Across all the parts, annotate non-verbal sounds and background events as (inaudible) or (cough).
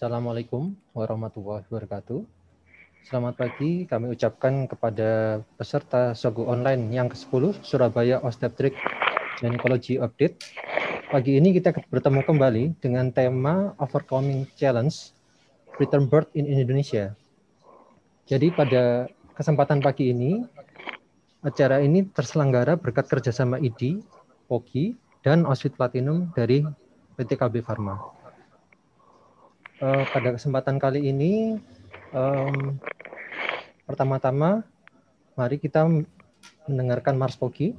Assalamualaikum warahmatullahi wabarakatuh. Selamat pagi kami ucapkan kepada peserta Sogo Online yang ke-10 Surabaya Obstetric Gynecology Update. Pagi ini kita bertemu kembali dengan tema Overcoming Challenge Return Birth in Indonesia. Jadi pada kesempatan pagi ini, acara ini terselenggara berkat kerjasama ID, POKI dan OSFIT Platinum dari PT KB Pharma uh, pada kesempatan kali ini um, pertama-tama mari kita mendengarkan Mars Poki.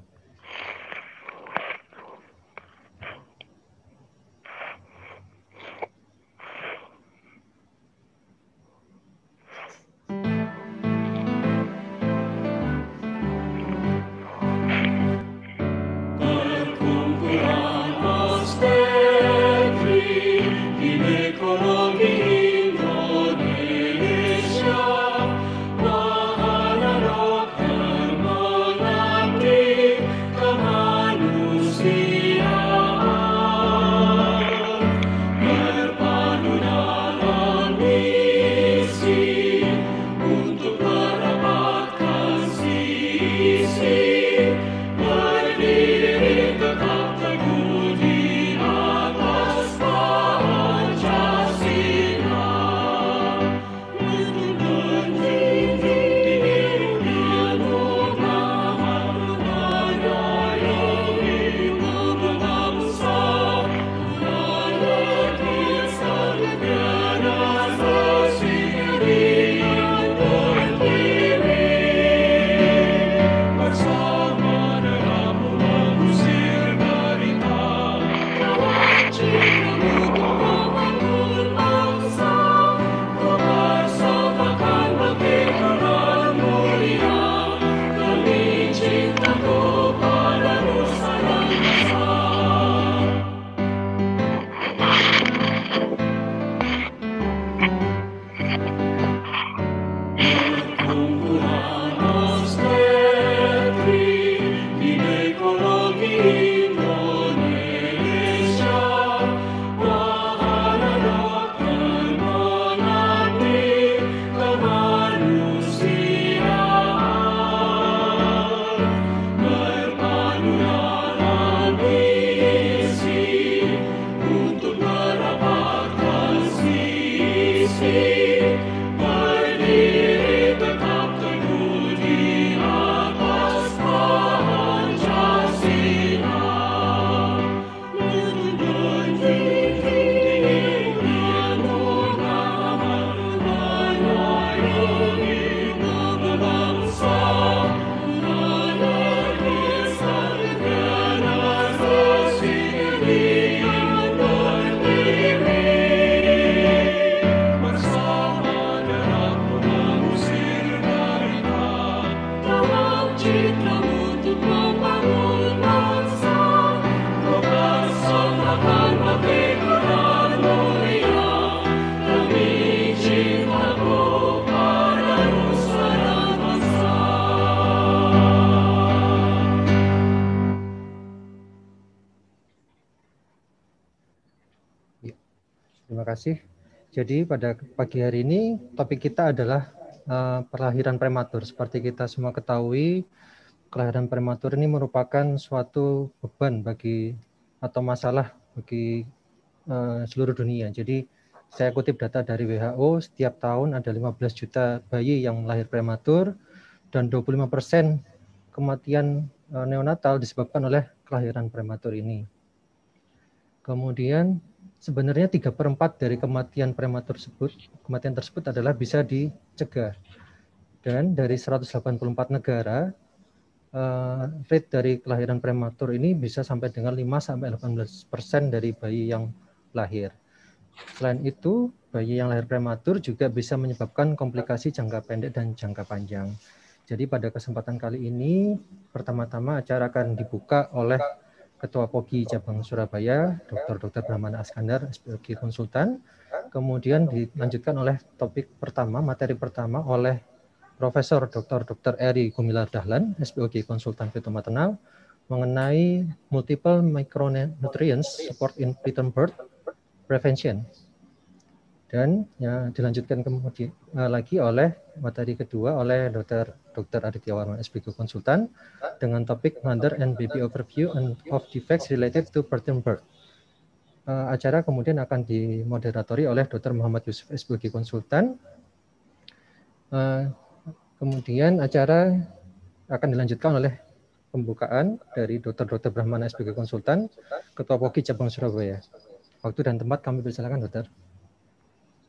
Jadi pada pagi hari ini topik kita adalah uh, perlahiran prematur. Seperti kita semua ketahui, kelahiran prematur ini merupakan suatu beban bagi atau masalah bagi uh, seluruh dunia. Jadi saya kutip data dari WHO, setiap tahun ada 15 juta bayi yang lahir prematur dan 25 persen kematian eh, neonatal disebabkan oleh kelahiran prematur ini. Kemudian sebenarnya tiga perempat dari kematian prematur tersebut, kematian tersebut adalah bisa dicegah. Dan dari 184 negara, uh, rate dari kelahiran prematur ini bisa sampai dengan 5-18 persen dari bayi yang lahir. Selain itu, bayi yang lahir prematur juga bisa menyebabkan komplikasi jangka pendek dan jangka panjang. Jadi pada kesempatan kali ini, pertama-tama acara akan dibuka oleh Ketua Poki Cabang Surabaya, Dr. Dr. Brahmana Askandar, SPOK konsultan. Kemudian dilanjutkan oleh topik pertama, materi pertama oleh Profesor Dr. Dr. Eri Gumilar Dahlan, SPOK Konsultan Fitomaternal, mengenai multiple micronutrients support in preterm birth prevention. Dan ya, dilanjutkan kemudian eh, lagi oleh materi kedua oleh Dr. Dr. Aditya Warman SPQ Konsultan dengan topik Mother and Baby Overview and of Defects Related to Birth Uh, acara kemudian akan dimoderatori oleh Dr. Muhammad Yusuf SPQ Konsultan. Uh, kemudian acara akan dilanjutkan oleh pembukaan dari Dr. Dr. Brahmana SPG Konsultan, Ketua POKI Cabang Surabaya. Waktu dan tempat kami persilakan, Dokter.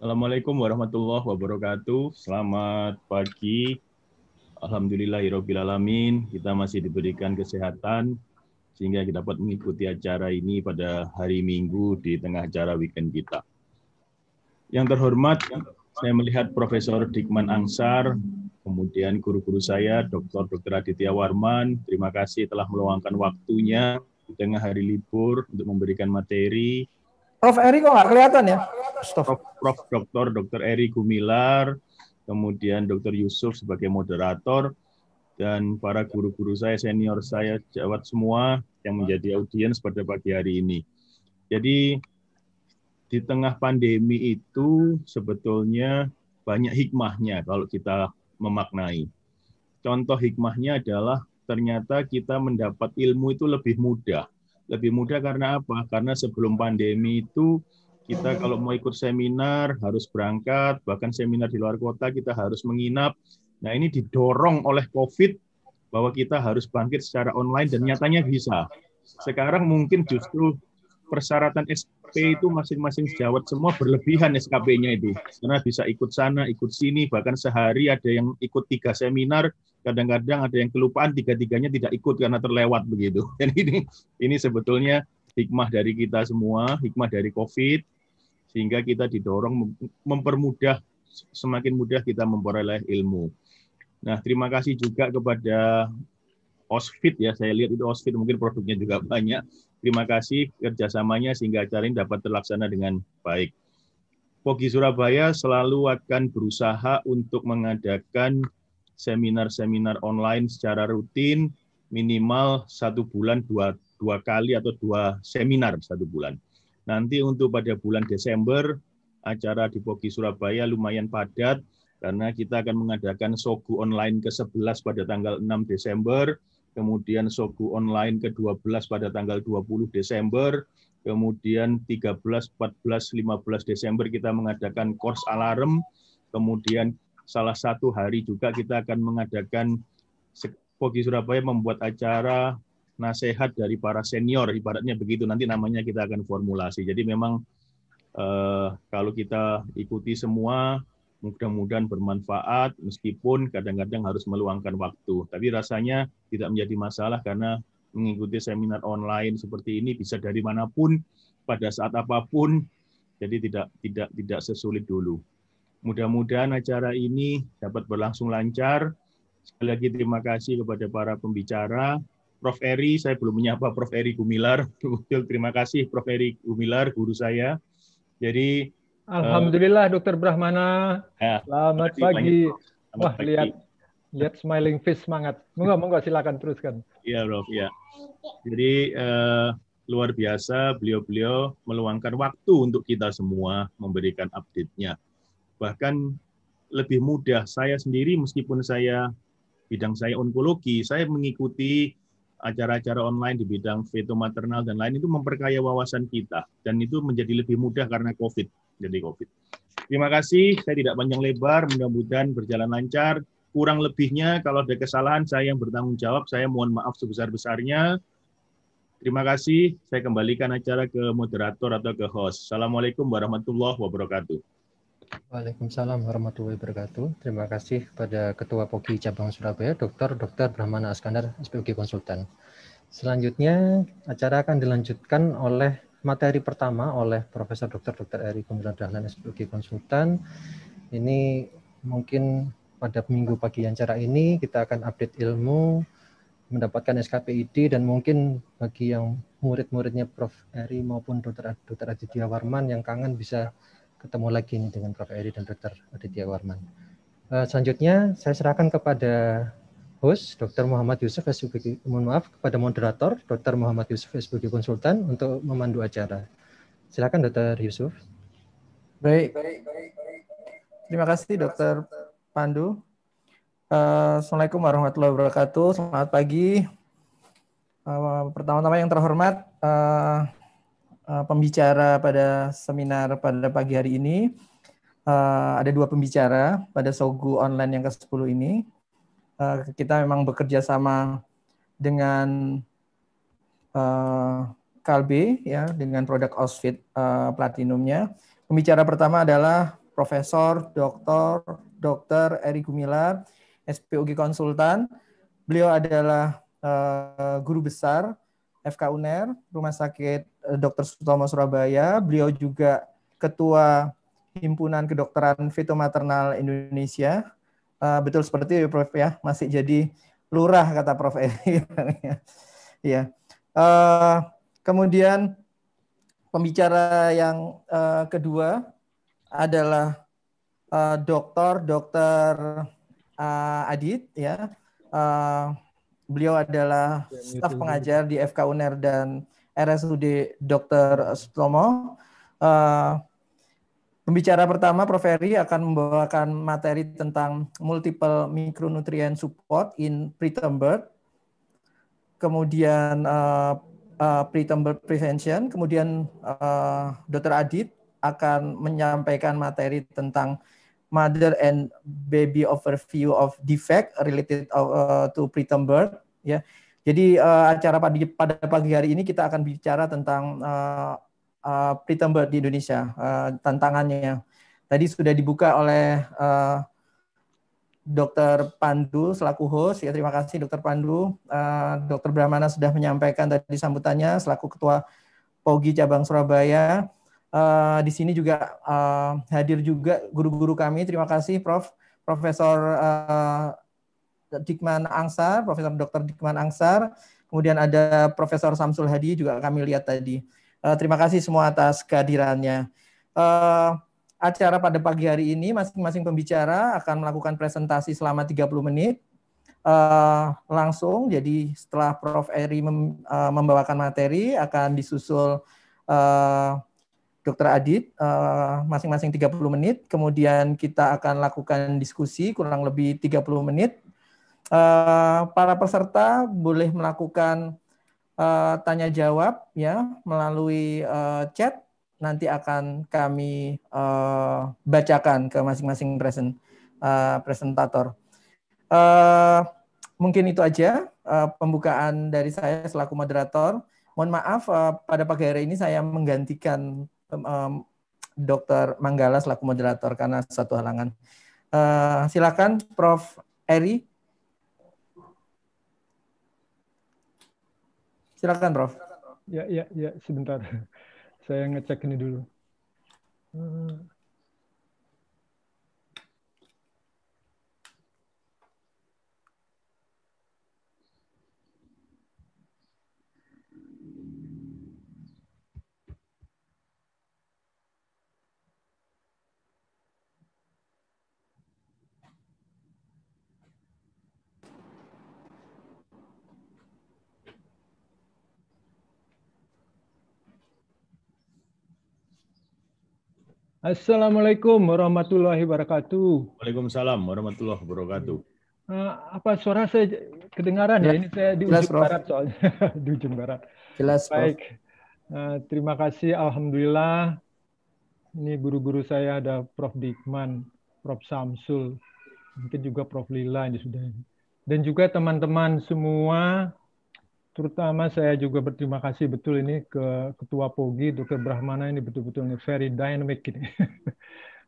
Assalamualaikum warahmatullahi wabarakatuh. Selamat pagi Alamin, Kita masih diberikan kesehatan sehingga kita dapat mengikuti acara ini pada hari Minggu di tengah acara weekend kita. Yang terhormat, saya melihat Profesor Dikman Angsar, kemudian guru-guru saya, Dr. Dr. Aditya Warman, terima kasih telah meluangkan waktunya di tengah hari libur untuk memberikan materi. Prof. Eri kok nggak kelihatan ya? Prof. Prof. Dr. Dr. Eri Gumilar, kemudian Dr. Yusuf sebagai moderator, dan para guru-guru saya, senior saya, jawab semua yang menjadi audiens pada pagi hari ini. Jadi di tengah pandemi itu sebetulnya banyak hikmahnya kalau kita memaknai. Contoh hikmahnya adalah ternyata kita mendapat ilmu itu lebih mudah. Lebih mudah karena apa? Karena sebelum pandemi itu kita kalau mau ikut seminar harus berangkat, bahkan seminar di luar kota kita harus menginap. Nah, ini didorong oleh COVID bahwa kita harus bangkit secara online dan nyatanya bisa. Sekarang mungkin justru persyaratan SP itu masing-masing sejawat semua berlebihan SKP-nya itu. Karena bisa ikut sana, ikut sini, bahkan sehari ada yang ikut tiga seminar, kadang-kadang ada yang kelupaan tiga-tiganya tidak ikut karena terlewat begitu. (laughs) Dan ini ini sebetulnya hikmah dari kita semua, hikmah dari COVID, sehingga kita didorong mempermudah, semakin mudah kita memperoleh ilmu. Nah, terima kasih juga kepada Osfit ya, saya lihat itu Osfit mungkin produknya juga (laughs) banyak. Terima kasih kerjasamanya sehingga acara ini dapat terlaksana dengan baik. Pogi Surabaya selalu akan berusaha untuk mengadakan seminar-seminar online secara rutin minimal satu bulan dua dua kali atau dua seminar satu bulan. Nanti untuk pada bulan Desember, acara di Poki Surabaya lumayan padat, karena kita akan mengadakan Sogu online ke-11 pada tanggal 6 Desember, kemudian Sogu online ke-12 pada tanggal 20 Desember, kemudian 13, 14, 15 Desember kita mengadakan course alarm, kemudian salah satu hari juga kita akan mengadakan Poki Surabaya membuat acara nasihat dari para senior ibaratnya begitu nanti namanya kita akan formulasi. Jadi memang eh, kalau kita ikuti semua mudah-mudahan bermanfaat meskipun kadang-kadang harus meluangkan waktu. Tapi rasanya tidak menjadi masalah karena mengikuti seminar online seperti ini bisa dari manapun pada saat apapun. Jadi tidak tidak tidak sesulit dulu. Mudah-mudahan acara ini dapat berlangsung lancar. Sekali lagi terima kasih kepada para pembicara Prof. Eri, saya belum menyapa Prof. Eri Gumilar. (laughs) terima kasih Prof. Eri Gumilar, guru saya. Jadi eh, Alhamdulillah uh, Dokter Brahmana. Ya, selamat pagi. Selamat Wah, pagi. lihat lihat smiling face semangat. Monggo monggo silakan teruskan. Iya, Prof, Iya. Jadi uh, luar biasa beliau-beliau meluangkan waktu untuk kita semua memberikan update-nya. Bahkan lebih mudah saya sendiri meskipun saya bidang saya onkologi, saya mengikuti acara-acara online di bidang veto maternal dan lain itu memperkaya wawasan kita dan itu menjadi lebih mudah karena COVID jadi COVID. Terima kasih, saya tidak panjang lebar, mudah-mudahan berjalan lancar. Kurang lebihnya kalau ada kesalahan saya yang bertanggung jawab, saya mohon maaf sebesar-besarnya. Terima kasih, saya kembalikan acara ke moderator atau ke host. Assalamualaikum warahmatullahi wabarakatuh. Waalaikumsalam warahmatullahi wabarakatuh. Terima kasih kepada Ketua POKI Cabang Surabaya, Dr. Dr. Brahmana Askandar, SPOG Konsultan. Selanjutnya, acara akan dilanjutkan oleh materi pertama oleh Profesor Dr. Dr. Eri Gumilar Dahlan, SPOG Konsultan. Ini mungkin pada minggu pagi yang acara ini kita akan update ilmu, mendapatkan SKPID, dan mungkin bagi yang murid-muridnya Prof. Eri maupun Dr. Dr. Aditya Warman yang kangen bisa ketemu lagi nih dengan Prof. Eri dan Dr. Aditya Warman. Uh, selanjutnya saya serahkan kepada host Dr. Muhammad Yusuf sebagai mohon maaf kepada moderator Dr. Muhammad Yusuf sebagai konsultan untuk memandu acara. Silakan Dr. Yusuf. Baik. Terima kasih Dr. Pandu. Uh, Assalamualaikum warahmatullahi wabarakatuh. Selamat pagi. Uh, Pertama-tama yang terhormat, uh, Eh, pembicara pada seminar pada pagi hari ini. Uh, ada dua pembicara pada Sogu Online yang ke-10 ini. Uh, kita memang bekerja sama dengan uh, Kalbe ya dengan produk Ausfit uh, Platinumnya. Pembicara pertama adalah Profesor Dr. Dr. Eri Gumilar, SPUG konsultan. Beliau adalah uh, guru besar FK UNER, Rumah Sakit Eh, Dr. Sutomo Surabaya. Beliau juga Ketua Himpunan Kedokteran Fitomaternal Indonesia. Uh, betul seperti itu, Prof ya, masih jadi lurah kata Prof Eri. ya. Uh, kemudian pembicara yang uh, kedua adalah uh, Dr. Dokter uh, Adit ya. Uh, beliau adalah iya, staf pengajar di FK UNER dan RSUD Dr. Sutomo. Uh, eh, pembicara pertama Prof. Eri akan membawakan materi tentang multiple micronutrient support in preterm birth. Kemudian uh, uh, preterm birth prevention. Kemudian uh, Dr. Adit akan menyampaikan materi tentang mother and baby overview of defect related to preterm birth. Ya, jadi uh, acara pada, pada pagi hari ini kita akan bicara tentang uh, eh, uh, eh, Pretender di Indonesia, uh, tantangannya. Tadi sudah dibuka oleh uh, Dr. Pandu selaku host. Ya terima kasih Dr. Pandu. Uh, Dr. Brahmana sudah menyampaikan tadi sambutannya selaku Ketua Pogi Cabang Surabaya. Uh, di sini juga uh, hadir juga guru-guru kami. Terima kasih Prof. Profesor uh, Dikman Angsar, Profesor Dr. Dikman Angsar, kemudian ada Profesor Samsul Hadi juga kami lihat tadi. Uh, terima kasih semua atas kehadirannya. Uh, acara pada pagi hari ini masing-masing pembicara akan melakukan presentasi selama 30 menit uh, langsung. Jadi setelah Prof. Eri mem, uh, membawakan materi akan disusul uh, Dr. Adit masing-masing uh, puluh 30 menit. Kemudian kita akan lakukan diskusi kurang lebih 30 menit Eh, para peserta boleh melakukan uh, tanya jawab ya melalui uh, chat nanti akan kami uh, bacakan ke masing-masing present uh, presentator. Uh, mungkin itu aja uh, pembukaan dari saya selaku moderator. Mohon maaf uh, pada pagi hari ini saya menggantikan um, Dr. Manggala selaku moderator karena satu halangan. Uh, silakan Prof. Eri Silakan, Prof. Ya, ya, ya, sebentar. (laughs) Saya ngecek ini dulu. Hmm. Assalamualaikum warahmatullahi wabarakatuh. Waalaikumsalam warahmatullahi wabarakatuh. Uh, apa suara saya kedengaran ya? ya? Ini saya di Jelas, ujung barat soalnya. (laughs) di ujung barat. Jelas, Baik. Uh, terima kasih. Alhamdulillah. Ini guru-guru saya ada Prof. Dikman, Prof. Samsul, mungkin juga Prof. Lila ini sudah. Dan juga teman-teman semua terutama saya juga berterima kasih betul ini ke Ketua Pogi, Dr. Brahmana ini betul-betul ini very dynamic ini.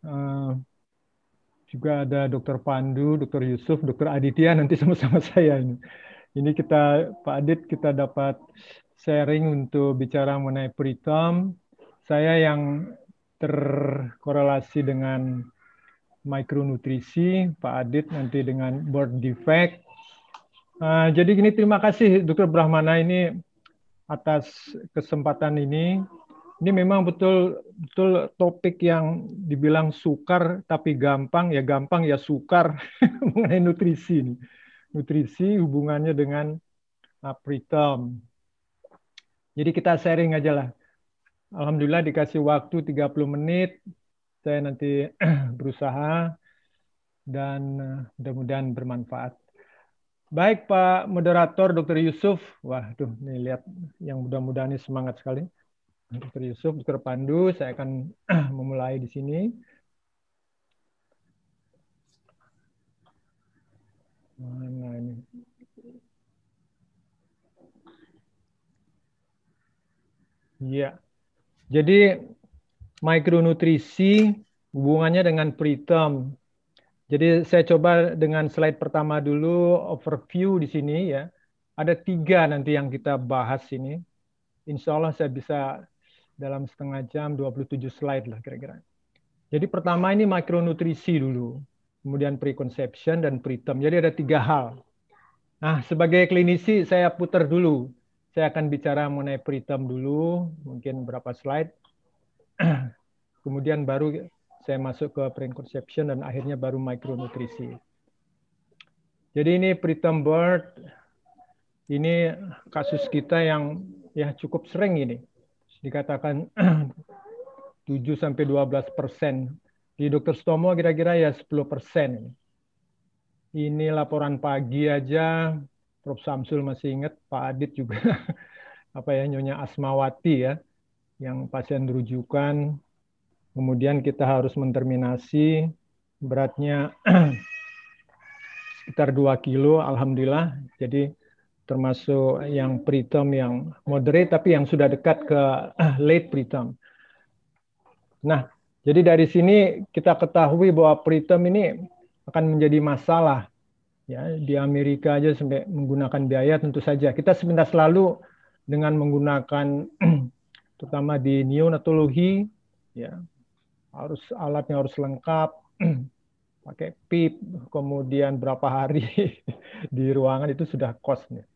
uh, (laughs) juga ada Dr. Pandu, Dr. Yusuf, Dr. Aditya nanti (laughs) sama-sama saya ini. Ini kita Pak Adit kita dapat sharing untuk bicara mengenai pritam. Saya yang terkorelasi dengan mikronutrisi, Pak Adit nanti dengan birth defect, Eh, jadi gini, terima kasih Dr. Brahmana ini atas kesempatan ini. Ini memang betul betul topik yang dibilang sukar tapi gampang ya gampang ya sukar (laughs) mengenai nutrisi ini. Nutrisi hubungannya dengan uh, preterm. Jadi kita sharing aja lah. Alhamdulillah dikasih waktu 30 menit. Saya nanti (clears throat) berusaha dan eh, mudah-mudahan bermanfaat. Baik Pak Moderator Dr. Yusuf. wah tuh nih lihat yang mudah-mudahan ini semangat sekali. Dr. Yusuf, Dr. Pandu, saya akan (clears throat) memulai di sini. Mana ini? ya. Jadi mikronutrisi hubungannya dengan preterm jadi saya coba dengan slide pertama dulu overview di sini ya. Ada tiga nanti yang kita bahas ini. Insya Allah saya bisa dalam setengah jam 27 slide lah kira-kira. Jadi pertama ini makronutrisi dulu, kemudian preconception dan preterm. Jadi ada tiga hal. Nah sebagai klinisi saya putar dulu. Saya akan bicara mengenai preterm dulu, mungkin berapa slide. (clears throat) Kemudian baru saya masuk ke preconception dan akhirnya baru micronutrisi. Jadi ini preterm birth ini kasus kita yang ya cukup sering ini dikatakan 7 (clears throat) 12 persen di dokter stomo kira-kira ya 10 persen. Ini laporan pagi aja Prof Samsul masih ingat Pak Adit juga (laughs) apa ya Nyonya Asmawati ya yang pasien rujukan Kemudian kita harus menterminasi beratnya (clears throat) sekitar 2 kilo, alhamdulillah. Jadi termasuk yang preterm yang moderate tapi yang sudah dekat ke (clears throat) late preterm. Nah, jadi dari sini kita ketahui bahwa preterm ini akan menjadi masalah ya di Amerika aja sampai menggunakan biaya tentu saja. Kita sebentar selalu dengan menggunakan (clears throat) terutama di neonatologi ya harus alatnya harus lengkap, (clears throat) pakai pip, kemudian berapa hari (laughs) di ruangan itu sudah kosnya.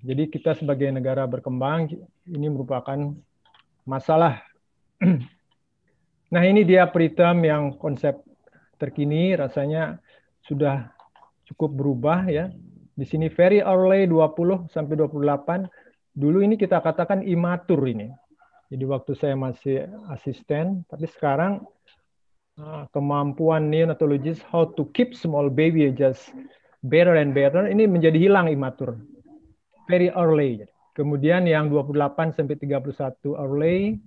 Jadi kita sebagai negara berkembang ini merupakan masalah. (clears throat) Nah ini dia peritem yang konsep terkini rasanya sudah cukup berubah ya. Di sini very early 20 sampai 28. Dulu ini kita katakan imatur ini. Jadi waktu saya masih asisten, tapi sekarang eh, kemampuan neonatologis how to keep small baby just better and better ini menjadi hilang imatur very early kemudian yang 28 sampai 31 early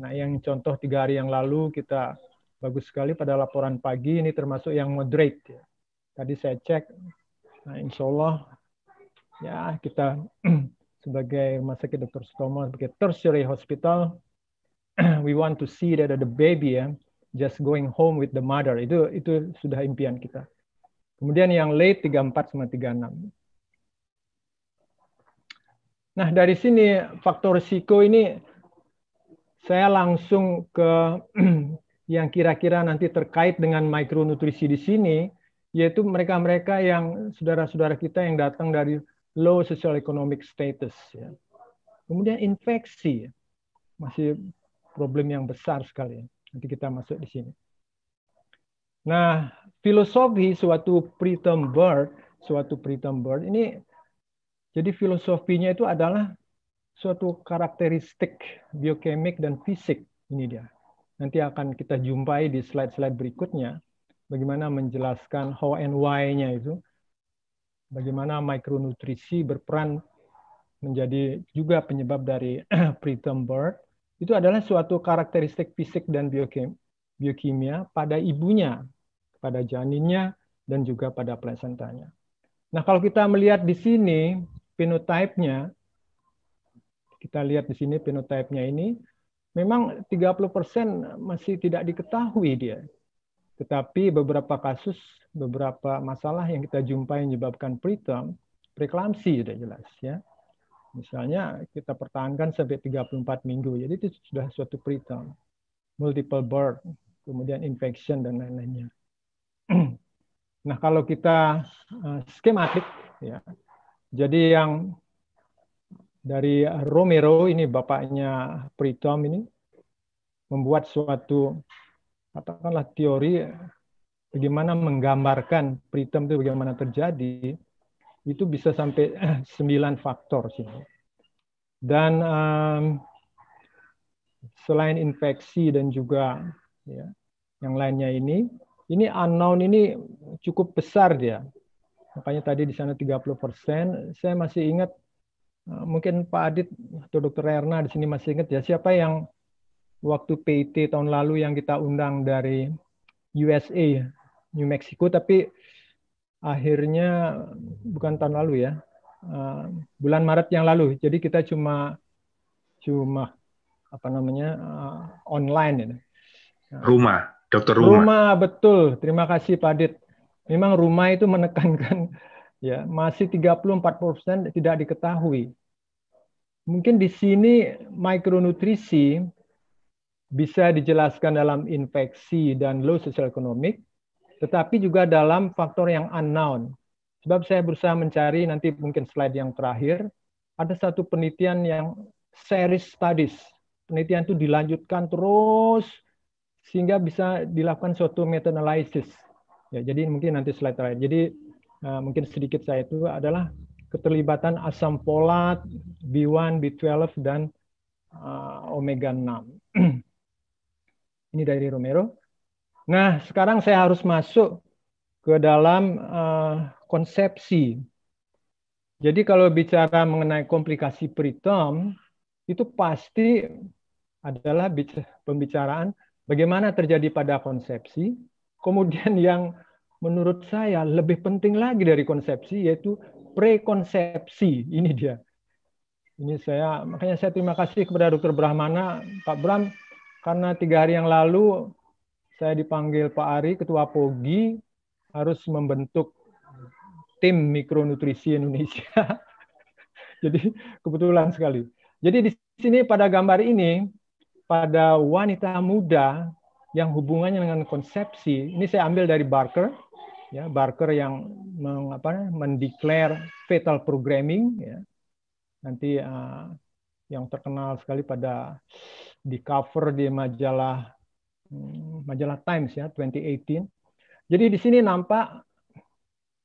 nah yang contoh tiga hari yang lalu kita bagus sekali pada laporan pagi ini termasuk yang moderate ya. tadi saya cek nah insya Allah ya kita (clears throat) sebagai rumah sakit Dr. Sutomo sebagai tertiary hospital, (clears throat) we want to see that the baby ya just going home with the mother itu itu sudah impian kita. Kemudian yang late 34 sama 36. Nah, dari sini faktor risiko ini saya langsung ke (clears throat) yang kira-kira nanti terkait dengan mikronutrisi di sini, yaitu mereka-mereka yang saudara-saudara kita yang datang dari low social economic status. Ya. Kemudian infeksi, ya. masih problem yang besar sekali. Ya. Nanti kita masuk di sini. Nah, filosofi suatu preterm birth, suatu preterm birth ini, jadi filosofinya itu adalah suatu karakteristik biokemik dan fisik. Ini dia. Nanti akan kita jumpai di slide-slide berikutnya bagaimana menjelaskan how and why-nya itu bagaimana mikronutrisi berperan menjadi juga penyebab dari (clears throat) preterm birth itu adalah suatu karakteristik fisik dan biokimia pada ibunya, pada janinnya, dan juga pada plasentanya. Nah, kalau kita melihat di sini fenotype kita lihat di sini fenotype ini, memang 30% masih tidak diketahui dia. Tetapi beberapa kasus, beberapa masalah yang kita jumpai yang menyebabkan preterm, preklamsi sudah jelas ya. Misalnya kita pertahankan sampai 34 minggu, jadi itu sudah suatu preterm. Multiple birth, kemudian infection dan lain-lainnya. (clears throat) Nah, kalau kita uh, skematik ya. Jadi yang dari Romero ini bapaknya preterm ini membuat suatu katakanlah teori bagaimana menggambarkan pritem itu bagaimana terjadi itu bisa sampai eh, sembilan faktor sih. Dan um, selain infeksi dan juga ya, yang lainnya ini, ini unknown ini cukup besar dia. Makanya tadi di sana 30 persen. Saya masih ingat, eh, mungkin Pak Adit atau Dokter Erna di sini masih ingat ya, siapa yang waktu PIT tahun lalu yang kita undang dari USA, New Mexico, tapi akhirnya bukan tahun lalu ya, eh, bulan Maret yang lalu. Jadi kita cuma cuma apa namanya eh, online ya. Rumah, dokter rumah. Rumah betul. Terima kasih Pak Dit. Memang rumah itu menekankan (laughs) ya masih 30-40% tidak diketahui. Mungkin di sini mikronutrisi bisa dijelaskan dalam infeksi dan low social economic, tetapi juga dalam faktor yang unknown. Sebab saya berusaha mencari nanti mungkin slide yang terakhir, ada satu penelitian yang series studies. Penelitian itu dilanjutkan terus sehingga bisa dilakukan suatu meta analysis. Ya, jadi mungkin nanti slide terakhir. Jadi uh, mungkin sedikit saya itu adalah keterlibatan asam folat B1, B12 dan uh, omega 6. (clears throat) Ini dari Romero. Nah, sekarang saya harus masuk ke dalam uh, konsepsi. Jadi kalau bicara mengenai komplikasi preterm, itu pasti adalah pembicaraan bagaimana terjadi pada konsepsi. Kemudian (laughs) yang menurut saya lebih penting lagi dari konsepsi yaitu prekonsepsi. Ini dia. Ini saya makanya saya terima kasih kepada Dr. Brahmana, Pak Bram karena tiga hari yang lalu saya dipanggil Pak Ari, Ketua Pogi, harus membentuk tim mikronutrisi Indonesia. (laughs) Jadi kebetulan sekali. Jadi di sini pada gambar ini, pada wanita muda yang hubungannya dengan konsepsi, ini saya ambil dari Barker, ya Barker yang meng, apa, mendeklar fetal programming, ya. nanti uh, yang terkenal sekali pada di cover di majalah hmm, majalah Times ya 2018. Jadi di sini nampak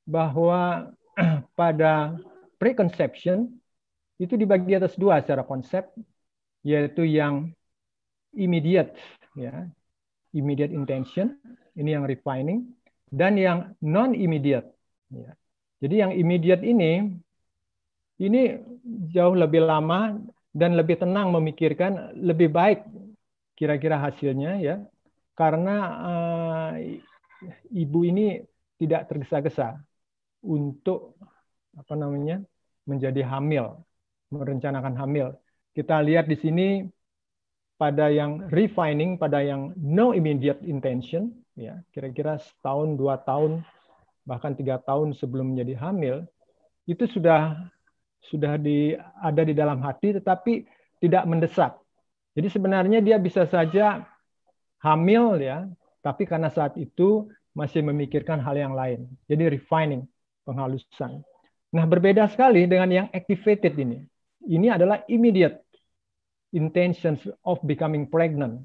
bahwa (clears throat) pada preconception itu dibagi atas dua secara konsep yaitu yang immediate ya immediate intention ini yang refining dan yang non immediate ya. Jadi yang immediate ini ini jauh lebih lama dan lebih tenang memikirkan lebih baik kira-kira hasilnya ya karena uh, ibu ini tidak tergesa-gesa untuk apa namanya menjadi hamil merencanakan hamil kita lihat di sini pada yang refining pada yang no immediate intention ya kira-kira setahun dua tahun bahkan tiga tahun sebelum menjadi hamil itu sudah sudah di, ada di dalam hati tetapi tidak mendesak. Jadi sebenarnya dia bisa saja hamil ya, tapi karena saat itu masih memikirkan hal yang lain. Jadi refining, penghalusan. Nah, berbeda sekali dengan yang activated ini. Ini adalah immediate intentions of becoming pregnant.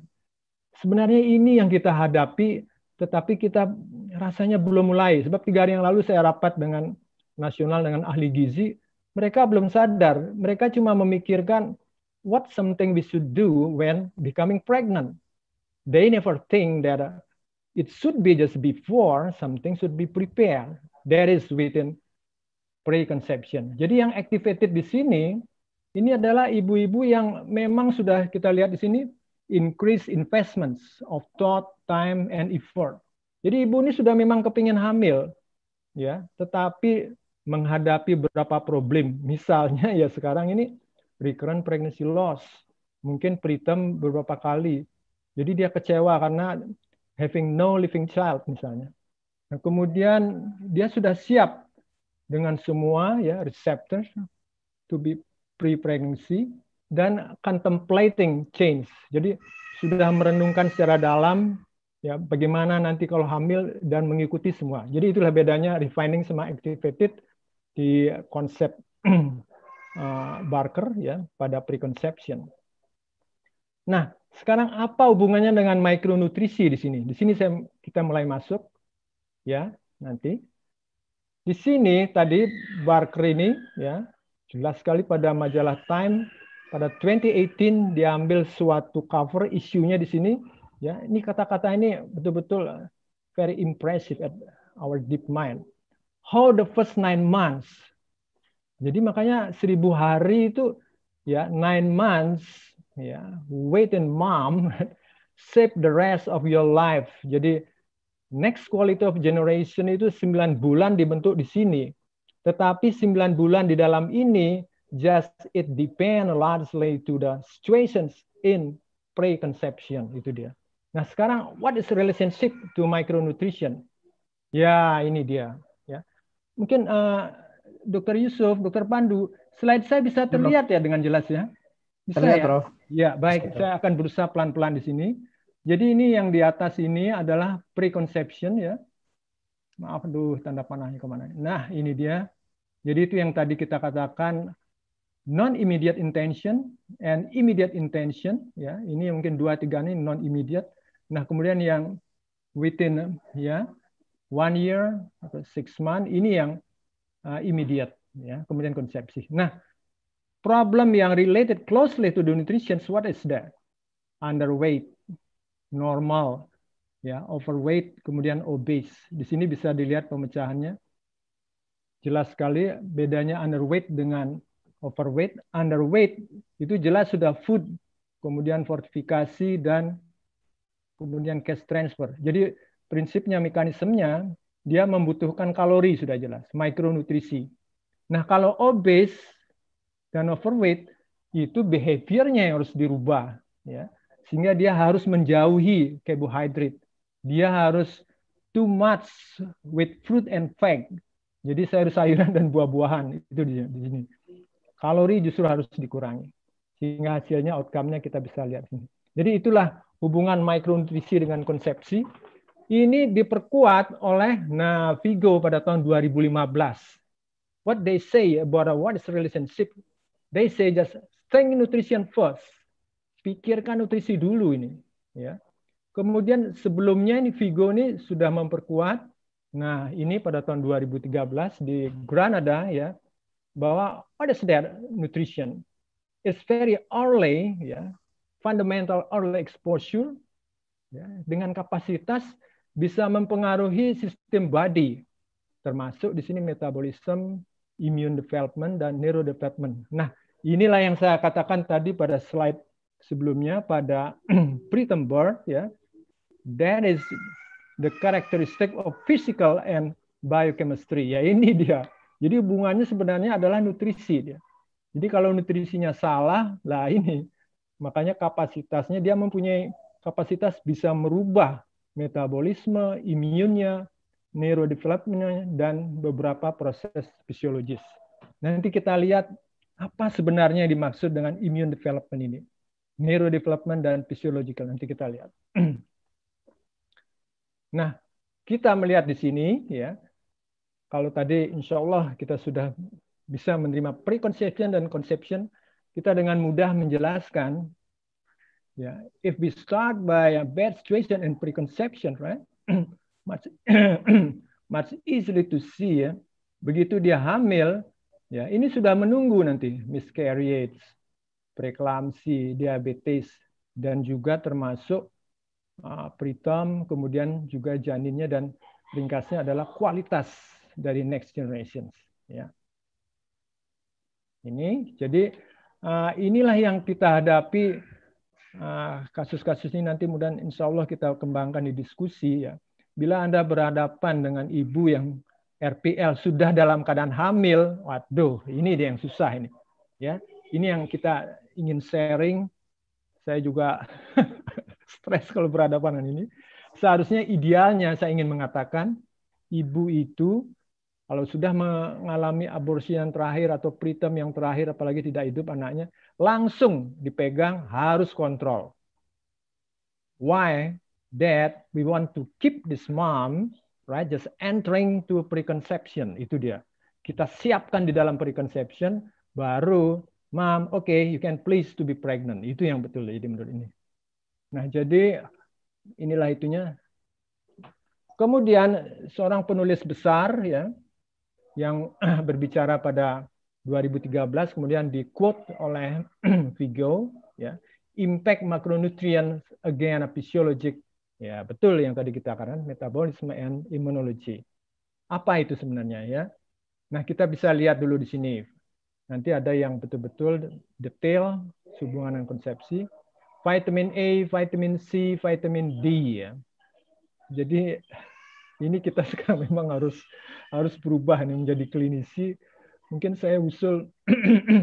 Sebenarnya ini yang kita hadapi, tetapi kita rasanya belum mulai. Sebab tiga hari yang lalu saya rapat dengan nasional dengan ahli gizi, mereka belum sadar. Mereka cuma memikirkan what something we should do when becoming pregnant. They never think that it should be just before something should be prepared. That is within preconception. Jadi yang activated di sini ini adalah ibu-ibu yang memang sudah kita lihat di sini increase investments of thought, time, and effort. Jadi ibu ini sudah memang kepingin hamil, ya, tetapi menghadapi beberapa problem. Misalnya (laughs) ya sekarang ini recurrent pregnancy loss, mungkin preterm beberapa kali. Jadi dia kecewa karena having no living child misalnya. Nah, kemudian dia sudah siap dengan semua ya receptors to be pre-pregnancy dan contemplating change. Jadi sudah merenungkan secara dalam ya bagaimana nanti kalau hamil dan mengikuti semua. Jadi itulah bedanya refining sama activated di konsep (clears throat) eh, Barker ya pada preconception. Nah, sekarang apa hubungannya dengan mikronutrisi di sini? Di sini saya kita mulai masuk ya nanti. Di sini tadi Barker ini ya jelas sekali pada majalah Time pada 2018 diambil suatu cover isunya di sini ya ini kata-kata ini betul-betul eh, very impressive at our deep mind how the first nine months. Jadi makanya seribu hari itu ya nine months ya wait and mom save (laughs) the rest of your life. Jadi next quality of generation itu sembilan bulan dibentuk di sini. Tetapi sembilan bulan di dalam ini just it depend largely to the situations in preconception itu dia. Nah sekarang what is relationship to micronutrition? Ya ini dia. Mungkin uh, Dokter Yusuf, Dokter Pandu, slide saya bisa iya, terlihat ya dengan jelas ya? Bisa terlihat, ya? Prof. Ya, baik. saya akan berusaha pelan-pelan di sini. Jadi ini yang di atas ini adalah preconception ya. Maaf, aduh, tanda panahnya kemana. Nah, ini dia. Jadi itu yang tadi kita katakan non-immediate intention and immediate intention. Ya, ini mungkin dua tiga ini non-immediate. Nah, kemudian yang within ya one year atau six month ini yang uh, immediate ya kemudian konsepsi nah problem yang related closely to the nutrition what is that underweight normal ya overweight kemudian obese di sini bisa dilihat pemecahannya jelas sekali bedanya underweight dengan overweight underweight itu jelas sudah food kemudian fortifikasi dan kemudian cash transfer jadi prinsipnya mekanismenya dia membutuhkan kalori sudah jelas, mikronutrisi. Nah, kalau obes dan overweight itu behaviornya yang harus dirubah ya. Sehingga dia harus menjauhi carbohydrate. Dia harus too much with fruit and veg. Jadi sayur-sayuran (laughs) dan buah-buahan itu di, sini. Kalori justru harus dikurangi. Sehingga hasilnya outcome-nya kita bisa lihat Jadi itulah hubungan mikronutrisi dengan konsepsi ini diperkuat oleh Navigo pada tahun 2015. What they say about what is relationship, they say just think nutrition first. Pikirkan nutrisi dulu ini. Ya. Kemudian sebelumnya ini Vigo ini sudah memperkuat. Nah ini pada tahun 2013 di Granada ya bahwa what is that nutrition? It's very early ya, fundamental early exposure ya, dengan kapasitas bisa mempengaruhi sistem body, termasuk di sini metabolisme, immune development, dan neurodevelopment. Nah, inilah yang saya katakan tadi pada slide sebelumnya pada (clears throat) preterm birth, ya, that is the characteristic of physical and biochemistry. Ya, ini dia. Jadi hubungannya sebenarnya adalah nutrisi. Ya. Jadi kalau nutrisinya salah, lah ini. Makanya kapasitasnya dia mempunyai kapasitas bisa merubah metabolisme, imunnya, neurodevelopmentnya, dan beberapa proses fisiologis. Nanti kita lihat apa sebenarnya yang dimaksud dengan immune development ini. Neurodevelopment dan physiological, nanti kita lihat. (clears throat) nah, kita melihat di sini, ya, kalau tadi insya Allah kita sudah bisa menerima preconception dan conception, kita dengan mudah menjelaskan Yeah, if we start by a bad situation and preconception, right? (clears throat) much (clears throat) much easily to see. Ya. Begitu dia hamil, ya ini sudah menunggu nanti miscarriage, preeklamsi, diabetes, dan juga termasuk uh, preterm, kemudian juga janinnya dan ringkasnya adalah kualitas dari next generations. Ya. Ini jadi uh, inilah yang kita hadapi Eh, kasus-kasus ini nanti mudah insya Allah kita kembangkan di diskusi ya. Bila Anda berhadapan dengan ibu yang RPL sudah dalam keadaan hamil, waduh, ini dia yang susah ini. Ya, ini yang kita ingin sharing. Saya juga (laughs) stres kalau berhadapan dengan ini. Seharusnya idealnya saya ingin mengatakan ibu itu kalau sudah mengalami aborsi yang terakhir atau preterm yang terakhir, apalagi tidak hidup anaknya, langsung dipegang harus kontrol. Why? That we want to keep this mom right just entering to preconception itu dia. Kita siapkan di dalam preconception baru mom oke okay, you can please to be pregnant itu yang betul jadi menurut ini. Nah jadi inilah itunya. Kemudian seorang penulis besar ya yang (clears throat) berbicara pada 2013 kemudian di quote oleh (clears throat) Vigo ya impact macronutrients again a physiologic ya betul yang tadi kita katakan metabolisme and immunology apa itu sebenarnya ya nah kita bisa lihat dulu di sini nanti ada yang betul-betul detail hubungan dan konsepsi vitamin A vitamin C vitamin D ya jadi ini kita (laughs) sekarang memang harus harus berubah nih menjadi klinisi. Mungkin saya usul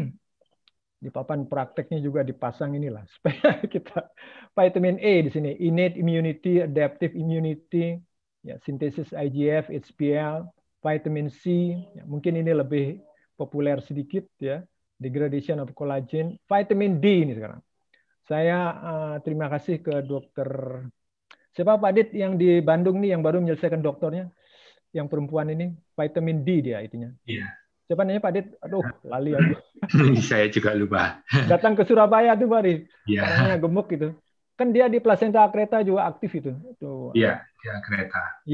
(clears throat) di papan prakteknya juga dipasang inilah (laughs) supaya kita vitamin A di sini innate immunity, adaptive immunity, ya sintesis IGF, HPL, vitamin C, ya, mungkin ini lebih populer sedikit ya, degradation of collagen, vitamin D ini sekarang. Saya uh, terima kasih ke dokter Siapa Pak Dit yang di Bandung nih yang baru menyelesaikan doktornya? Yang perempuan ini, vitamin D dia itunya. Iya. Siapa namanya Pak Dit? Aduh, (laughs) lali aku. (laughs) Saya juga lupa. (laughs) Datang ke Surabaya tuh Pak Dit. Iya. Karena gemuk gitu. Kan dia di Placenta akreta juga aktif itu. Tuh. Iya, di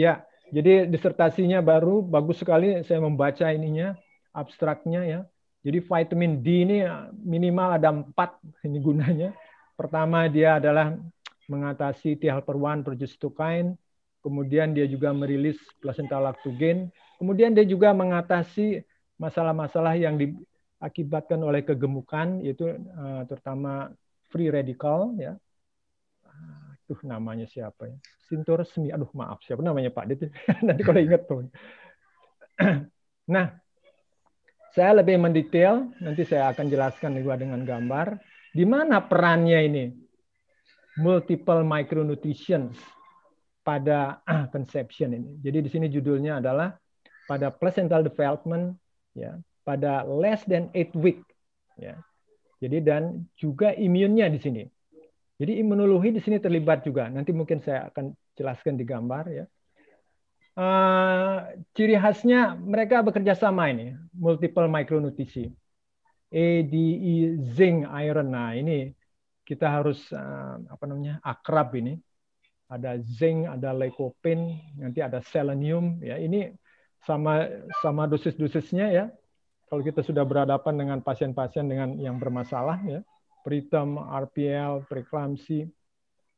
Iya. Jadi disertasinya baru bagus sekali saya membaca ininya abstraknya ya. Jadi vitamin D ini minimal ada empat ini gunanya. Pertama dia adalah mengatasi helper 1 progestokain, kemudian dia juga merilis placenta lactogen, kemudian dia juga mengatasi masalah-masalah yang diakibatkan oleh kegemukan, yaitu eh, terutama free radical, ya. Tuh namanya siapa ya? Sintor Semi, aduh maaf siapa namanya Pak Dit, (laughs) nanti kalau ingat tuh. (clears throat) nah, saya lebih mendetail, nanti saya akan jelaskan juga dengan gambar, di mana perannya ini multiple micronutrition pada ah, conception ini. Jadi di sini judulnya adalah pada placental development ya, pada less than 8 week ya. Jadi dan juga imunnya di sini. Jadi imunologi di sini terlibat juga. Nanti mungkin saya akan jelaskan di gambar ya. Uh, ciri khasnya mereka bekerja sama ini, multiple micronutrisi. E, D, E, zinc, iron. Nah ini kita harus eh, apa namanya akrab ini ada zinc ada lycopene nanti ada selenium ya ini sama sama dosis-dosisnya ya kalau kita sudah berhadapan dengan pasien-pasien dengan yang bermasalah ya preterm RPL preeklamsi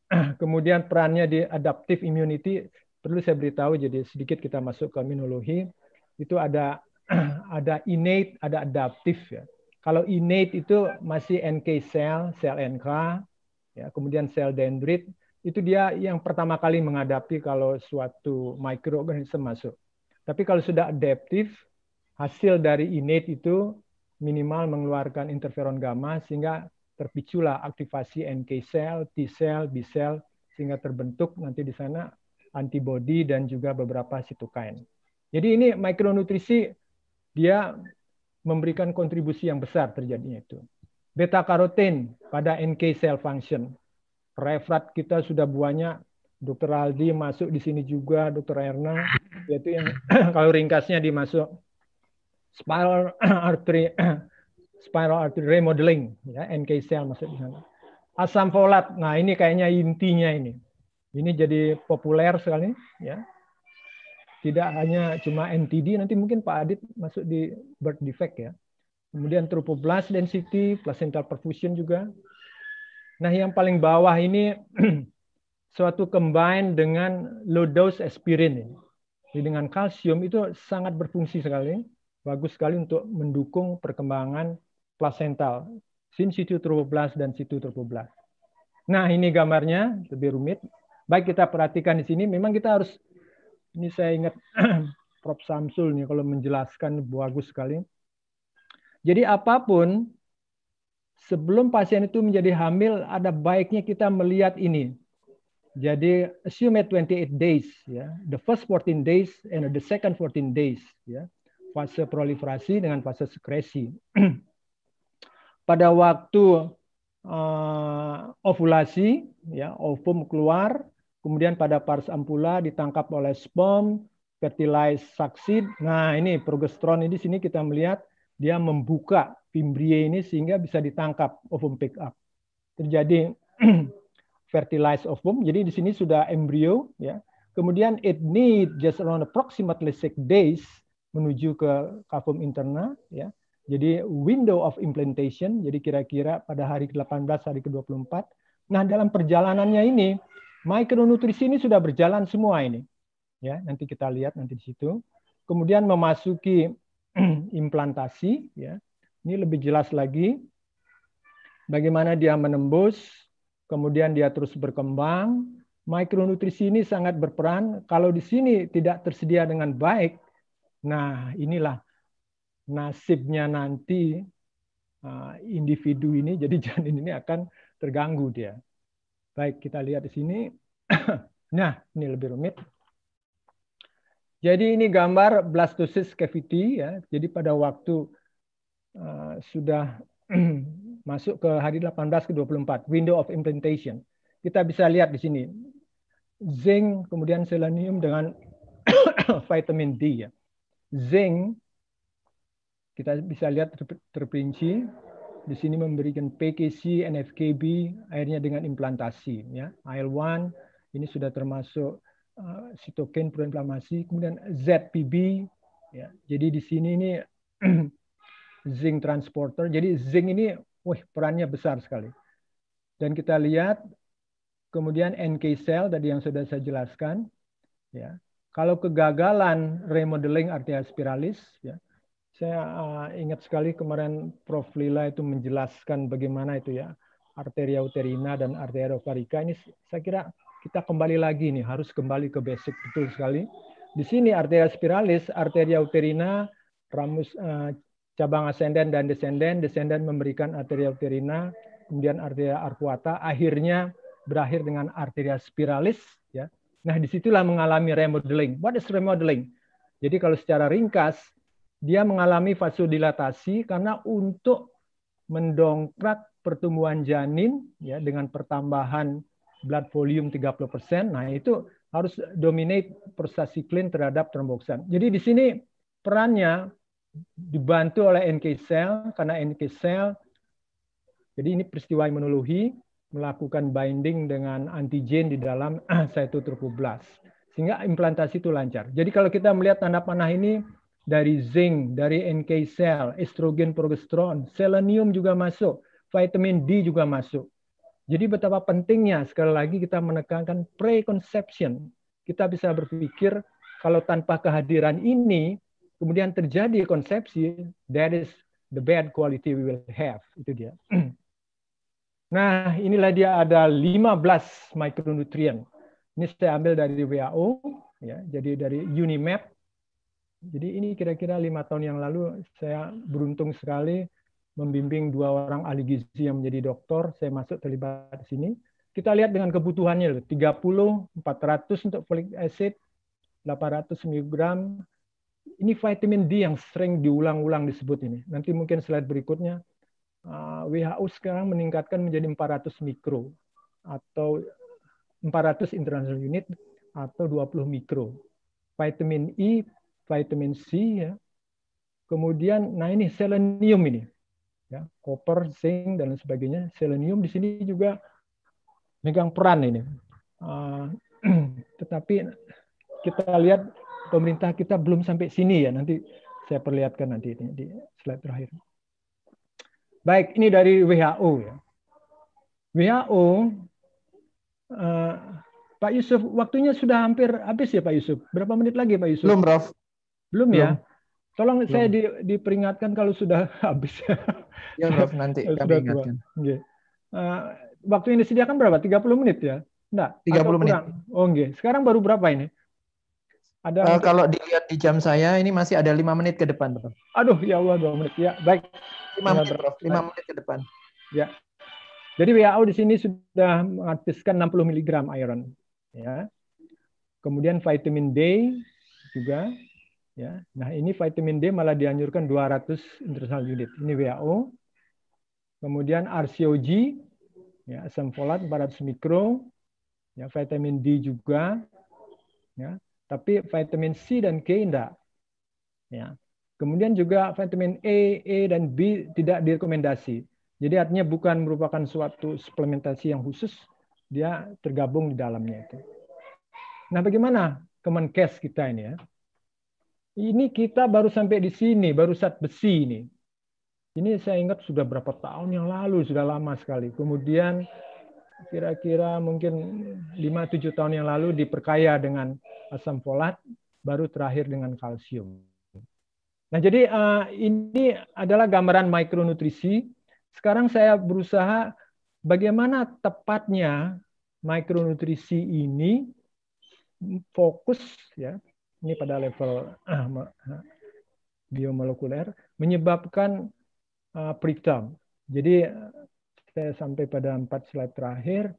(clears throat) kemudian perannya di adaptive immunity perlu saya beritahu jadi sedikit kita masuk ke minologi itu ada (clears throat) ada innate ada adaptif ya kalau innate itu masih NK cell, sel NK, ya, kemudian sel dendrit, itu dia yang pertama kali menghadapi kalau suatu mikroorganisme masuk. Tapi kalau sudah adaptif, hasil dari innate itu minimal mengeluarkan interferon gamma sehingga terpiculah aktivasi NK cell, T cell, B cell sehingga terbentuk nanti di sana antibody dan juga beberapa sitokain. Jadi ini mikronutrisi dia memberikan kontribusi yang besar terjadinya itu. Beta karoten pada NK cell function. Refrat kita sudah banyak, Dokter Aldi masuk di sini juga, Dokter Erna, yaitu yang (clears throat) kalau ringkasnya dimasuk spiral (clears throat) artery (clears throat) spiral artery remodeling ya NK cell masuk di sana. Asam folat. Nah, ini kayaknya intinya ini. Ini jadi populer sekali ya tidak hanya cuma NTD, nanti mungkin Pak Adit masuk di birth defect ya. Kemudian tropoblast density, placental perfusion juga. Nah, yang paling bawah ini (clears throat) suatu combine dengan low dose aspirin. Jadi dengan kalsium itu sangat berfungsi sekali, bagus sekali untuk mendukung perkembangan placental, sin situ tropoblast dan situ tropoblast. Nah, ini gambarnya lebih rumit. Baik kita perhatikan di sini memang kita harus ini saya ingat (clears throat) Prof. Samsul nih kalau menjelaskan bagus sekali. Jadi apapun sebelum pasien itu menjadi hamil ada baiknya kita melihat ini. Jadi assume at 28 days ya, the first 14 days and the second 14 days ya. Fase proliferasi dengan fase sekresi. (clears throat) Pada waktu uh, ovulasi ya, ovum keluar kemudian pada pars ampula ditangkap oleh sperm, fertilize succeed. Nah, ini progesteron ini di sini kita melihat dia membuka fimbria ini sehingga bisa ditangkap ovum pick up. Terjadi (clears throat) fertilize ovum. Jadi di sini sudah embrio ya. Kemudian it need just around approximately six days menuju ke cavum interna ya. Jadi window of implantation jadi kira-kira pada hari ke-18 hari ke-24. Nah, dalam perjalanannya ini Mikronutrisi ini sudah berjalan semua ini. Ya, nanti kita lihat nanti di situ. Kemudian memasuki (clears throat) implantasi ya. Ini lebih jelas lagi bagaimana dia menembus, kemudian dia terus berkembang. Mikronutrisi ini sangat berperan. Kalau di sini tidak tersedia dengan baik, nah inilah nasibnya nanti uh, individu ini (laughs) jadi janin ini akan terganggu dia. Baik, kita lihat di sini. (clears throat) nah, ini lebih rumit. Jadi ini gambar blastosis cavity ya. Jadi pada waktu uh, sudah (clears throat) masuk ke hari 18 ke 24, window of implantation. Kita bisa lihat di sini. Zinc kemudian selenium dengan (clears throat) vitamin D ya. Zinc kita bisa lihat terperinci di sini memberikan PKC, NFKB, akhirnya dengan implantasi. Ya. IL-1 ini sudah termasuk eh, sitokin proinflamasi, kemudian ZPB. Ya. Jadi di sini ini (clears throat) zinc transporter. Jadi zinc ini, wah perannya besar sekali. Dan kita lihat kemudian NK cell tadi yang sudah saya jelaskan. Ya. Kalau kegagalan remodeling arteria spiralis, ya, saya uh, ingat sekali kemarin Prof Lila itu menjelaskan bagaimana itu ya arteria uterina dan arteria ovarika ini saya kira kita kembali lagi nih harus kembali ke basic betul sekali. Di sini arteria spiralis, arteria uterina, ramus uh, cabang asenden dan desenden, desenden memberikan arteria uterina, kemudian arteria arcuata, akhirnya berakhir dengan arteria spiralis ya. Nah, disitulah mengalami remodeling. What is remodeling? Jadi kalau secara ringkas dia mengalami vasodilatasi karena untuk mendongkrak pertumbuhan janin ya dengan pertambahan blood volume 30%. Nah, itu harus dominate prostacyclin terhadap tromboksan. Jadi di sini perannya dibantu oleh NK cell karena NK cell jadi ini peristiwa imunologi melakukan binding dengan antigen di dalam cytotrophoblast (clears throat) blast sehingga implantasi itu lancar. Jadi kalau kita melihat tanda panah ini dari zinc, dari NK cell, estrogen, progesteron, selenium juga masuk, vitamin D juga masuk. Jadi betapa pentingnya sekali lagi kita menekankan preconception. Kita bisa berpikir kalau tanpa kehadiran ini kemudian terjadi konsepsi, that is the bad quality we will have. Itu dia. (clears throat) Nah, inilah dia ada 15 micronutrient. Ini saya ambil dari WHO, ya, jadi dari Unimap jadi ini kira-kira lima tahun yang lalu saya beruntung sekali membimbing dua orang ahli gizi yang menjadi dokter, saya masuk terlibat di sini. Kita lihat dengan kebutuhannya, 30, 400 untuk folic acid, 800 mg. Ini vitamin D yang sering diulang-ulang disebut ini. Nanti mungkin slide berikutnya. Ah, WHO sekarang meningkatkan menjadi 400 mikro atau 400 international unit atau 20 mikro. Vitamin E vitamin C ya. Kemudian nah ini selenium ini. Ya, koper, zinc dan sebagainya. Selenium di sini juga megang peran ini. Uh, (clears throat) tetapi kita lihat pemerintah kita belum sampai sini ya. Nanti saya perlihatkan nanti ini, di slide terakhir. Baik, ini dari WHO ya. WHO uh, eh, Pak Yusuf, waktunya sudah hampir habis ya Pak Yusuf. Berapa menit lagi Pak Yusuf? Belum, Prof. Belum, ya? Tolong Belum. saya di, diperingatkan kalau sudah (laughs) habis. ya, Prof, nanti kami sudah ingatkan. Okay. Uh, eh, waktu yang disediakan berapa? 30 menit ya? Enggak, 30 puluh menit. Oh, okay. Sekarang baru berapa ini? Ada uh, kalau dilihat di jam saya ini masih ada lima menit ke depan, Prof. Aduh, ya Allah, dua menit. Ya, baik. Lima menit, Prof. Lima menit ke depan. Ya. Jadi WHO di sini sudah menghabiskan 60 mg iron. Ya. Kemudian vitamin D juga Ya. Nah, ini vitamin D malah dianjurkan 200 international unit. Ini WHO. Kemudian RCOG, ya, asam folat 400 mikro, ya, vitamin D juga, ya. Tapi vitamin C dan K enggak. Ya. Kemudian juga vitamin E, E dan B tidak direkomendasi. Jadi artinya bukan merupakan suatu suplementasi yang khusus, dia tergabung di dalamnya itu. Nah, bagaimana Kemenkes kita ini ya? Ini kita baru sampai di sini, baru saat besi ini. Ini saya ingat sudah berapa tahun yang lalu, sudah lama sekali. Kemudian kira-kira mungkin 5-7 tahun yang lalu diperkaya dengan asam folat, baru terakhir dengan kalsium. Nah, jadi eh, ini adalah gambaran mikronutrisi. Sekarang saya berusaha bagaimana tepatnya mikronutrisi ini fokus ya ini pada level ah, ah, biomolekuler menyebabkan ah, preterm. Jadi saya sampai pada empat slide terakhir.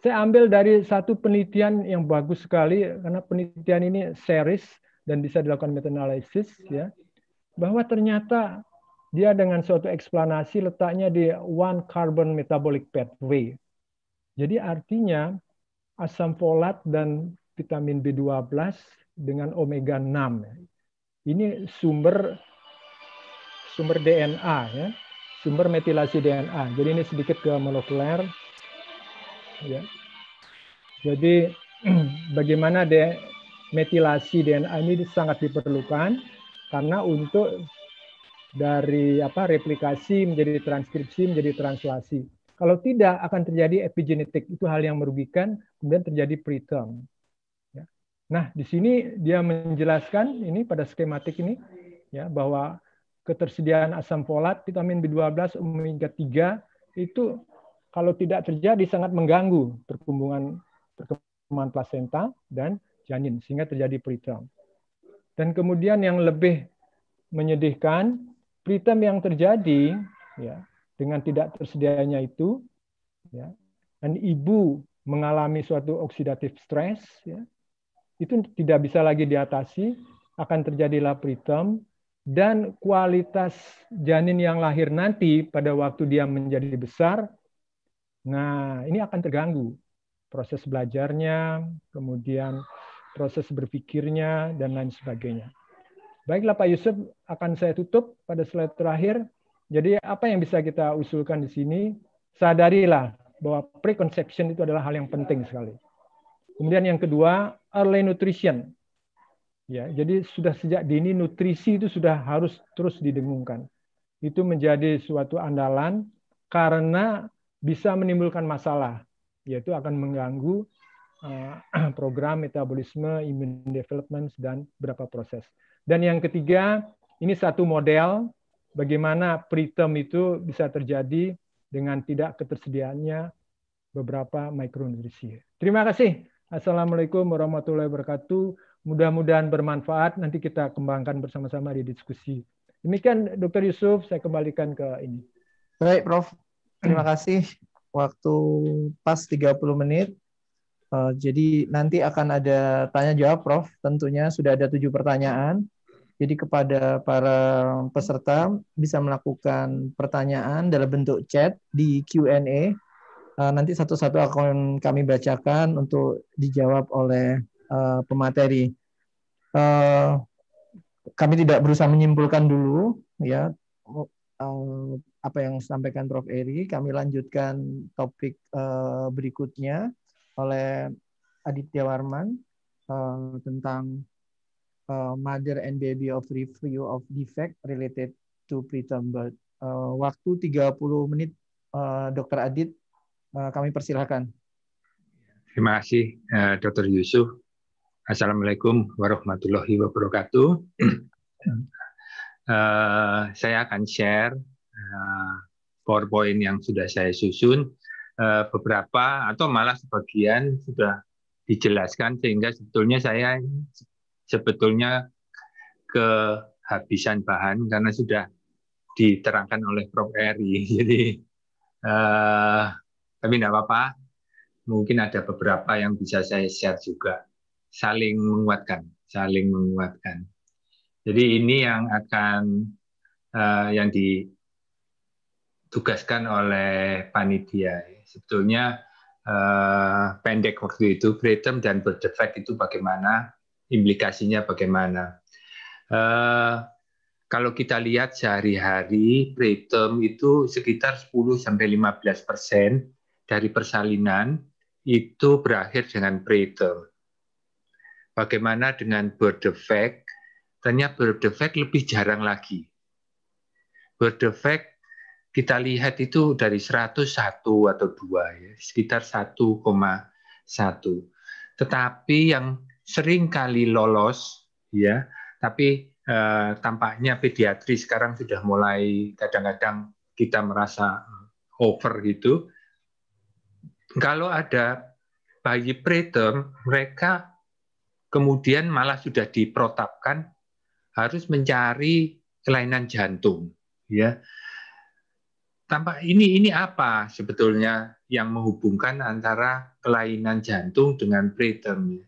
Saya ambil dari satu penelitian yang bagus sekali karena penelitian ini series dan bisa dilakukan meta analysis ya bahwa ternyata dia dengan suatu eksplanasi letaknya di one carbon metabolic pathway. Jadi artinya asam folat dan vitamin B12 dengan omega 6. Ya. Ini sumber sumber DNA ya, sumber metilasi DNA. Jadi ini sedikit ke molekuler ya. Jadi (clears throat) bagaimana de metilasi DNA ini sangat diperlukan karena untuk dari apa replikasi menjadi transkripsi menjadi translasi. Kalau tidak akan terjadi epigenetik itu hal yang merugikan kemudian terjadi preterm. Nah, di sini dia menjelaskan ini pada skematik ini ya bahwa ketersediaan asam folat, vitamin B12, omega 3 itu kalau tidak terjadi sangat mengganggu pertumbuhan perkembangan plasenta dan janin sehingga terjadi preterm. Dan kemudian yang lebih menyedihkan preterm yang terjadi ya dengan tidak tersedianya itu ya dan ibu mengalami suatu oksidatif stress ya itu tidak bisa lagi diatasi, akan terjadilah lapritum, dan kualitas janin yang lahir nanti pada waktu dia menjadi besar, nah ini akan terganggu. Proses belajarnya, kemudian proses berpikirnya, dan lain sebagainya. Baiklah Pak Yusuf, akan saya tutup pada slide terakhir. Jadi apa yang bisa kita usulkan di sini? Sadarilah bahwa preconception itu adalah hal yang penting sekali. Kemudian yang kedua, early nutrition. Ya, jadi sudah sejak dini nutrisi itu sudah harus terus didengungkan. Itu menjadi suatu andalan karena bisa menimbulkan masalah, yaitu akan mengganggu eh, (clears throat) program metabolisme, immune development, dan beberapa proses. Dan yang ketiga, ini satu model bagaimana preterm itu bisa terjadi dengan tidak ketersediaannya beberapa mikronutrisi. Terima kasih. Assalamualaikum warahmatullahi wabarakatuh. Mudah-mudahan bermanfaat. Nanti kita kembangkan bersama-sama di diskusi. Demikian Dokter Yusuf, saya kembalikan ke ini. Baik, Prof. Terima kasih. Waktu pas 30 menit. Uh, jadi nanti akan ada tanya jawab, Prof. Tentunya sudah ada tujuh pertanyaan. Jadi kepada para peserta bisa melakukan pertanyaan dalam bentuk chat di Q&A Eh, nanti satu-satu akan kami bacakan untuk dijawab oleh uh, pemateri. Uh, kami tidak berusaha menyimpulkan dulu, ya apa yang disampaikan Prof. Eri. Kami lanjutkan topik uh, berikutnya oleh Aditya Warman uh, tentang uh, Mother and Baby of Review of Defect Related to Preterm Birth. Uh, waktu 30 menit, uh, Dr. Adit Eh, kami persilahkan. Terima kasih eh, Dr. Yusuf. Assalamualaikum warahmatullahi wabarakatuh. (clears throat) Eh, saya akan share PowerPoint yang sudah saya susun. beberapa atau malah sebagian sudah dijelaskan sehingga sebetulnya saya sebetulnya kehabisan bahan karena sudah diterangkan oleh Prof. Eri. (laughs) Jadi uh, tapi tidak apa-apa, mungkin ada beberapa yang bisa saya share juga. Saling menguatkan, saling menguatkan. Jadi ini yang akan uh, yang ditugaskan oleh panitia. Sebetulnya uh, pendek waktu itu, preterm dan berdefek itu bagaimana, implikasinya bagaimana. Uh, kalau kita lihat sehari-hari preterm itu sekitar 10 sampai 15 persen dari persalinan itu berakhir dengan preterm. Bagaimana dengan birth defect? Ternyata birth defect lebih jarang lagi. Birth defect kita lihat itu dari 101 atau 2 ya, sekitar 1,1. Tetapi yang sering kali lolos ya, tapi eh, tampaknya pediatri sekarang sudah mulai kadang-kadang kita merasa over gitu kalau ada bayi preterm, mereka kemudian malah sudah diprotapkan harus mencari kelainan jantung ya tampak ini ini apa sebetulnya yang menghubungkan antara kelainan jantung dengan preterm ya?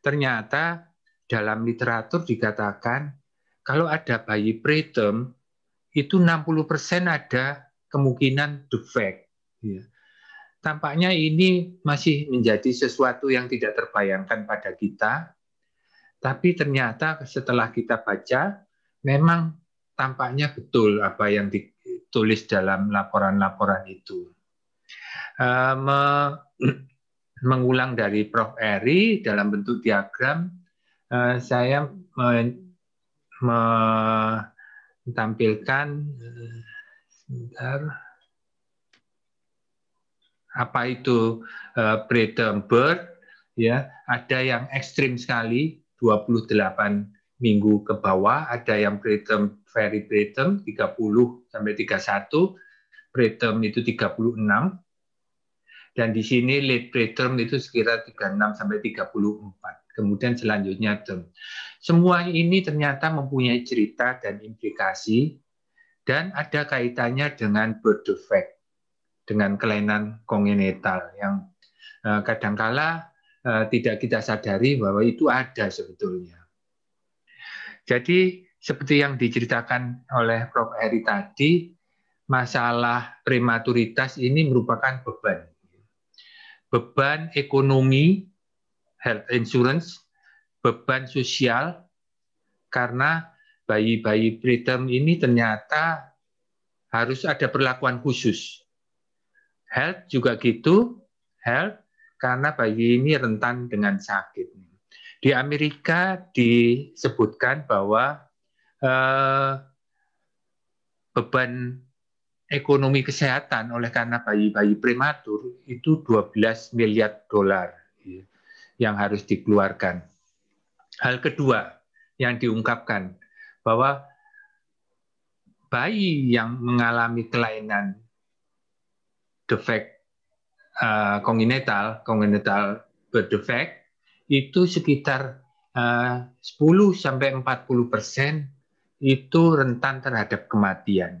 ternyata dalam literatur dikatakan kalau ada bayi preterm itu 60% ada kemungkinan defect. ya tampaknya ini masih menjadi sesuatu yang tidak terbayangkan pada kita. Tapi ternyata setelah kita baca, memang tampaknya betul apa yang ditulis dalam laporan-laporan itu. Eh, (clears throat) mengulang dari Prof. Eri dalam bentuk diagram, eh, saya menampilkan eh, sebentar apa itu preterm eh, birth ya ada yang ekstrim sekali 28 minggu ke bawah ada yang preterm very preterm 30 sampai 31 preterm itu 36 dan di sini late preterm itu sekitar 36 sampai 34 kemudian selanjutnya term semua ini ternyata mempunyai cerita dan implikasi dan ada kaitannya dengan birth defect dengan kelainan kongenital yang eh, kadangkala eh, tidak kita sadari bahwa itu ada sebetulnya. Jadi seperti yang diceritakan oleh Prof. Eri tadi, masalah prematuritas ini merupakan beban. Beban ekonomi, health insurance, beban sosial, karena bayi-bayi preterm ini ternyata harus ada perlakuan khusus Health juga gitu, health karena bayi ini rentan dengan sakit. Di Amerika disebutkan bahwa eh, beban ekonomi kesehatan oleh karena bayi-bayi prematur itu 12 miliar dolar iya, yang harus dikeluarkan. Hal kedua yang diungkapkan bahwa bayi yang mengalami kelainan defek uh, kongenital, kongenital itu sekitar uh, 10 sampai 40 persen itu rentan terhadap kematian.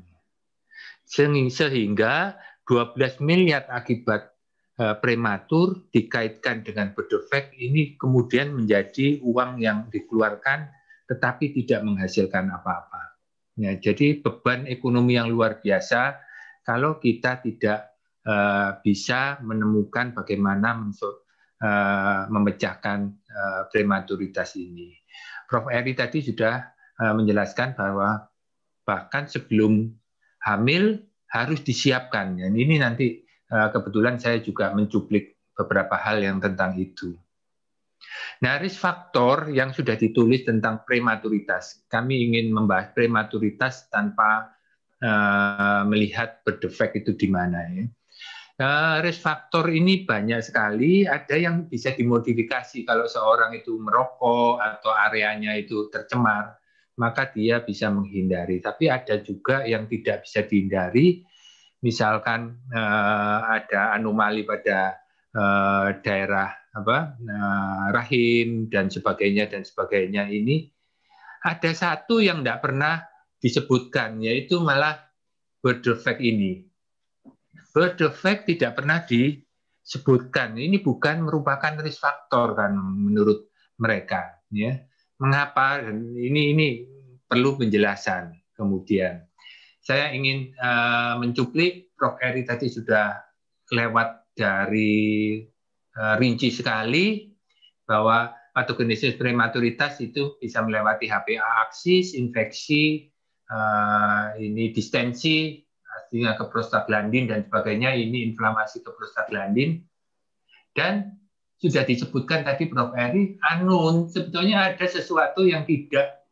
Sehingga 12 miliar akibat uh, prematur dikaitkan dengan berdefek ini kemudian menjadi uang yang dikeluarkan tetapi tidak menghasilkan apa-apa. Ya, jadi beban ekonomi yang luar biasa kalau kita tidak Eh, bisa menemukan bagaimana uh, memecahkan uh, prematuritas ini. Prof. Eri tadi sudah uh, menjelaskan bahwa bahkan sebelum hamil harus disiapkan. Dan ini nanti uh, kebetulan saya juga mencuplik beberapa hal yang tentang itu. Nah, risk faktor yang sudah ditulis tentang prematuritas. Kami ingin membahas prematuritas tanpa uh, melihat berdefek itu di mana ya. Risk faktor ini banyak sekali, ada yang bisa dimodifikasi kalau seorang itu merokok atau areanya itu tercemar, maka dia bisa menghindari. Tapi ada juga yang tidak bisa dihindari, misalkan eh, ada anomali pada eh, daerah apa eh, rahim dan sebagainya dan sebagainya ini ada satu yang tidak pernah disebutkan yaitu malah birth defect ini birth defect tidak pernah disebutkan. Ini bukan merupakan risk factor kan menurut mereka. Ya. Mengapa? Ini ini perlu penjelasan. Kemudian saya ingin uh, mencuplik Prof. Eri tadi sudah lewat dari uh, rinci sekali bahwa patogenesis prematuritas itu bisa melewati HPA aksis, infeksi, uh, ini distensi, hingga ke prostaglandin dan sebagainya. Ini inflamasi ke prostaglandin. Dan sudah disebutkan tadi Prof. Eri, anun sebetulnya ada sesuatu yang tidak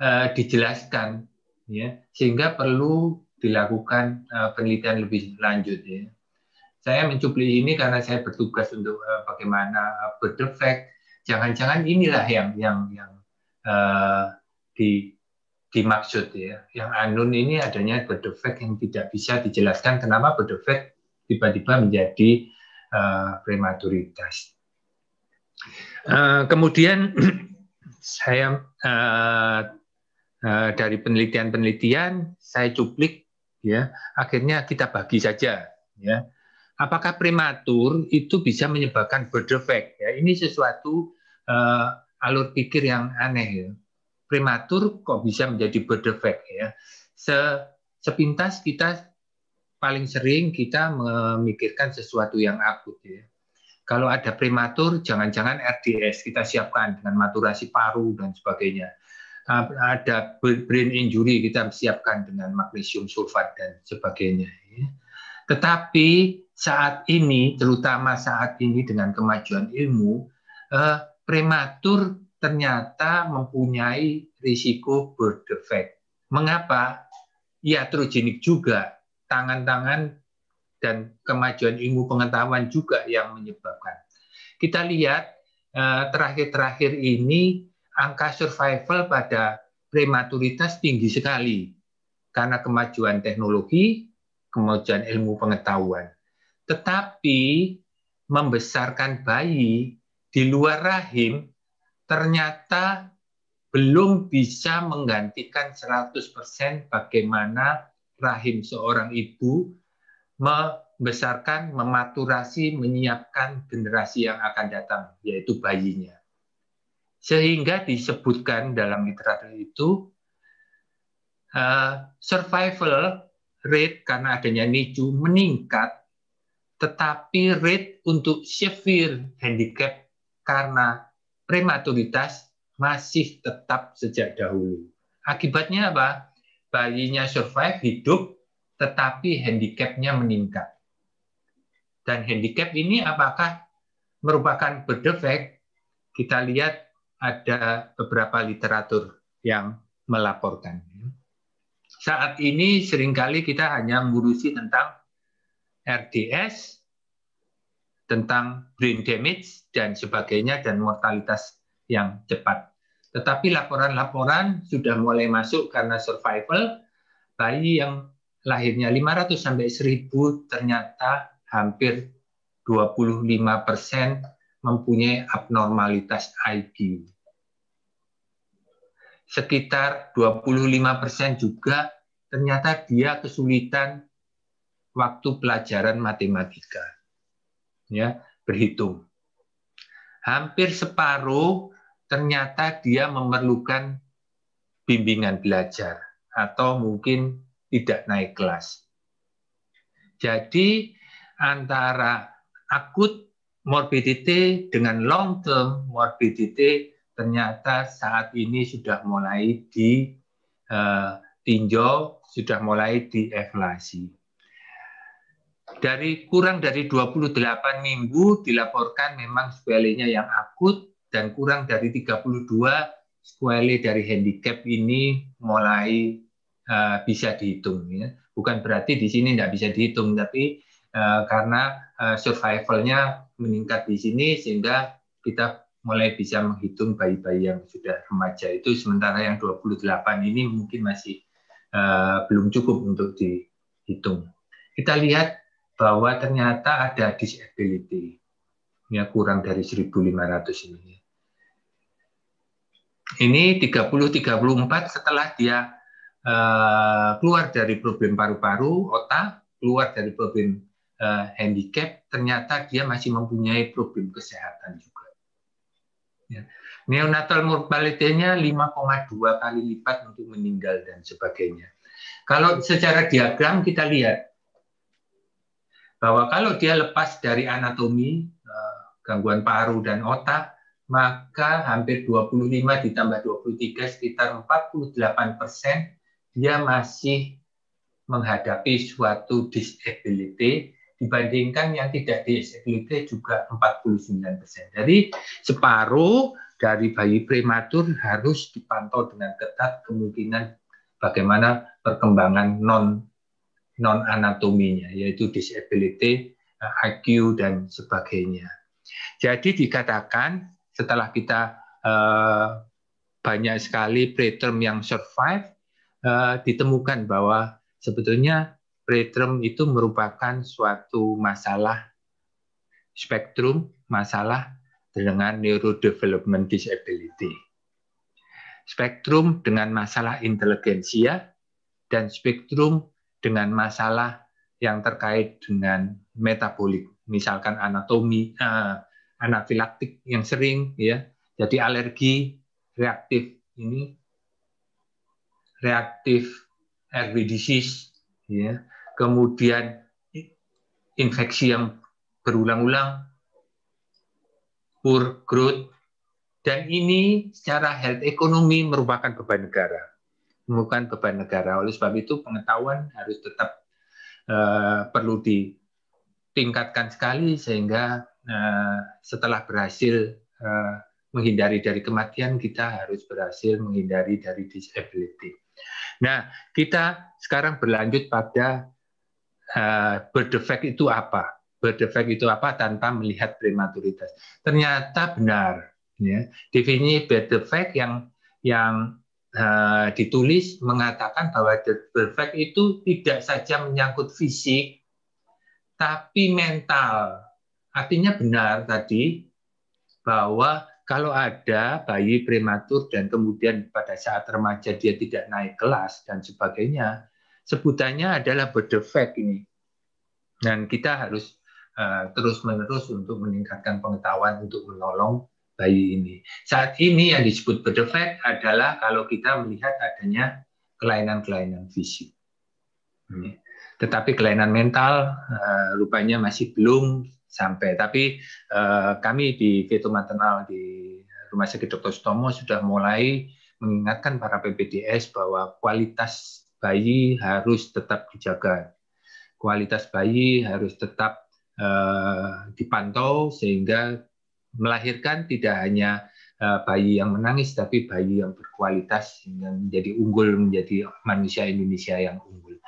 uh, dijelaskan, ya sehingga perlu dilakukan uh, penelitian lebih lanjut. Ya. Saya mencuplik ini karena saya bertugas untuk uh, bagaimana uh, berdefek. Jangan-jangan inilah yang yang yang uh, di dimaksud ya. Yang anun ini adanya bird effect yang tidak bisa dijelaskan kenapa bird effect tiba-tiba menjadi uh, prematuritas. Uh, kemudian (clears throat) saya uh, uh, dari penelitian-penelitian saya cuplik ya akhirnya kita bagi saja ya apakah prematur itu bisa menyebabkan birth effect ya ini sesuatu uh, alur pikir yang aneh ya prematur kok bisa menjadi defect ya. Se, sepintas kita paling sering kita memikirkan sesuatu yang akut ya. Kalau ada prematur, jangan-jangan RDS kita siapkan dengan maturasi paru dan sebagainya. Ada brain injury kita siapkan dengan magnesium sulfat dan sebagainya. Ya. Tetapi saat ini, terutama saat ini dengan kemajuan ilmu, eh, prematur ternyata mempunyai risiko birth defect. Mengapa? Ya terogenik juga, tangan-tangan dan kemajuan ilmu pengetahuan juga yang menyebabkan. Kita lihat eh, terakhir-terakhir ini angka survival pada prematuritas tinggi sekali karena kemajuan teknologi, kemajuan ilmu pengetahuan. Tetapi membesarkan bayi di luar rahim ternyata belum bisa menggantikan 100% bagaimana rahim seorang ibu membesarkan, mematurasi, menyiapkan generasi yang akan datang, yaitu bayinya. Sehingga disebutkan dalam literatur itu uh, survival rate karena adanya NICU meningkat, tetapi rate untuk severe handicap karena prematuritas masih tetap sejak dahulu. Akibatnya apa? Bayinya survive, hidup, tetapi handicapnya meningkat. Dan handicap ini apakah merupakan berdefek? Kita lihat ada beberapa literatur yang melaporkan. Saat ini seringkali kita hanya mengurusi tentang RDS, tentang brain damage dan sebagainya dan mortalitas yang cepat. Tetapi laporan-laporan sudah mulai masuk karena survival bayi yang lahirnya 500 sampai 1000 ternyata hampir 25% persen mempunyai abnormalitas IQ. Sekitar 25% persen juga ternyata dia kesulitan waktu pelajaran matematika ya berhitung. Hampir separuh ternyata dia memerlukan bimbingan belajar atau mungkin tidak naik kelas. Jadi antara akut morbidity dengan long term morbidity ternyata saat ini sudah mulai ditinjau, eh, uh, sudah mulai dievaluasi dari kurang dari 28 minggu dilaporkan memang squelenya yang akut dan kurang dari 32 squele dari handicap ini mulai uh, bisa dihitung ya. Bukan berarti di sini tidak bisa dihitung tapi uh, karena uh, survivalnya meningkat di sini sehingga kita mulai bisa menghitung bayi-bayi yang sudah remaja itu sementara yang 28 ini mungkin masih uh, belum cukup untuk dihitung. Kita lihat bahwa ternyata ada disability ya kurang dari 1.500 ini. Ini 30-34 setelah dia uh, keluar dari problem paru-paru, otak, keluar dari problem uh, handicap, ternyata dia masih mempunyai problem kesehatan juga. Ya. Neonatal mortality-nya 5,2 kali lipat untuk meninggal dan sebagainya. Kalau secara diagram kita lihat, bahwa kalau dia lepas dari anatomi eh, gangguan paru dan otak, maka hampir 25 ditambah 23 sekitar 48 persen dia masih menghadapi suatu disability dibandingkan yang tidak disability juga 49 persen. Jadi separuh dari bayi prematur harus dipantau dengan ketat kemungkinan bagaimana perkembangan non non anatominya yaitu disability, eh, IQ dan sebagainya. Jadi dikatakan setelah kita uh, banyak sekali preterm yang survive uh, ditemukan bahwa sebetulnya preterm itu merupakan suatu masalah spektrum masalah dengan neurodevelopment disability. Spektrum dengan masalah inteligensia dan spektrum dengan masalah yang terkait dengan metabolik, misalkan anatomi uh, anafilaktik yang sering ya. Jadi alergi reaktif ini reaktif airway disease ya. Kemudian infeksi yang berulang-ulang poor growth dan ini secara health ekonomi merupakan beban negara bukan beban negara. Oleh sebab itu pengetahuan harus tetap uh, perlu ditingkatkan sekali sehingga uh, setelah berhasil uh, menghindari dari kematian kita harus berhasil menghindari dari disability. Nah, kita sekarang berlanjut pada uh, berdefek itu apa? Berdefek itu apa tanpa melihat prematuritas? Ternyata benar ya. Definisi berdefek yang yang Eh, ditulis mengatakan bahwa The Perfect itu tidak saja menyangkut fisik, tapi mental. Artinya benar tadi bahwa kalau ada bayi prematur dan kemudian pada saat remaja dia tidak naik kelas dan sebagainya, sebutannya adalah berdefek ini. Dan kita harus uh, terus-menerus untuk meningkatkan pengetahuan untuk menolong bayi ini. Saat ini yang disebut berdefek adalah kalau kita melihat adanya kelainan-kelainan fisik. Tetapi kelainan mental eh, rupanya masih belum sampai. Tapi eh, kami di Veto Maternal di Rumah Sakit Dr. Stomo sudah mulai mengingatkan para PPDS bahwa kualitas bayi harus tetap dijaga. Kualitas bayi harus tetap eh, dipantau sehingga melahirkan tidak hanya eh, bayi yang menangis tapi bayi yang berkualitas sehingga menjadi unggul menjadi manusia Indonesia yang unggul.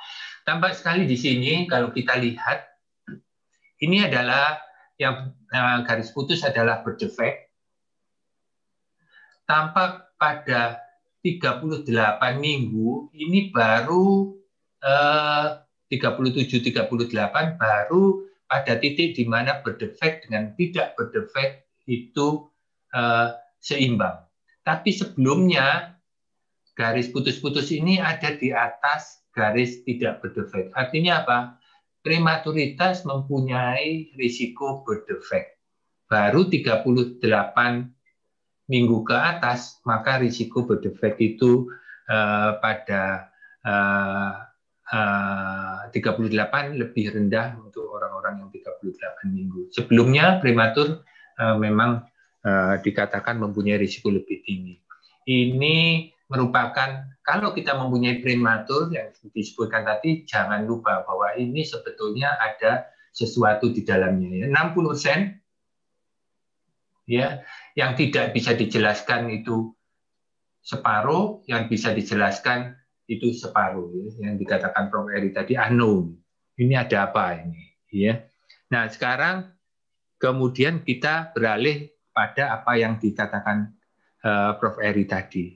Tampak sekali di sini kalau kita lihat ini adalah yang eh, garis putus adalah berdefek tampak pada 38 minggu ini baru eh, 37 38 baru pada titik di mana berdefek dengan tidak berdefek itu eh, seimbang. Tapi sebelumnya garis putus-putus ini ada di atas garis tidak berdefek. Artinya apa? Prematuritas mempunyai risiko berdefek. Baru 38 minggu ke atas, maka risiko berdefek itu eh, pada eh, 38 eh, lebih rendah untuk orang-orang yang 38 minggu. Sebelumnya prematur Eh, memang eh, dikatakan mempunyai risiko lebih tinggi. Ini merupakan kalau kita mempunyai prematur yang disebutkan tadi jangan lupa bahwa ini sebetulnya ada sesuatu di dalamnya ya. 60 sen ya yang tidak bisa dijelaskan itu separuh yang bisa dijelaskan itu separuh ya, yang dikatakan Prof Eri tadi unknown ah, ini ada apa ini ya nah sekarang kemudian kita beralih pada apa yang dikatakan uh, Prof. Eri tadi.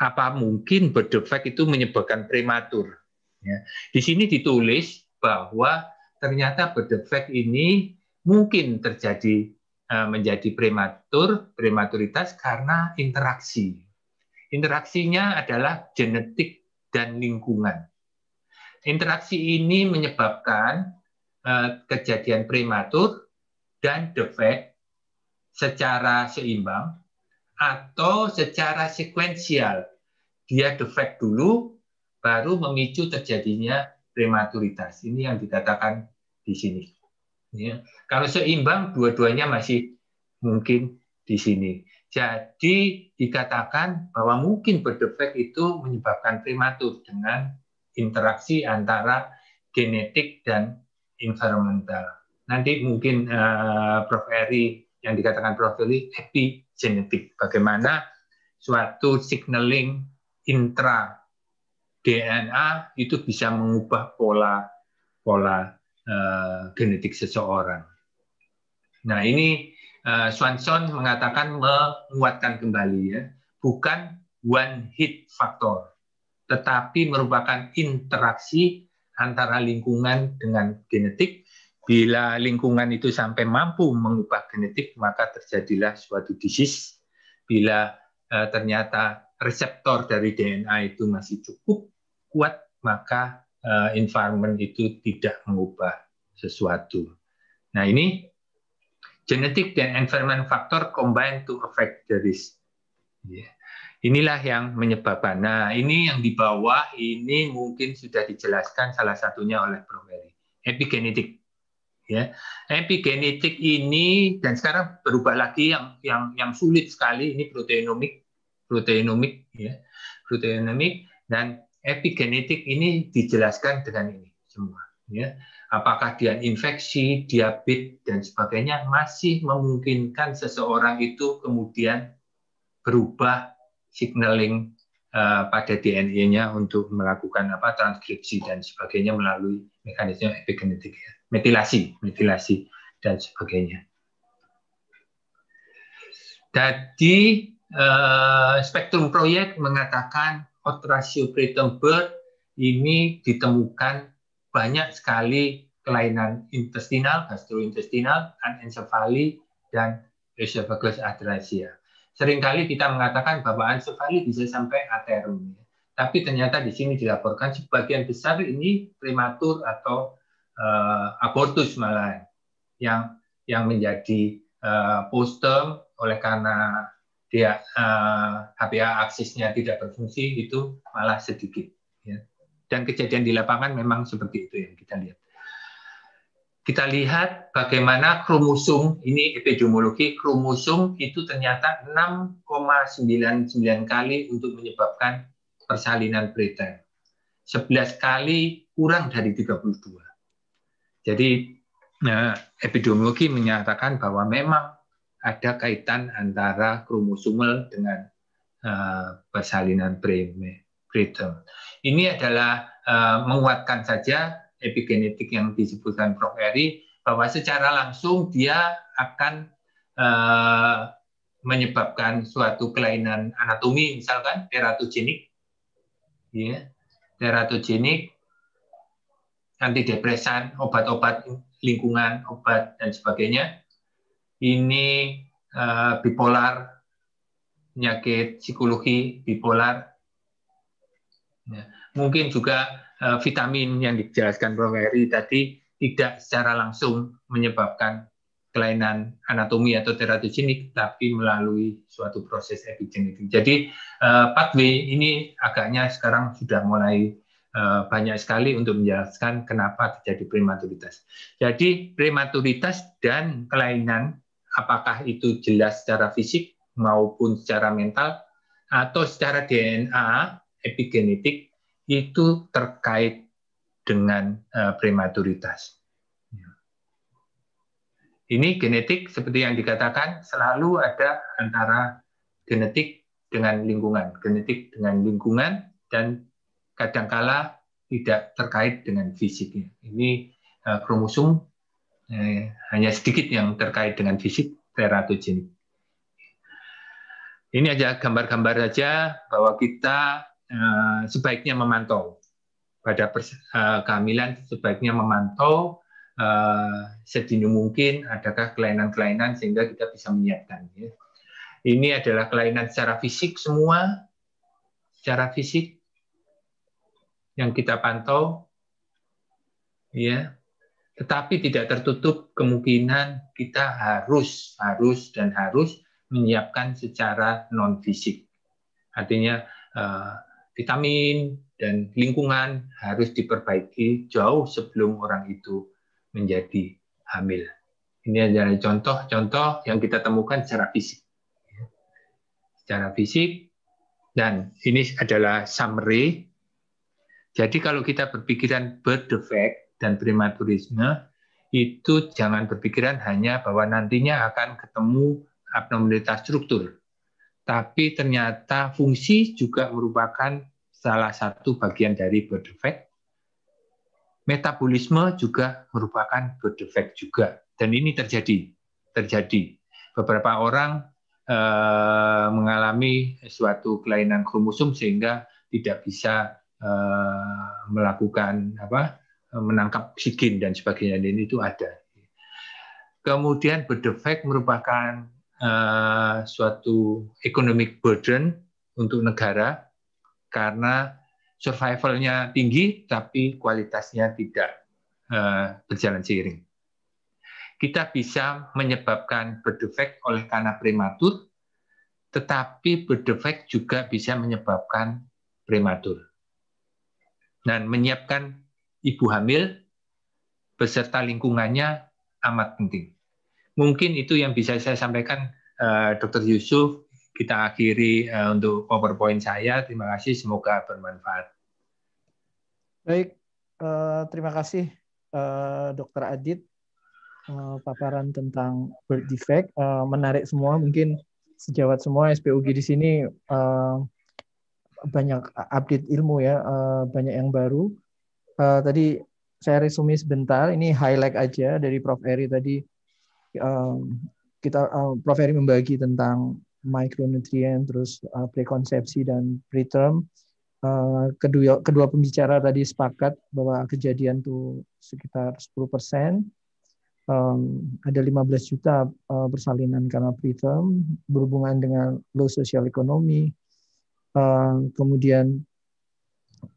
Apa mungkin berdefek itu menyebabkan prematur? Ya. Di sini ditulis bahwa ternyata berdefek ini mungkin terjadi uh, menjadi prematur, prematuritas karena interaksi. Interaksinya adalah genetik dan lingkungan. Interaksi ini menyebabkan uh, kejadian prematur dan the Fed secara seimbang atau secara sekuensial. Dia the Fed dulu, baru memicu terjadinya prematuritas. Ini yang dikatakan di sini. Ya. Kalau seimbang, dua-duanya masih mungkin di sini. Jadi dikatakan bahwa mungkin berdefek itu menyebabkan prematur dengan interaksi antara genetik dan environmental nanti mungkin uh, Prof. Eri yang dikatakan Prof. Eri epigenetik, bagaimana suatu signaling intra DNA itu bisa mengubah pola pola uh, genetik seseorang. Nah ini uh, Swanson mengatakan menguatkan kembali ya, bukan one hit factor, tetapi merupakan interaksi antara lingkungan dengan genetik Bila lingkungan itu sampai mampu mengubah genetik, maka terjadilah suatu disease. Bila eh, ternyata reseptor dari DNA itu masih cukup kuat, maka eh, environment itu tidak mengubah sesuatu. Nah ini genetik dan environment factor combined to affect the risk. Ya. Inilah yang menyebabkan. Nah, ini yang di bawah ini mungkin sudah dijelaskan salah satunya oleh Prof. Eri. Epigenetik ya epigenetik ini dan sekarang berubah lagi yang yang yang sulit sekali ini proteinomik proteinomik ya proteinomik dan epigenetik ini dijelaskan dengan ini semua ya apakah dia infeksi diabetes dan sebagainya masih memungkinkan seseorang itu kemudian berubah signaling eh, pada DNA-nya untuk melakukan apa transkripsi dan sebagainya melalui mekanisme epigenetik ya metilasi, metilasi dan sebagainya. Jadi eh, spektrum proyek mengatakan hot ratio preterm birth ini ditemukan banyak sekali kelainan intestinal, gastrointestinal, anencephaly, dan esophagus atresia. Seringkali kita mengatakan bahwa anencephaly bisa sampai aterum. Tapi ternyata di sini dilaporkan sebagian besar ini prematur atau uh, abortus malah yang yang menjadi uh, poster oleh karena dia uh, eh, HPA aksisnya tidak berfungsi itu malah sedikit ya. dan kejadian di lapangan memang seperti itu yang kita lihat kita lihat bagaimana kromosom ini epidemiologi kromosom itu ternyata 6,99 kali untuk menyebabkan persalinan preterm. 11 kali kurang dari 32. Jadi eh, epidemiologi menyatakan bahwa memang ada kaitan antara kromosomal dengan eh, persalinan preterm. Ini adalah eh, menguatkan saja epigenetik yang disebutkan Prof. Eri bahwa secara langsung dia akan menyebabkan suatu kelainan anatomi misalkan teratogenik ya, teratogenik antidepresan, obat-obat lingkungan, obat dan sebagainya. Ini eh, bipolar, penyakit psikologi bipolar. Ya. Mungkin juga eh, vitamin yang dijelaskan Prof. Heri tadi tidak secara langsung menyebabkan kelainan anatomi atau teratogenik, tapi melalui suatu proses epigenetik. Jadi uh, pathway ini agaknya sekarang sudah mulai Eh, banyak sekali untuk menjelaskan kenapa terjadi prematuritas. Jadi prematuritas dan kelainan apakah itu jelas secara fisik maupun secara mental atau secara DNA epigenetik itu terkait dengan eh, prematuritas. Ya. Ini genetik seperti yang dikatakan selalu ada antara genetik dengan lingkungan, genetik dengan lingkungan dan kadangkala tidak terkait dengan fisiknya. Ini eh, kromosom eh, hanya sedikit yang terkait dengan fisik teratogenik. Ini aja gambar-gambar saja bahwa kita eh, sebaiknya memantau pada kehamilan sebaiknya memantau sedini mungkin adakah kelainan-kelainan sehingga kita bisa menyiapkan. Ya. Ini adalah kelainan secara fisik semua, secara fisik yang kita pantau ya tetapi tidak tertutup kemungkinan kita harus harus dan harus menyiapkan secara non fisik artinya eh, vitamin dan lingkungan harus diperbaiki jauh sebelum orang itu menjadi hamil ini adalah contoh-contoh yang kita temukan secara fisik secara fisik dan ini adalah summary jadi kalau kita berpikiran berdefek dan prematurisme, itu jangan berpikiran hanya bahwa nantinya akan ketemu abnormalitas struktur. Tapi ternyata fungsi juga merupakan salah satu bagian dari berdefek. Metabolisme juga merupakan berdefek juga. Dan ini terjadi. Terjadi. Beberapa orang eh, mengalami suatu kelainan kromosom sehingga tidak bisa Eh, melakukan apa eh, menangkap sikin dan sebagainya ini itu ada. Kemudian berdefek merupakan eh, suatu economic burden untuk negara karena survivalnya tinggi tapi kualitasnya tidak berjalan seiring. Kita bisa menyebabkan berdefek oleh karena prematur, tetapi berdefek juga bisa menyebabkan prematur dan menyiapkan ibu hamil beserta lingkungannya amat penting. Mungkin itu yang bisa saya sampaikan, eh, Dr. Yusuf. Kita akhiri eh, untuk PowerPoint saya. Terima kasih, semoga bermanfaat. Baik, eh, terima kasih Dr. Adit. paparan tentang birth defect menarik semua. Mungkin sejawat semua SPUG di sini banyak update ilmu ya, uh, banyak yang baru. Uh, tadi saya resumis sebentar, ini highlight aja dari Prof. Eri tadi. Uh, kita uh, Prof. Eri membagi tentang micronutrient, terus uh, prekonsepsi dan preterm. Uh, kedua kedua pembicara tadi sepakat bahwa kejadian itu sekitar 10 persen. Um, ada 15 juta uh, persalinan karena preterm berhubungan dengan low social economy, Uh, kemudian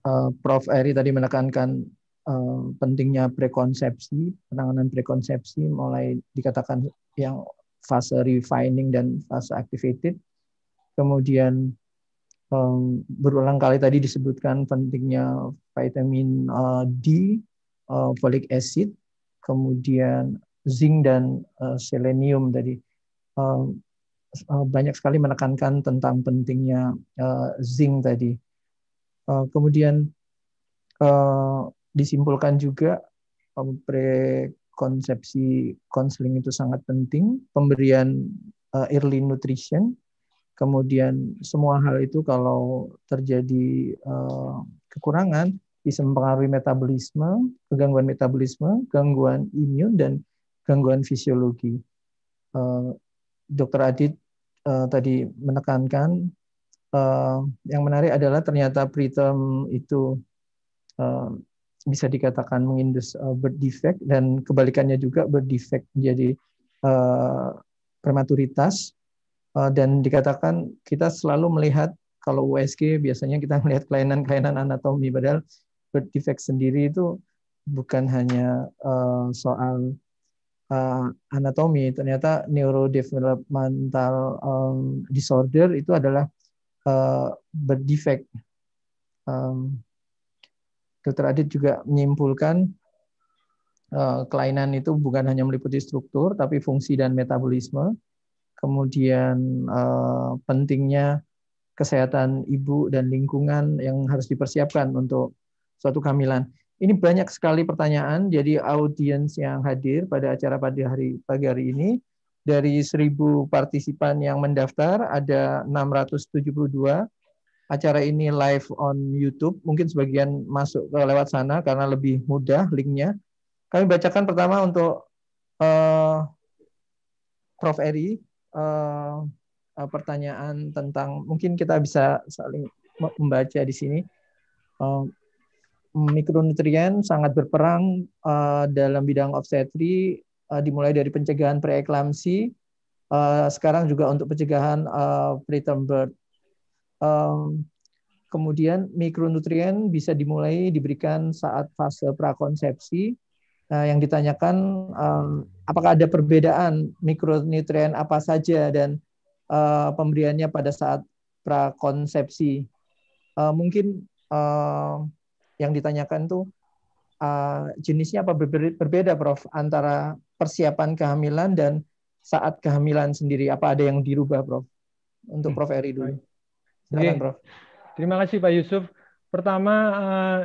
uh, Prof. Eri tadi menekankan uh, pentingnya prekonsepsi, penanganan prekonsepsi mulai dikatakan yang fase refining dan fase activated. Kemudian um, berulang kali tadi disebutkan pentingnya vitamin uh, D, uh, folic acid, kemudian zinc dan uh, selenium tadi. Um, Eh, banyak sekali menekankan tentang pentingnya eh, zinc tadi. Eh, kemudian disimpulkan juga prekonsepsi konseling itu sangat penting, pemberian early nutrition, kemudian semua hal itu kalau terjadi kekurangan bisa mempengaruhi metabolisme, gangguan metabolisme, gangguan imun dan gangguan fisiologi. dokter Adit uh, tadi menekankan uh, yang menarik adalah ternyata preterm itu uh, bisa dikatakan mengindus uh, berdefek dan kebalikannya juga berdefek menjadi uh, prematuritas uh, dan dikatakan kita selalu melihat kalau USG biasanya kita (laughs) melihat kelainan-kelainan anatomi padahal berdefek sendiri itu bukan hanya uh, soal uh, anatomi ternyata neurodevelopmental um, disorder itu adalah uh, berdefek. Um, Dr. Adit juga menyimpulkan uh, kelainan itu bukan hanya meliputi struktur tapi fungsi dan metabolisme. Kemudian uh, pentingnya kesehatan ibu dan lingkungan yang harus dipersiapkan untuk suatu kehamilan. Ini banyak sekali pertanyaan, jadi audiens yang hadir pada acara pada hari pagi hari ini dari 1000 partisipan yang mendaftar ada 672. Acara ini live on YouTube, mungkin sebagian masuk ke lewat sana karena lebih mudah linknya. Kami bacakan pertama untuk uh, Prof. Eri uh, uh, pertanyaan tentang mungkin kita bisa saling membaca di sini. Uh, mikronutrien sangat berperang uh, dalam bidang obstetri uh, dimulai dari pencegahan preeklamsi uh, sekarang juga untuk pencegahan uh, preterm birth. Um, kemudian mikronutrien bisa dimulai diberikan saat fase prakonsepsi. uh, yang ditanyakan um, apakah ada perbedaan mikronutrien apa saja dan uh, pemberiannya pada saat prakonsepsi. Uh, mungkin uh, yang ditanyakan tuh uh, jenisnya apa berbeda Prof antara persiapan kehamilan dan saat kehamilan sendiri apa ada yang dirubah Prof untuk hmm. Prof Eri dulu silakan Oke. Prof terima kasih Pak Yusuf pertama eh,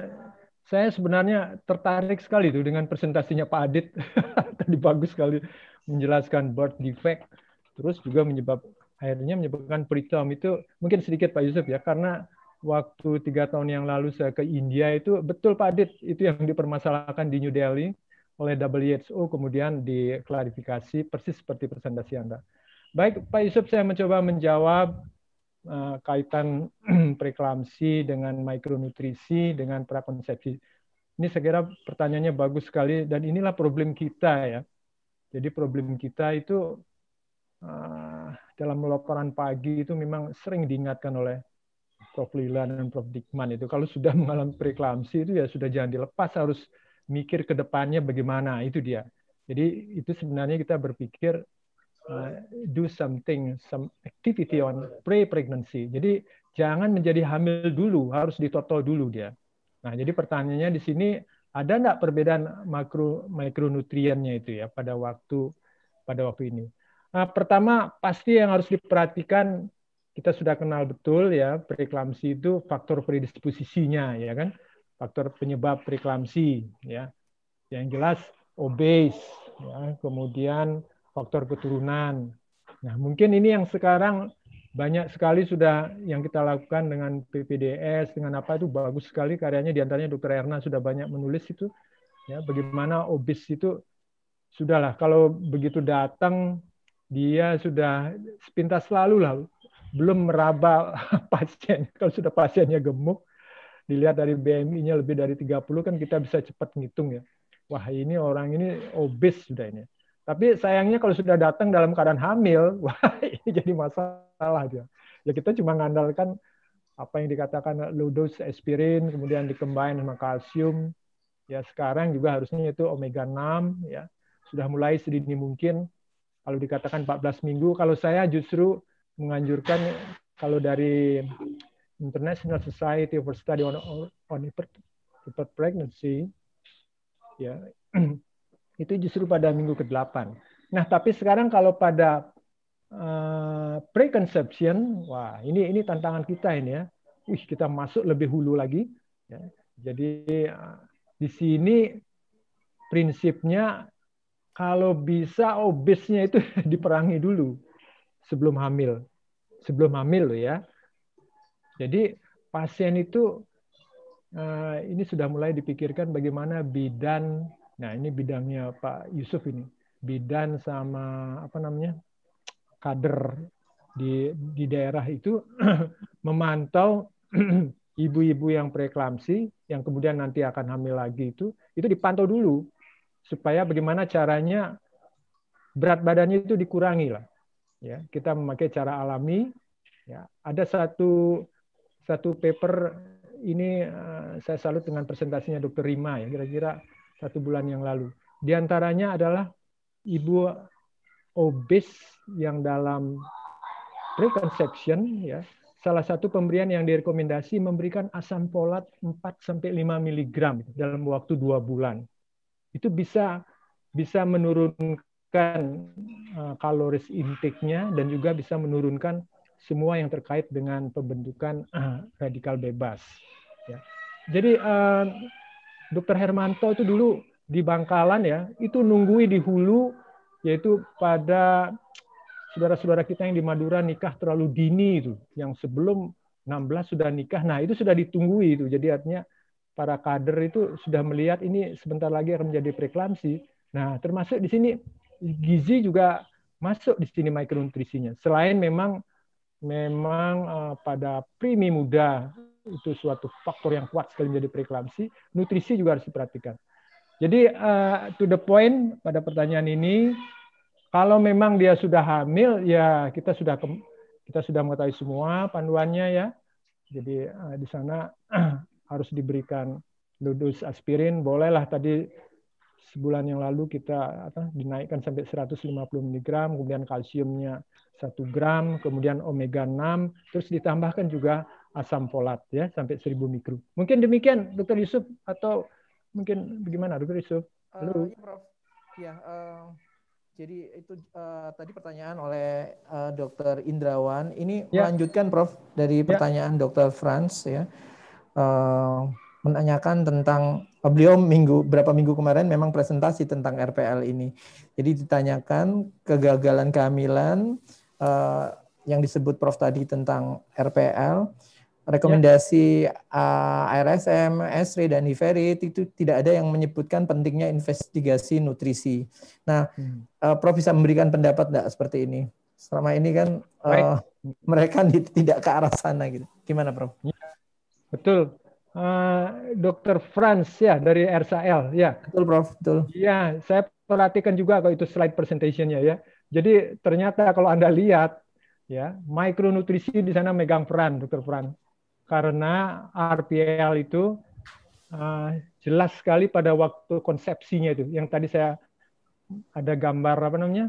saya sebenarnya tertarik sekali tuh dengan presentasinya Pak Adit (laughs) tadi bagus sekali menjelaskan birth defect terus juga menyebab akhirnya menyebabkan preterm itu mungkin sedikit Pak Yusuf ya karena waktu tiga tahun yang lalu saya ke India itu betul Pak Adit itu yang dipermasalahkan di New Delhi oleh WHO kemudian diklarifikasi persis seperti presentasi Anda. Baik Pak Yusuf saya mencoba menjawab uh, kaitan (clears throat) preklamsi dengan mikronutrisi dengan prakonsepsi. Ini saya kira pertanyaannya bagus sekali dan inilah problem kita ya. Jadi problem kita itu uh, dalam laporan pagi itu memang sering diingatkan oleh Prof. Lila dan Prof. Dikman itu kalau sudah mengalami preeklamsi itu ya sudah jangan dilepas harus mikir ke depannya bagaimana itu dia. Jadi itu sebenarnya kita berpikir uh, do something some activity on pre pregnancy. Jadi jangan menjadi hamil dulu, harus ditoto dulu dia. Nah, jadi pertanyaannya di sini ada nggak perbedaan makro mikronutriennya itu ya pada waktu pada waktu ini. Nah, pertama pasti yang harus diperhatikan kita sudah kenal betul ya preeklamsi itu faktor predisposisinya ya kan faktor penyebab preeklamsi ya yang jelas obes ya kemudian faktor keturunan nah mungkin ini yang sekarang banyak sekali sudah yang kita lakukan dengan PPDS dengan apa itu bagus sekali karyanya diantaranya Dokter Erna sudah banyak menulis itu ya bagaimana obes itu sudahlah kalau begitu datang dia sudah sepintas selalu lah belum meraba (laughs) pasien. Kalau sudah pasiennya gemuk, dilihat dari BMI-nya lebih dari 30 kan kita bisa cepat ngitung ya. Wah ini orang ini obes sudah ini. Tapi sayangnya kalau sudah datang dalam keadaan hamil, (laughs) wah ini jadi masalah dia. Ya kita cuma ngandalkan apa yang dikatakan low dose aspirin, kemudian dikembangin sama kalsium. Ya sekarang juga harusnya itu omega 6 ya. Sudah mulai sedini mungkin kalau dikatakan 14 minggu, kalau saya justru menganjurkan kalau dari International Society for Study on on Pregnancy ya (clears throat) itu justru pada minggu ke-8. Nah, tapi sekarang kalau pada uh, preconception, wah ini ini tantangan kita ini ya. Wih, kita masuk lebih hulu lagi ya. Jadi uh, di sini prinsipnya kalau bisa obesnya itu (laughs) diperangi dulu sebelum hamil. Sebelum hamil loh ya. Jadi pasien itu eh, ini sudah mulai dipikirkan bagaimana bidan. Nah, ini bidangnya Pak Yusuf ini. Bidan sama apa namanya? kader di di daerah itu (clears throat) memantau (clears throat) ibu-ibu yang preeklamsi yang kemudian nanti akan hamil lagi itu itu dipantau dulu supaya bagaimana caranya berat badannya itu dikurangi lah ya kita memakai cara alami ya ada satu satu paper ini uh, saya salut dengan presentasinya Dr. Rima ya kira-kira satu bulan yang lalu di antaranya adalah ibu obes yang dalam preconception ya salah satu pemberian yang direkomendasi memberikan asam folat 4 sampai 5 mg dalam waktu dua bulan. Itu bisa bisa menurunkan menurunkan eh, kaloris intake-nya dan juga bisa menurunkan semua yang terkait dengan pembentukan eh, radikal bebas. Ya. Jadi eh, Dokter Dr. Hermanto itu dulu di Bangkalan ya, itu nunggui di hulu yaitu pada saudara-saudara kita yang di Madura nikah terlalu dini itu, yang sebelum 16 sudah nikah. Nah, itu sudah ditunggui itu. Jadi artinya para kader itu sudah melihat ini sebentar lagi akan menjadi preklamsi. Nah, termasuk di sini gizi juga masuk di sini mikronutrisinya. Selain memang memang uh, pada primi muda itu suatu faktor yang kuat sekali menjadi preeklamsi, nutrisi juga harus diperhatikan. Jadi uh, to the point pada pertanyaan ini, kalau memang dia sudah hamil ya kita sudah kita sudah mengetahui semua panduannya ya. Jadi uh, di sana (clears throat) harus diberikan ludus aspirin, bolehlah tadi sebulan yang lalu kita apa, dinaikkan sampai 150 mg, kemudian kalsiumnya 1 gram, kemudian omega 6, terus ditambahkan juga asam folat ya sampai 1000 mikro. Mungkin demikian Dokter Yusuf atau mungkin bagaimana Dokter Yusuf? Halo. Uh, ya, Prof. Ya, uh, jadi itu uh, tadi pertanyaan oleh uh, Dr. Indrawan. Ini ya. melanjutkan Prof dari ya. pertanyaan ya. Dr. Franz ya. Uh, menanyakan tentang oh, beliau minggu berapa minggu kemarin memang presentasi tentang RPL ini. Jadi ditanyakan kegagalan kehamilan uh, yang disebut Prof tadi tentang RPL, rekomendasi ya. uh, eh, ARSM, ESRI dan Iverit itu tidak ada yang menyebutkan pentingnya investigasi nutrisi. Nah, hmm. uh, Prof bisa memberikan pendapat tidak seperti ini? Selama ini kan uh, mereka tidak ke arah sana gitu. Gimana, Prof? Ya. Betul uh, eh, Dr. Franz ya dari RSL ya. Betul Prof, betul. Iya, saya perhatikan juga kalau itu slide presentationnya ya. Jadi ternyata kalau Anda lihat ya, mikronutrisi di sana megang peran dokter Franz. Karena RPL itu uh, jelas sekali pada waktu konsepsinya itu yang tadi saya ada gambar apa namanya?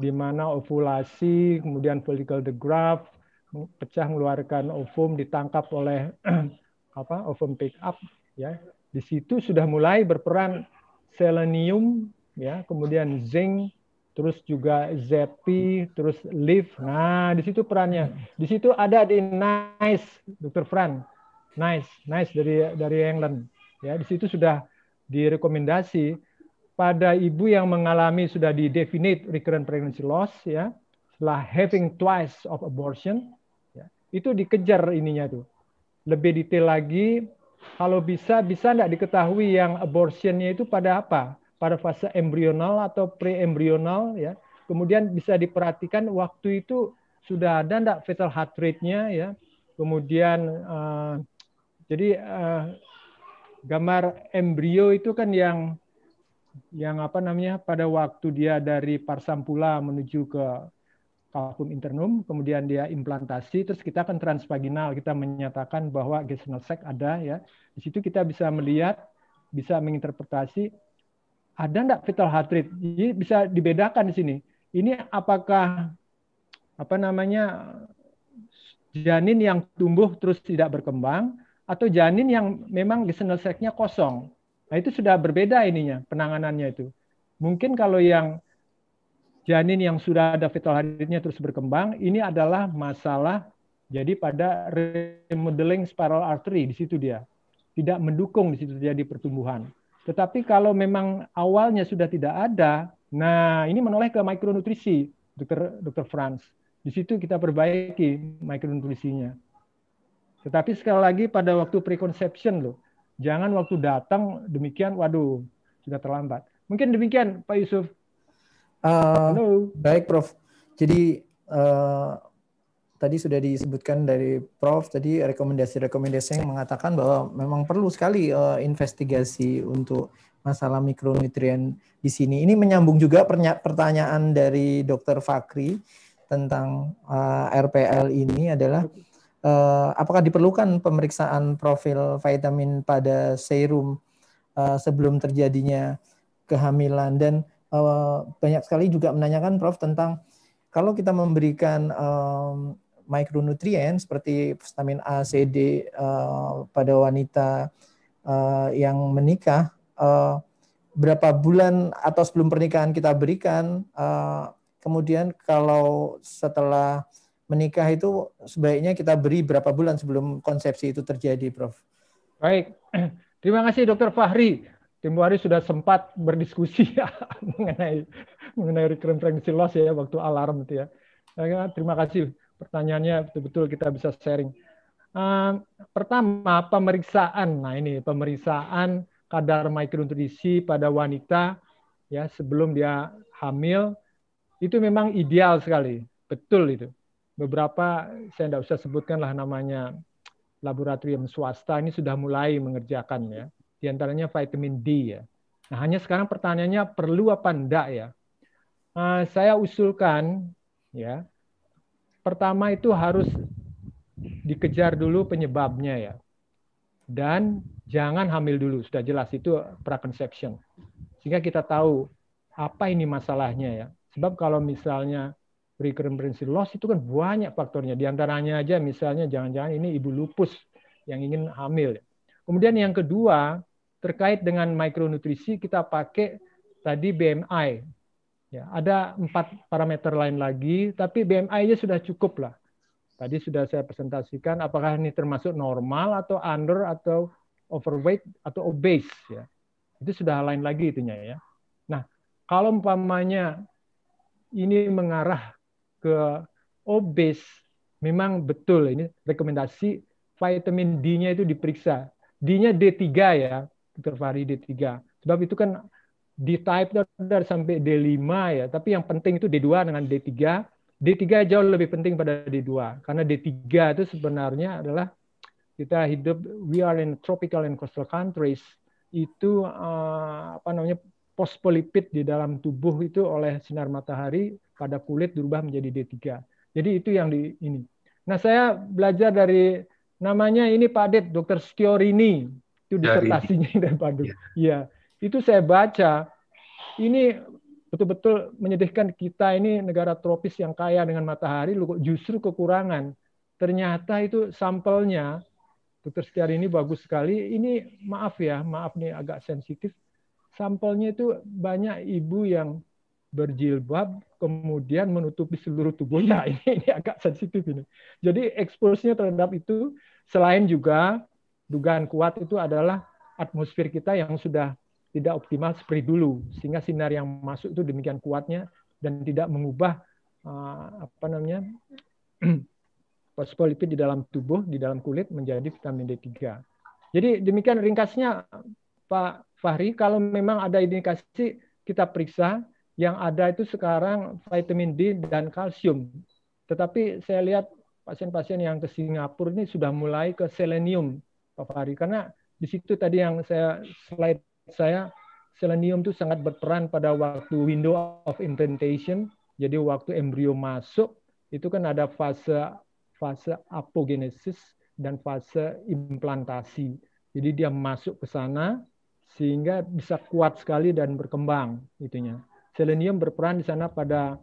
di mana ovulasi, kemudian follicle the graft pecah mengeluarkan ovum ditangkap oleh (clears throat) apa oven pick up ya di situ sudah mulai berperan selenium ya kemudian zinc terus juga zepi terus leaf nah di situ perannya di situ ada di nice dokter Fran nice nice dari dari England ya di situ sudah direkomendasi pada ibu yang mengalami sudah di definite recurrent pregnancy loss ya setelah having twice of abortion ya, itu dikejar ininya tuh lebih detail lagi, kalau bisa, bisa tidak diketahui yang abortionnya itu pada apa? Pada fase embrional atau preembrional ya. Kemudian bisa diperhatikan waktu itu sudah ada tidak fetal heart rate-nya ya. Kemudian uh, jadi uh, gambar embrio itu kan yang yang apa namanya pada waktu dia dari parsampula menuju ke kalkum internum, kemudian dia implantasi, terus kita akan transvaginal, kita menyatakan bahwa gestational sac ada ya. Di situ kita bisa melihat, bisa menginterpretasi ada enggak fetal heart rate. Jadi bisa dibedakan di sini. Ini apakah apa namanya janin yang tumbuh terus tidak berkembang atau janin yang memang gestational sac-nya kosong. Nah, itu sudah berbeda ininya penanganannya itu. Mungkin kalau yang janin yang sudah ada fetal heartnya terus berkembang, ini adalah masalah jadi pada remodeling spiral artery di situ dia tidak mendukung di situ terjadi pertumbuhan. Tetapi kalau memang awalnya sudah tidak ada, nah ini menoleh ke mikronutrisi, dokter dokter Franz. Di situ kita perbaiki mikronutrisinya. Tetapi sekali lagi pada waktu preconception loh, jangan waktu datang demikian, waduh sudah terlambat. Mungkin demikian Pak Yusuf. Uh, Halo. Baik, Prof. Jadi uh, tadi sudah disebutkan dari Prof tadi rekomendasi-rekomendasi yang mengatakan bahwa memang perlu sekali uh, investigasi untuk masalah mikronutrien di sini. Ini menyambung juga pertanyaan dari Dr. Fakri tentang uh, RPL ini adalah uh, apakah diperlukan pemeriksaan profil vitamin pada serum uh, sebelum terjadinya kehamilan dan Eh, banyak sekali juga menanyakan Prof tentang kalau kita memberikan um, eh, micronutrien seperti vitamin A, C, D eh, pada wanita yang menikah, berapa bulan atau sebelum pernikahan kita berikan, kemudian kalau setelah menikah itu sebaiknya kita beri berapa bulan sebelum konsepsi itu terjadi, Prof. Baik, (clears throat) terima kasih Dokter Fahri. Tempo hari sudah sempat berdiskusi (laughs) ya, mengenai mengenai recurrent loss ya waktu alarm itu ya. Ya, ya. Terima kasih pertanyaannya betul-betul kita bisa sharing. Uh, pertama pemeriksaan, nah ini pemeriksaan kadar mikronutrisi pada wanita ya sebelum dia hamil itu memang ideal sekali, betul itu. Beberapa saya tidak usah sebutkan lah namanya laboratorium swasta ini sudah mulai mengerjakan ya di antaranya vitamin D ya. Nah, hanya sekarang pertanyaannya perlu apa enggak ya? Uh, saya usulkan ya. Pertama itu harus dikejar dulu penyebabnya ya. Dan jangan hamil dulu, sudah jelas itu preconception. Sehingga kita tahu apa ini masalahnya ya. Sebab kalau misalnya recurrent pregnancy loss itu kan banyak faktornya. Di antaranya aja misalnya jangan-jangan ini ibu lupus yang ingin hamil. Ya. Kemudian yang kedua, terkait dengan mikronutrisi kita pakai tadi BMI. Ya, ada empat parameter lain lagi, tapi BMI-nya sudah cukup lah. Tadi sudah saya presentasikan apakah ini termasuk normal atau under atau overweight atau obese ya. Itu sudah lain lagi itunya ya. Nah, kalau umpamanya ini mengarah ke obes, memang betul ini rekomendasi vitamin D-nya itu diperiksa. D-nya D3 ya, Dr. Fahri D3. Sebab itu kan di type dari sampai D5 ya, tapi yang penting itu D2 dengan D3. D3 jauh lebih penting pada D2 karena D3 itu sebenarnya adalah kita hidup we are in tropical and coastal countries itu uh, apa namanya fosfolipid di dalam tubuh itu oleh sinar matahari pada kulit berubah menjadi D3. Jadi itu yang di ini. Nah, saya belajar dari namanya ini Pak Det, Dr. Stiorini itu disertasinya (laughs) Indah Pandu. Iya, ya. itu saya baca. Ini betul-betul menyedihkan kita ini negara tropis yang kaya dengan matahari, justru kekurangan. Ternyata itu sampelnya, Dokter Setiari ini bagus sekali. Ini maaf ya, maaf nih agak sensitif. Sampelnya itu banyak ibu yang berjilbab kemudian menutupi seluruh tubuhnya. (laughs) Ini, ini agak sensitif ini. Jadi eksposnya terhadap itu selain juga dugaan kuat itu adalah atmosfer kita yang sudah tidak optimal seperti dulu sehingga sinar yang masuk itu demikian kuatnya dan tidak mengubah uh, apa namanya (clears throat) fosfolipid di dalam tubuh di dalam kulit menjadi vitamin D3. Jadi demikian ringkasnya Pak Fahri kalau memang ada indikasi kita periksa yang ada itu sekarang vitamin D dan kalsium. Tetapi saya lihat pasien-pasien yang ke Singapura ini sudah mulai ke selenium Pak Fahri karena di situ tadi yang saya slide saya selenium itu sangat berperan pada waktu window of implantation jadi waktu embrio masuk itu kan ada fase fase apogenesis dan fase implantasi jadi dia masuk ke sana sehingga bisa kuat sekali dan berkembang itunya selenium berperan di sana pada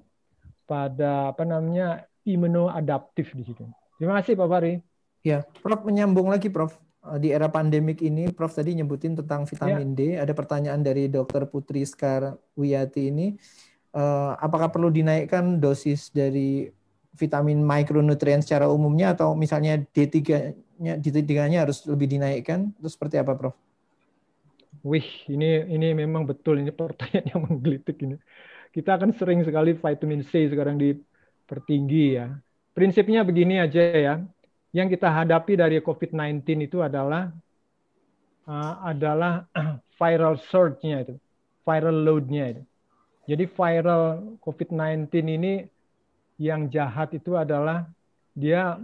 pada apa namanya imunoadaptif di situ. Terima kasih Pak Fahri. Ya, Prof menyambung lagi Prof. Eh, di era pandemik ini Prof tadi nyebutin tentang vitamin ya. D. Ada pertanyaan dari Dokter Putri Skar Wiyati ini, uh, apakah perlu dinaikkan dosis dari vitamin mikronutrien secara umumnya atau misalnya D3-nya D3-nya harus lebih dinaikkan? Itu seperti apa, Prof? Wih, ini ini memang betul ini pertanyaan yang menggelitik ini. Kita akan sering sekali vitamin C sekarang dipertinggi ya. Prinsipnya begini aja ya yang kita hadapi dari COVID-19 itu adalah uh, adalah (clears throat) viral surge-nya itu, viral load-nya itu. Jadi viral COVID-19 ini yang jahat itu adalah dia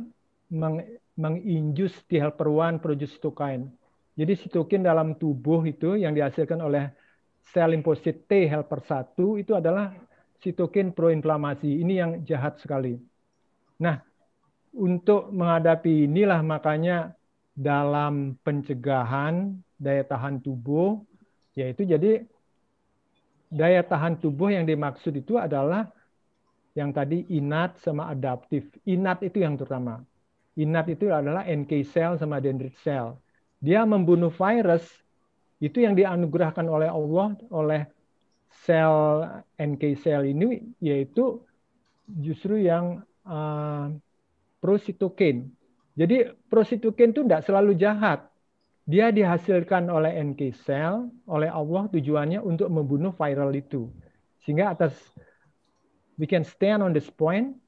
meng menginjus T helper 1 produce cytokine. Jadi sitokin dalam tubuh itu yang dihasilkan oleh sel limfosit T helper 1 itu adalah sitokin proinflamasi. Ini yang jahat sekali. Nah, untuk menghadapi inilah makanya dalam pencegahan daya tahan tubuh, yaitu jadi daya tahan tubuh yang dimaksud itu adalah yang tadi inat sama adaptif. Inat itu yang terutama. Inat itu adalah NK cell sama dendrit cell. Dia membunuh virus itu yang dianugerahkan oleh Allah oleh sel NK cell ini yaitu justru yang uh, prositokin. Jadi prositokin itu tidak selalu jahat. Dia dihasilkan oleh NK cell, oleh Allah tujuannya untuk membunuh viral itu. Sehingga atas we can stand on this point.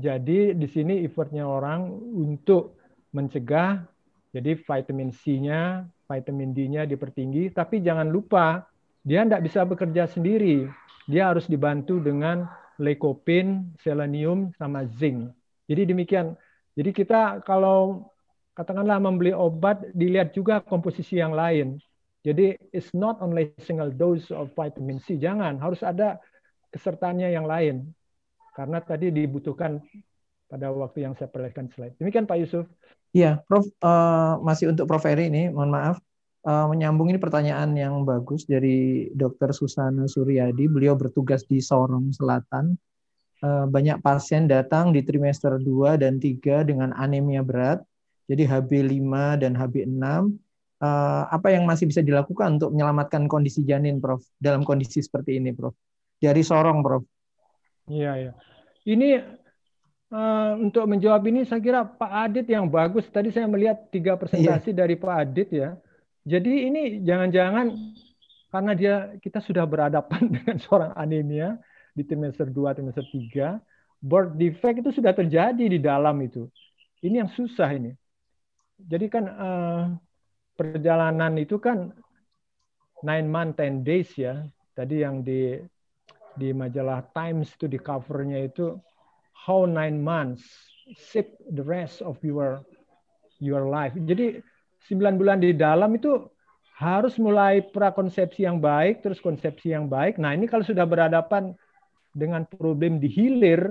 Jadi di sini effortnya orang untuk mencegah jadi vitamin C-nya, vitamin D-nya dipertinggi, tapi jangan lupa dia tidak bisa bekerja sendiri. Dia harus dibantu dengan leukopin, selenium, sama zinc. Jadi demikian. Jadi kita kalau katakanlah membeli obat dilihat juga komposisi yang lain. Jadi it's not only single dose of vitamin C. Jangan, harus ada kesertanya yang lain. Karena tadi dibutuhkan pada waktu yang saya perlihatkan slide. Demikian Pak Yusuf. Iya, Prof. Uh, masih untuk Prof. Eri ini, mohon maaf uh, menyambung ini pertanyaan yang bagus dari Dr. Susana Suryadi. Beliau bertugas di Sorong Selatan Eh, banyak pasien datang di trimester 2 dan 3 dengan anemia berat, jadi HB5 dan HB6. Eh, apa yang masih bisa dilakukan untuk menyelamatkan kondisi janin, Prof? Dalam kondisi seperti ini, Prof? Dari sorong, Prof. Iya, iya. Ini uh, untuk menjawab ini saya kira Pak Adit yang bagus. Tadi saya melihat tiga presentasi iya. dari Pak Adit ya. Jadi ini jangan-jangan karena dia kita sudah berhadapan (laughs) dengan seorang anemia, di trimester 2, trimester 3, birth defect itu sudah terjadi di dalam itu. Ini yang susah ini. Jadi kan uh, perjalanan itu kan 9 month 10 days ya. Tadi yang di di majalah Times itu di covernya itu how nine months shape the rest of your your life. Jadi 9 bulan di dalam itu harus mulai prakonsepsi yang baik, terus konsepsi yang baik. Nah, ini kalau sudah berhadapan dengan problem di hilir.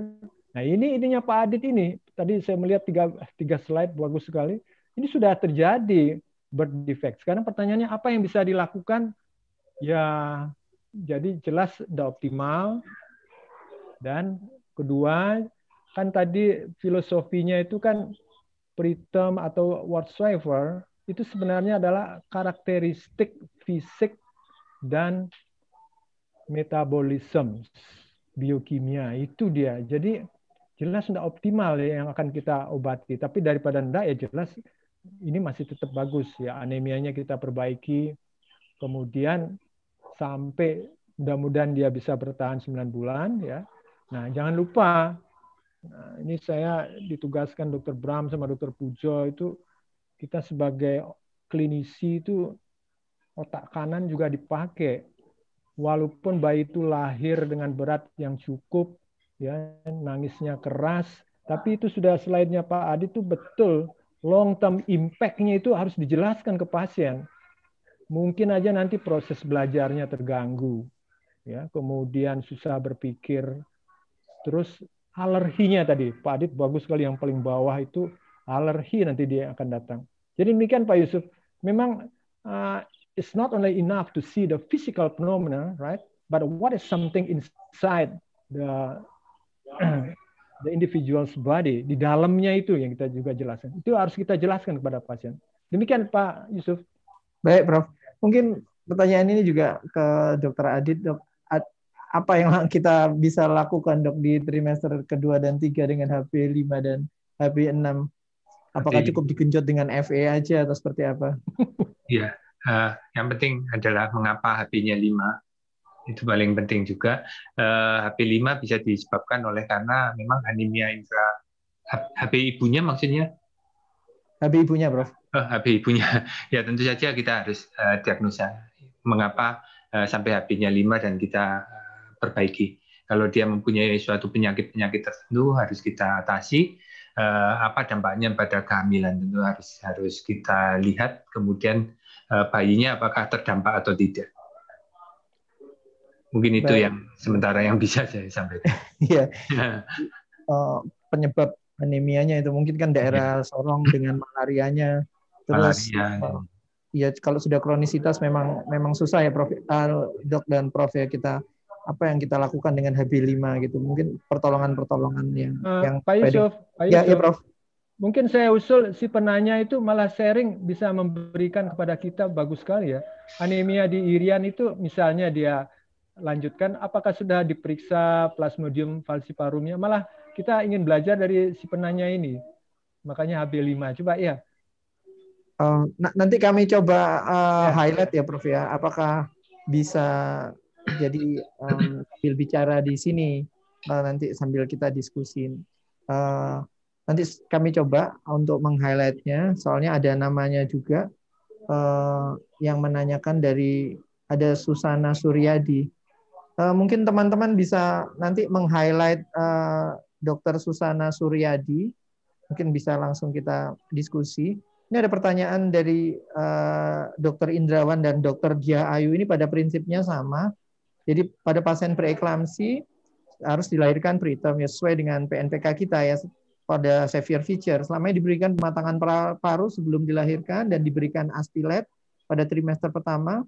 Nah ini ininya Pak Adit ini. Tadi saya melihat tiga, tiga slide bagus sekali. Ini sudah terjadi bird defect. Sekarang pertanyaannya apa yang bisa dilakukan? Ya jadi jelas tidak optimal. Dan kedua kan tadi filosofinya itu kan preterm atau whatsoever itu sebenarnya adalah karakteristik fisik dan metabolisme biokimia itu dia. Jadi jelas tidak optimal ya yang akan kita obati. Tapi daripada tidak ya jelas ini masih tetap bagus ya anemianya kita perbaiki. Kemudian sampai mudah-mudahan dia bisa bertahan 9 bulan ya. Nah, jangan lupa nah, ini saya ditugaskan Dokter Bram sama Dokter Pujo itu kita sebagai klinisi itu otak kanan juga dipakai walaupun bayi itu lahir dengan berat yang cukup, ya nangisnya keras, tapi itu sudah slide-nya Pak Adi itu betul long term impact-nya itu harus dijelaskan ke pasien. Mungkin aja nanti proses belajarnya terganggu, ya kemudian susah berpikir, terus alerginya tadi Pak Adit bagus sekali yang paling bawah itu alergi nanti dia akan datang. Jadi demikian Pak Yusuf, memang eh, it's not only enough to see the physical phenomena, right? But what is something inside the (clears throat) the individual's body di dalamnya itu yang kita juga jelaskan. Itu harus kita jelaskan kepada pasien. Demikian Pak Yusuf. Baik, Prof. Mungkin pertanyaan ini juga ke Dokter Adit, Dok. Apa yang (laughs) kita bisa lakukan, Dok, di trimester kedua dan tiga dengan HP 5 dan HP 6? Apakah cukup digenjot dengan FE aja atau seperti apa? Iya. Eh, yang penting adalah mengapa HP-nya 5 itu paling penting juga HP eh, 5 bisa disebabkan oleh karena memang anemia intra HP ibunya maksudnya HP ibunya Prof uh, oh, HP ibunya (laughs) ya tentu saja kita harus eh, diagnosa mengapa sampai HP-nya 5 dan kita perbaiki kalau dia mempunyai suatu penyakit-penyakit tertentu harus kita atasi apa dampaknya pada kehamilan tentu harus harus kita lihat kemudian Eh, bayinya apakah terdampak atau tidak. Mungkin itu Baik. yang sementara yang (laughs) bisa saya sampaikan. (laughs) Iya. Ya. Eh, penyebab anemianya itu mungkin kan daerah iya. Sorong dengan malarianya. Terus Malaria. ya kalau sudah kronisitas memang memang susah ya Prof uh, Dok dan Prof ya kita apa yang kita lakukan dengan HB5 gitu. Mungkin pertolongan-pertolongan yang uh, yang Pak Yusuf, Pak Yusuf. Ya, ya Prof mungkin saya usul si penanya itu malah sharing bisa memberikan kepada kita bagus sekali ya. Anemia di Irian itu misalnya dia lanjutkan apakah sudah diperiksa plasmodium falciparumnya malah kita ingin belajar dari si penanya ini. Makanya HB5 coba ya. Uh, nanti kami coba uh, ya. highlight ya Prof ya apakah bisa jadi um, sambil bicara di sini uh, nanti sambil kita diskusin. Uh, Nanti kami coba untuk meng-highlightnya, soalnya ada namanya juga eh, yang menanyakan dari ada Susana Suryadi. Eh, mungkin teman-teman bisa nanti meng-highlight eh, Dr. Susana Suryadi. Mungkin bisa langsung kita diskusi. Ini ada pertanyaan dari eh, Dr. Indrawan dan Dr. Dia Ayu. Ini pada prinsipnya sama. Jadi pada pasien preeklamsi harus dilahirkan preterm ya sesuai dengan PNPK kita ya pada severe feature, Selama ini diberikan pematangan paru sebelum dilahirkan dan diberikan aspilet pada trimester pertama.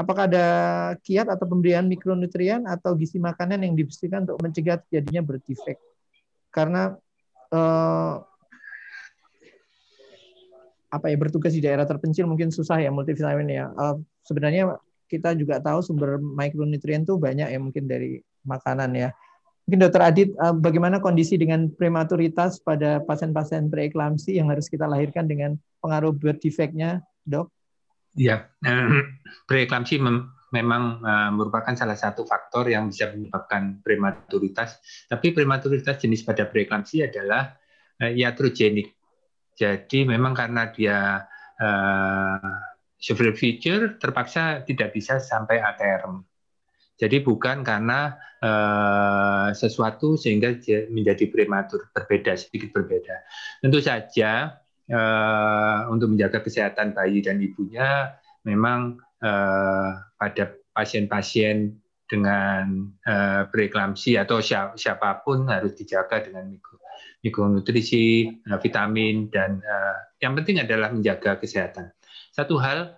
Apakah ada kiat atau pemberian mikronutrien atau gizi makanan yang dibersihkan untuk mencegah terjadinya berdefek? Karena eh, apa ya bertugas di daerah terpencil mungkin susah ya multivitamin ya. Eh, sebenarnya kita juga tahu sumber mikronutrien itu banyak ya mungkin dari makanan ya Mungkin Dokter Adit, eh, bagaimana kondisi dengan prematuritas pada pasien-pasien preeklamsi yang harus kita lahirkan dengan pengaruh birth defect-nya, dok? Ya, (clears throat) preeklamsi memang eh, merupakan salah satu faktor yang bisa menyebabkan prematuritas. Tapi prematuritas jenis pada preeklamsi adalah iatrogenik. Jadi memang karena dia uh, feature terpaksa tidak bisa sampai ATRM. Jadi bukan karena uh, sesuatu sehingga menjadi prematur, berbeda sedikit berbeda. Tentu saja uh, untuk menjaga kesehatan bayi dan ibunya memang uh, pada pasien-pasien dengan uh, preeklamsi atau siapapun harus dijaga dengan mikro, mikronutrisi, vitamin dan uh, yang penting adalah menjaga kesehatan. Satu hal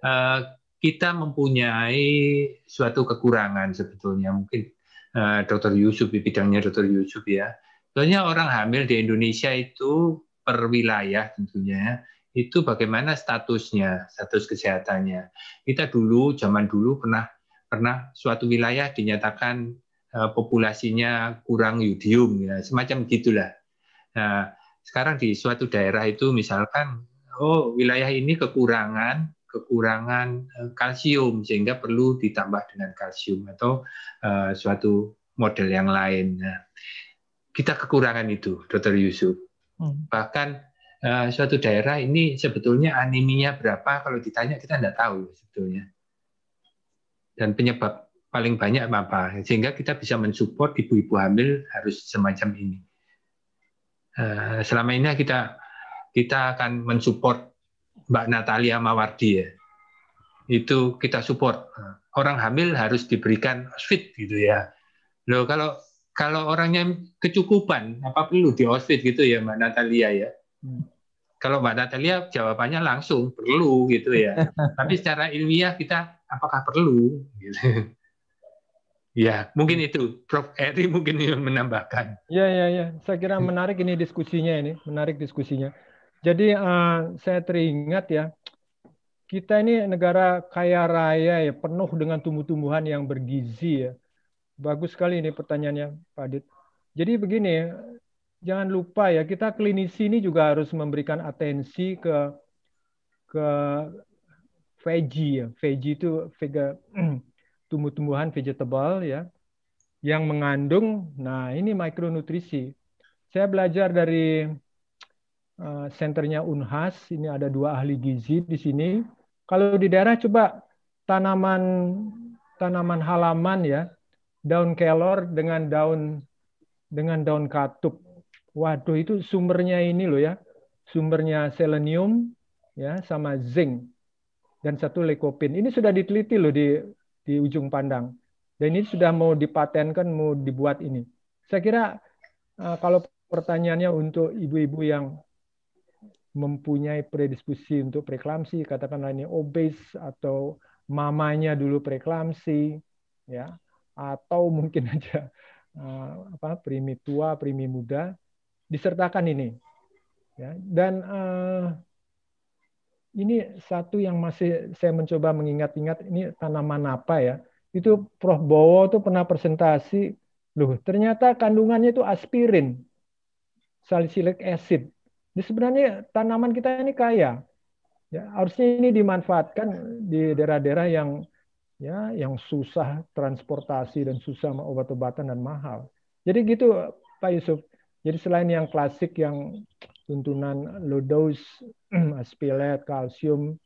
uh, kita mempunyai suatu kekurangan sebetulnya mungkin uh, eh, Dr. Yusuf di bidangnya Dr. Yusuf ya. Soalnya orang hamil di Indonesia itu per wilayah tentunya ya. itu bagaimana statusnya, status kesehatannya. Kita dulu zaman dulu pernah pernah suatu wilayah dinyatakan eh, populasinya kurang yudium ya, semacam gitulah. Nah, sekarang di suatu daerah itu misalkan oh wilayah ini kekurangan kekurangan eh, kalsium sehingga perlu ditambah dengan kalsium atau uh, suatu model yang lain. Nah, kita kekurangan itu, Dokter Yusuf. Hmm. Bahkan uh, suatu daerah ini sebetulnya aneminya berapa kalau ditanya kita tidak tahu sebetulnya. Dan penyebab paling banyak apa? Sehingga kita bisa mensupport ibu-ibu hamil harus semacam ini. Uh, selama ini kita kita akan mensupport Mbak Natalia Mawardi ya. Itu kita support. Orang hamil harus diberikan OSFIT gitu ya. Loh kalau kalau orangnya kecukupan apa perlu di outfit gitu ya Mbak Natalia ya. Hmm. Kalau Mbak Natalia jawabannya langsung perlu gitu ya. (laughs) Tapi secara ilmiah kita apakah perlu gitu. Ya, mungkin itu Prof. Eri mungkin menambahkan. Ya, ya, ya. Saya kira menarik ini diskusinya ini, menarik diskusinya. Jadi uh, saya teringat ya, kita ini negara kaya raya ya, penuh dengan tumbuh-tumbuhan yang bergizi ya. Bagus sekali ini pertanyaannya, Pak Adit. Jadi begini, jangan lupa ya, kita klinisi ini juga harus memberikan atensi ke ke veggie ya. Veggie itu vega, (clears throat) tumbuh-tumbuhan vegetable ya yang mengandung nah ini mikronutrisi. Saya belajar dari Eh, senternya Unhas, ini ada dua ahli gizi di sini. Kalau di daerah coba tanaman tanaman halaman ya, daun kelor dengan daun dengan daun katuk. Waduh itu sumbernya ini loh ya. Sumbernya selenium ya sama zinc dan satu lekopin. Ini sudah diteliti loh di di ujung pandang. Dan ini sudah mau dipatenkan, mau dibuat ini. Saya kira eh, kalau pertanyaannya untuk ibu-ibu yang mempunyai predisposisi untuk preeklamsi, katakanlah ini obes atau mamanya dulu preeklamsi, ya, atau mungkin (laughs) aja uh, apa primi tua, primi muda, disertakan ini. Ya, dan uh, ini satu yang masih saya mencoba mengingat-ingat ini tanaman apa ya? Itu Prof Bowo tuh pernah presentasi, loh ternyata kandungannya itu aspirin, salicylic acid. Jadi sebenarnya tanaman kita ini kaya. Ya, harusnya ini dimanfaatkan di daerah-daerah yang ya yang susah transportasi dan susah obat-obatan dan mahal. Jadi gitu Pak Yusuf. Jadi selain yang klasik yang tuntunan low dose (clears throat) aspilat, kalsium,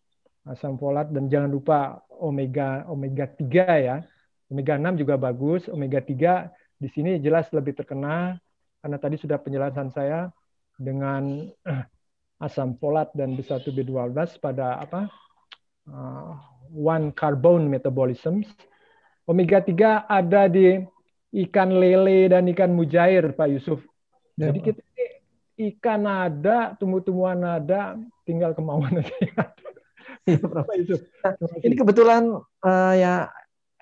asam folat dan jangan lupa omega omega 3 ya. Omega 6 juga bagus, omega 3 di sini jelas lebih terkena karena tadi sudah penjelasan saya dengan eh, asam folat dan B1B12 pada apa uh, one carbon metabolism. Omega 3 ada di ikan lele dan ikan mujair, Pak Yusuf. Jadi kita ikan ada, tumbuh-tumbuhan ada, tinggal kemauan aja. Pak (laughs) Yusuf. Ini kebetulan uh, ya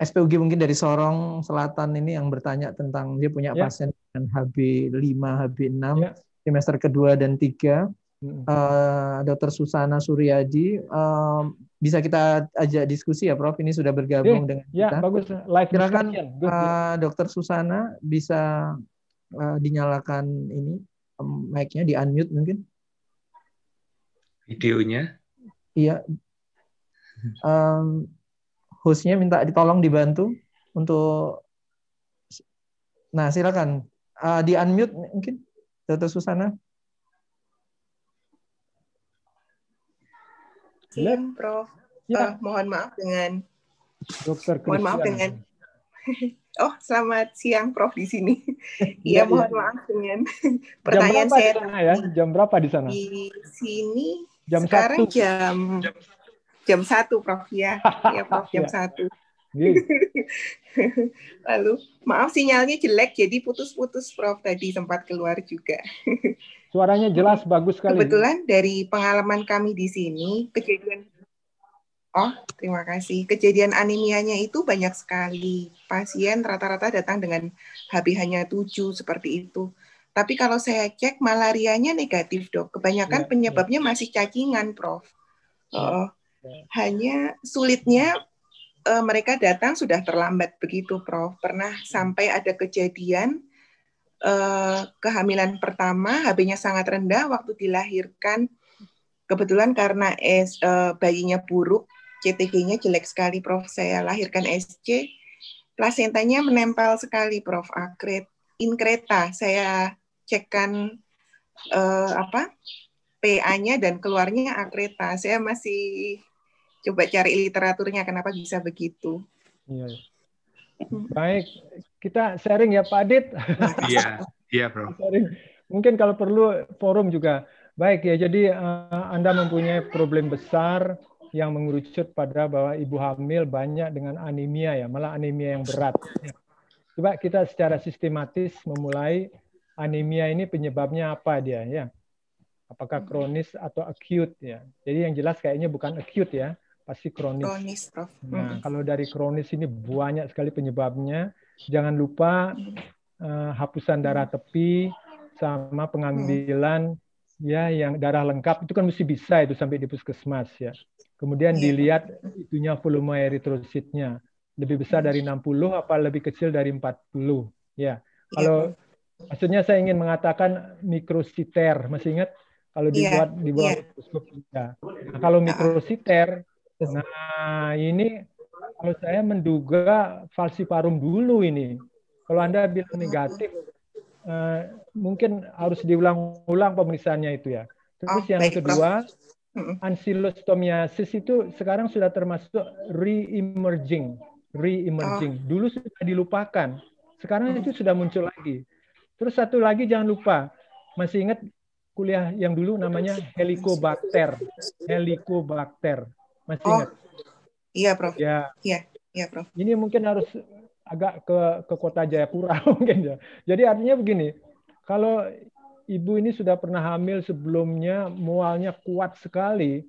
SPUG mungkin dari Sorong Selatan ini yang bertanya tentang dia punya yeah. pasien dengan HB5, HB6. Yeah semester kedua dan tiga uh, hmm. eh, Dr. Susana Suryadi. uh, bisa kita ajak diskusi ya, Prof. Ini sudah bergabung yeah, dengan ya, kita. Ya, bagus. Like Silakan uh, eh, Dr. Susana bisa uh, dinyalakan ini um, mic-nya, di unmute mungkin. Videonya? Iya. Um, hostnya minta ditolong dibantu untuk. Nah, silakan uh, di unmute mungkin. Dr. Susana? Iya, Prof. Ya. Uh, mohon maaf dengan Dokter Mohon maaf dengan (laughs) Oh, selamat siang Prof di sini. (laughs) Iya, ya, mohon ya. maaf dengan (laughs) pertanyaan jam berapa saya. Di sana ya? Jam berapa di sana? Di sini jam sekarang 1. jam jam satu Prof ya. ya Prof jam iya. satu. (laughs) Lalu, maaf sinyalnya jelek, jadi putus-putus Prof tadi sempat keluar juga. (laughs) Suaranya jelas, bagus sekali. Kebetulan dari pengalaman kami di sini, kejadian Oh, terima kasih. Kejadian anemianya itu banyak sekali. Pasien rata-rata datang dengan hbh hanya 7 seperti itu. Tapi kalau saya cek malarianya negatif, Dok. Kebanyakan ya, ya. penyebabnya masih cacingan, Prof. Ya. Oh, hanya sulitnya uh, mereka datang sudah terlambat begitu, Prof. Pernah iya. sampai ada kejadian uh, kehamilan pertama HB-nya sangat rendah waktu dilahirkan. Kebetulan karena es, uh, eh, bayinya buruk, CTG-nya jelek sekali, Prof. Saya lahirkan SC, plasentanya menempel sekali, Prof. Akret inkreta. Saya cekkan uh, apa PA-nya dan keluarnya akreta. Saya masih coba cari literaturnya kenapa bisa begitu. Iya. Hmm. Baik, kita sharing ya Pak Adit. Iya, iya Bro. Mungkin kalau perlu forum juga. Baik ya, jadi uh, Anda mempunyai problem besar yang mengerucut pada bahwa ibu hamil banyak dengan anemia ya, malah anemia yang berat. Coba kita secara sistematis memulai anemia ini penyebabnya apa dia ya? Apakah hmm. kronis atau acute ya? Jadi yang jelas kayaknya bukan acute ya pasti kronis. Kronis, Prof. Nah, kalau dari kronis ini banyak sekali penyebabnya. Jangan lupa uh, hapusan darah hmm. tepi sama pengambilan hmm. ya yang darah lengkap itu kan mesti bisa itu sampai di puskesmas ya. Kemudian iya, dilihat itunya volume eritrositnya lebih besar dari 60 hmm. apa lebih kecil dari 40 ya. Iya, kalau yeah. maksudnya saya ingin mengatakan mikrositer, masih ingat kalau iya, dibuat yeah. di bawah yeah. ya. Nah, kalau mikrositer Nah, ini kalau saya menduga falsiparum dulu ini. Kalau Anda bilang negatif, eh, mungkin harus diulang-ulang pemeriksaannya itu ya. Terus oh, yang baik, kedua, Prof. ansilostomiasis itu sekarang sudah termasuk re-emerging. Re-emerging. Oh. Dulu sudah dilupakan. Sekarang itu sudah muncul lagi. Terus satu lagi jangan lupa, masih ingat kuliah yang dulu namanya helicobacter helicobacter masih oh, Iya, Prof. Ya. Iya, iya, Prof. Ini mungkin harus agak ke ke kota Jayapura (laughs) mungkin ya. Jadi artinya begini, kalau ibu ini sudah pernah hamil sebelumnya, mualnya kuat sekali.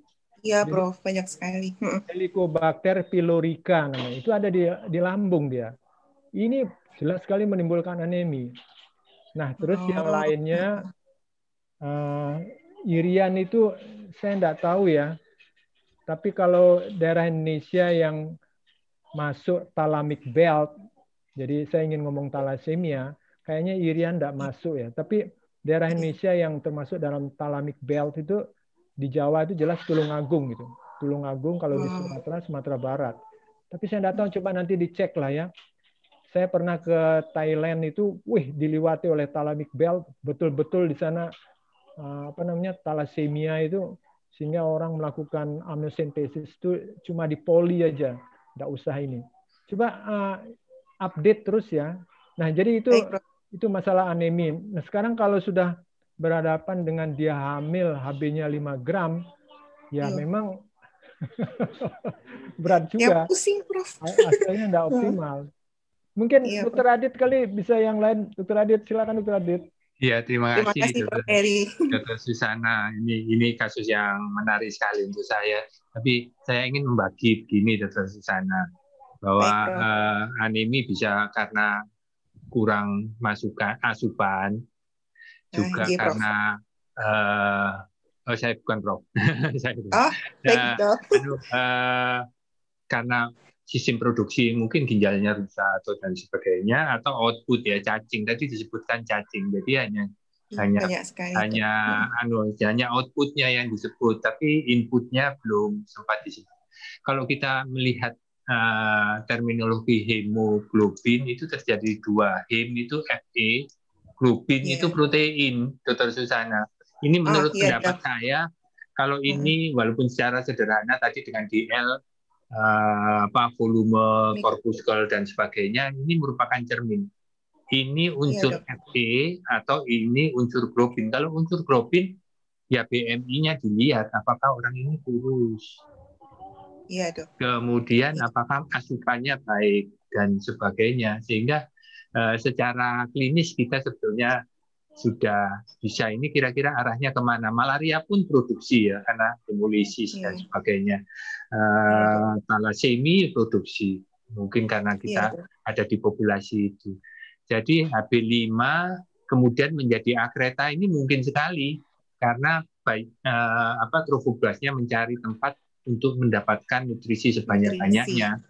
Iya, Prof, banyak sekali. Helicobacter pylorica namanya. Itu ada di di lambung dia. Ini jelas sekali menimbulkan anemi. Nah, terus oh. yang lainnya uh, irian itu saya tidak tahu ya tapi kalau daerah Indonesia yang masuk talamic belt, jadi saya ingin ngomong talasemia, kayaknya Irian tidak masuk ya. Tapi daerah Indonesia yang termasuk dalam thalamic belt itu di Jawa itu jelas Tulungagung gitu. Tulungagung kalau di Sumatera, Sumatera Barat. Tapi saya tidak tahu, coba nanti dicek lah ya. Saya pernah ke Thailand itu, wih diliwati oleh thalamic belt, betul-betul di sana eh, apa namanya talasemia itu sehingga orang melakukan amniosintesis itu cuma di poli aja, tidak usah ini. Coba uh, update terus ya. Nah jadi itu Baik, itu masalah anemia. Nah sekarang kalau sudah berhadapan dengan dia hamil HB-nya 5 gram, ya hmm. memang (laughs) berat ya juga. Ya pusing, Prof. Hasilnya tidak hmm. optimal. Mungkin ya, Dr. Adit kali bisa yang lain. Dr. Adit, silakan Dr. Adit. Iya, terima, terima kasih, kasih Dr. Eri. Dr. Susana, ini ini kasus yang menarik sekali untuk saya. Tapi saya ingin membagi begini, Dr. Susana, bahwa Baik, uh, eh, anemi bisa karena kurang masukan asupan, juga uh, karena uh, oh saya bukan prof, (laughs) saya bukan. Oh, baik, ya, dok. uh, eh, karena sistem produksi mungkin ginjalnya rusak atau dan sebagainya atau output ya cacing tadi disebutkan cacing jadi hanya hmm, hanya hanya hmm. anu hanya outputnya yang disebut tapi inputnya belum sempat disebut kalau kita melihat uh, terminologi hemoglobin itu terjadi dua hem itu Fe globin yeah. itu protein dokter Susana ini oh, menurut oh, iya, pendapat saya kalau hmm. ini walaupun secara sederhana tadi dengan DL Eh, apa volume korpuskel dan sebagainya ini merupakan cermin. Ini iya, unsur ya, Fe atau ini unsur globin. Kalau unsur globin ya BMI-nya dilihat apakah orang ini kurus. Iya, dok. Kemudian ya. apakah asupannya baik dan sebagainya sehingga uh, secara klinis kita sebetulnya sudah bisa ini kira-kira arahnya kemana malaria pun produksi ya karena hemolysis yeah. dan iya. sebagainya uh, eh, talasemi produksi mungkin karena iya. kita yeah. ada di populasi itu jadi HB5 kemudian menjadi akreta ini mungkin sekali karena baik uh, apa trofoblasnya mencari tempat untuk mendapatkan nutrisi sebanyak-banyaknya.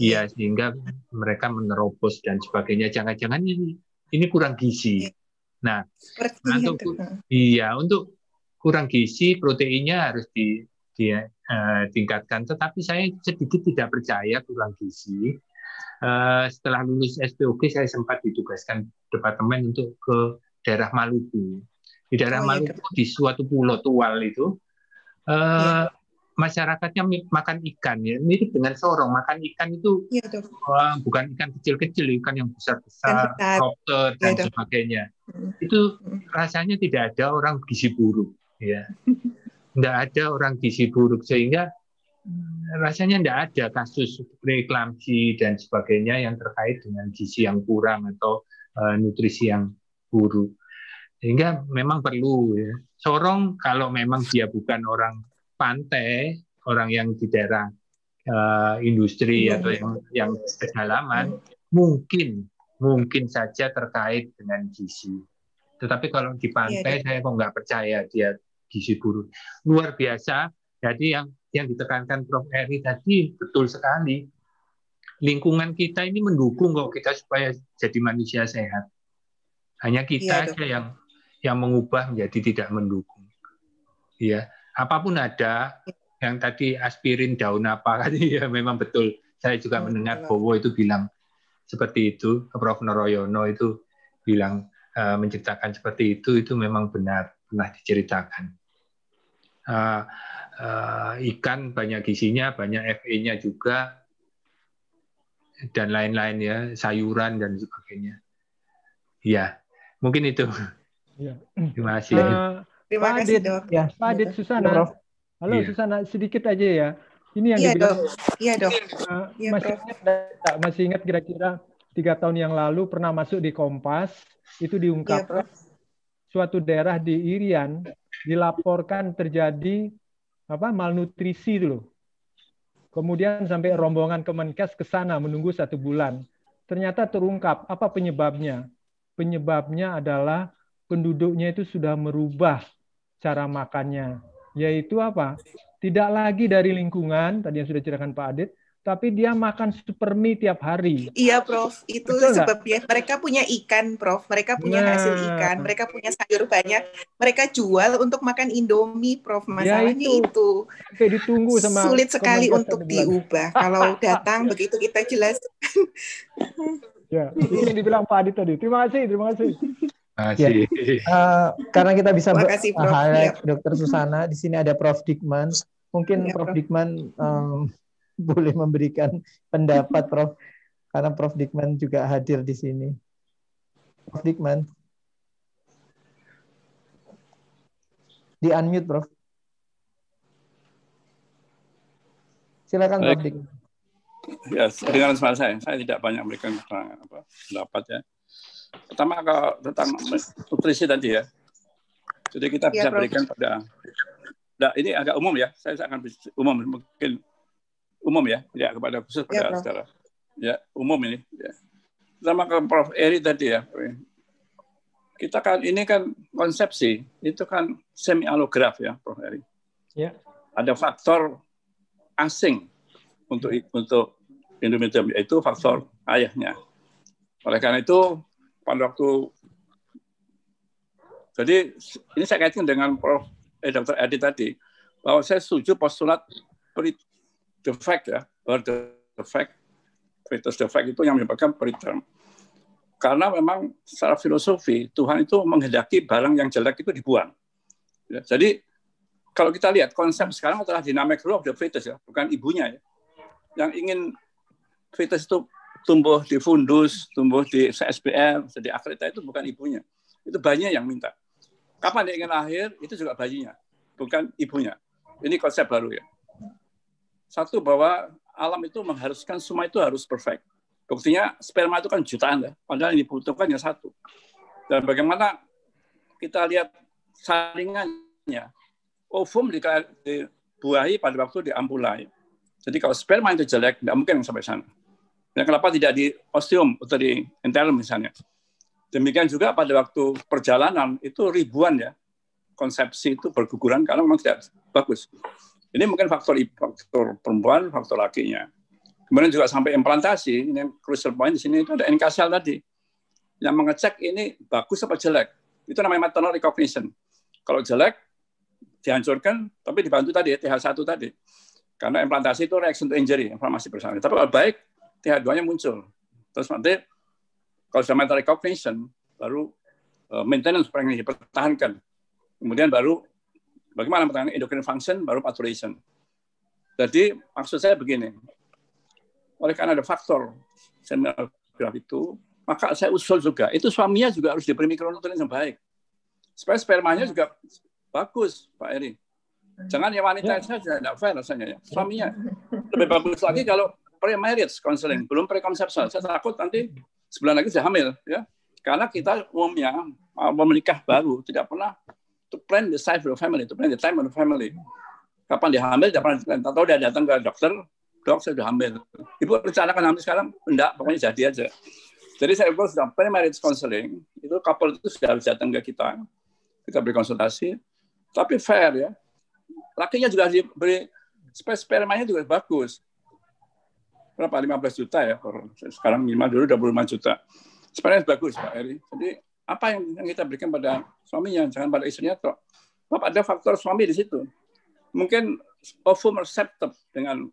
Iya, sehingga mereka menerobos dan sebagainya. Jangan-jangan ini, ini kurang gizi. Iya. Nah, untuk gitu. iya untuk kurang gizi proteinnya harus di, di uh, tingkatkan. Tetapi saya sedikit tidak percaya kurang gizi. Uh, setelah lulus SPOG saya sempat ditugaskan departemen untuk ke daerah Maluku. Di daerah oh, iya, Maluku itu. di suatu pulau Tual itu uh, masyarakatnya makan ikan ya mirip dengan sorong makan ikan itu ya, bukan ikan kecil-kecil ikan yang besar-besar lobster -besar, iya, dan sebagainya hmm. itu rasanya tidak ada orang gizi buruk ya tidak (laughs) ada orang gizi buruk sehingga hmm, rasanya tidak ada kasus preeklamsi dan sebagainya yang terkait dengan gizi yang kurang atau uh, nutrisi yang buruk sehingga memang perlu ya. sorong kalau memang dia bukan orang pantai, orang yang di daerah uh, industri atau yang yang pedalaman mungkin mungkin saja terkait dengan gizi. Tetapi kalau di iya, pantai ya. saya kok nggak percaya dia gizi buruk. Luar biasa. Jadi yang yang ditekankan Prof Eri tadi betul sekali. Lingkungan kita ini mendukung kok kita supaya jadi manusia sehat. Hanya kita ya, aja yang yang mengubah menjadi tidak mendukung. Ya apapun ada yang tadi aspirin daun apa (laughs) kan ya memang betul saya juga hmm, mendengar iya. Bowo itu bilang seperti itu Prof Noroyono itu bilang uh, eh, menciptakan seperti itu itu memang benar pernah diceritakan uh, uh, ikan banyak gizinya banyak Fe-nya juga dan lain-lain ya sayuran dan sebagainya ya mungkin itu ya. terima kasih uh, Terima Pak kasih, Dok. Ya. Pak Adit Susana. Ya, Halo ya. Susana, sedikit aja ya. Ini yang iya, dibilang. Dok. Iya, Dok. Uh, ya, masih ingat tak? Masih ingat kira-kira tiga tahun yang lalu pernah masuk di Kompas, itu iya, diungkap ya, suatu daerah di Irian dilaporkan terjadi apa malnutrisi dulu. Kemudian sampai rombongan Kemenkes ke sana menunggu satu bulan. Ternyata terungkap apa penyebabnya. Penyebabnya adalah penduduknya itu sudah merubah cara makannya, yaitu apa? Tidak lagi dari lingkungan, tadi yang sudah ceritakan Pak Adit, tapi dia makan super supermi tiap hari. Iya, Prof. Itu Betul sebabnya mereka punya ikan, Prof. Mereka punya nah. hasil ikan, mereka punya sayur banyak, mereka jual untuk makan Indomie, Prof. Ya Masalahnya ya itu. itu. Oke, ditunggu sama sulit sekali untuk diubah kalau (laughs) datang begitu kita jelas. ya, ini dibilang Pak Adit tadi. Terima kasih, terima kasih. (laughs) Ah, ya. Uh, karena kita bisa berhala, ya. Dokter Susana, di sini ada Prof. Dikman. Mungkin ya, Prof. Prof. Dikman um, (laughs) boleh memberikan pendapat Prof. karena Prof. Dikman juga hadir di sini. Prof. Dikman. Di unmute, Prof. Silakan, Prof. Dikman. Ya, dengan saya, saya tidak banyak memberikan apa pendapat ya Pertama kalau tentang nutrisi tadi ya. Jadi kita iya, bisa ya, berikan pada nah, ini agak umum ya. Saya akan umum mungkin umum ya, tidak ya, kepada khusus iya, pada ya, secara ya umum ini. Ya. Pertama ke Prof. Eri tadi ya. Kita kan ini kan konsepsi itu kan semi alograf ya, Prof. Eri. Ya. Ada faktor asing untuk untuk Indonesia yaitu faktor ayahnya. Oleh karena itu pada waktu jadi ini saya kaitkan dengan Prof. Eh, Dr. Edi tadi bahwa saya setuju postulat pre the fact ya, or the, fact, the fact itu yang menyebabkan preterm. Karena memang secara filosofi Tuhan itu menghendaki barang yang jelek itu dibuang. Ya, jadi kalau kita lihat konsep sekarang adalah dynamic law of the fetus ya, bukan ibunya ya. Yang ingin fetus itu tumbuh di fundus, tumbuh di SPM, jadi akreta itu bukan ibunya. Itu banyak yang minta. Kapan dia ingin lahir, itu juga bayinya, bukan ibunya. Ini konsep baru ya. Satu, bahwa alam itu mengharuskan semua itu harus perfect. Buktinya sperma itu kan jutaan, ya. padahal yang dibutuhkan yang satu. Dan bagaimana kita lihat saringannya. Ovum dibuahi pada waktu di ampulai. Jadi kalau sperma itu jelek, tidak mungkin sampai sana. Ya, kenapa tidak di Ostium atau di Entel misalnya? Demikian juga pada waktu perjalanan itu ribuan ya konsepsi itu berguguran karena memang tidak bagus. Ini mungkin faktor faktor perempuan, faktor lakinya. Kemudian juga sampai implantasi, ini yang crucial point di sini itu ada cell tadi yang mengecek ini bagus apa jelek. Itu namanya maternal recognition. Kalau jelek dihancurkan, tapi dibantu tadi ya, TH1 tadi. Karena implantasi itu reaction to injury, informasi bersama. Tapi kalau baik TH2-nya muncul. Terus nanti kalau sudah mental recognition, baru uh, maintenance pregnancy, pertahankan. Kemudian baru bagaimana pertahankan endocrine function, baru maturation. Jadi maksud saya begini, oleh karena ada faktor graph itu, maka saya usul juga, itu suaminya juga harus diberi mikronutrien yang baik. Supaya spermanya juga bagus, Pak Eri. Jangan yang wanita ya. saja, tidak fair rasanya. Ya. Suaminya lebih bagus lagi kalau pre-marriage counseling, belum pre-conception. Saya takut nanti sebulan lagi sudah hamil, ya. Karena kita umumnya mau ah, menikah baru tidak pernah to plan the size of the family, to plan the time of the family. Kapan dia hamil, tidak pernah plan. Tahu dia datang ke dokter, dok saya sudah hamil. Ibu rencanakan hamil sekarang? Enggak, pokoknya jadi aja. Jadi saya bilang sudah pre-marriage counseling, itu couple itu sudah harus datang ke kita. Kita beri konsultasi. Tapi fair ya. Lakinya juga harus diberi spesimennya juga bagus berapa 15 juta ya sekarang minimal dulu 25 juta sebenarnya bagus Pak Eri jadi apa yang, kita berikan pada suaminya jangan pada istrinya toh Bapak ada faktor suami di situ mungkin ovum receptor dengan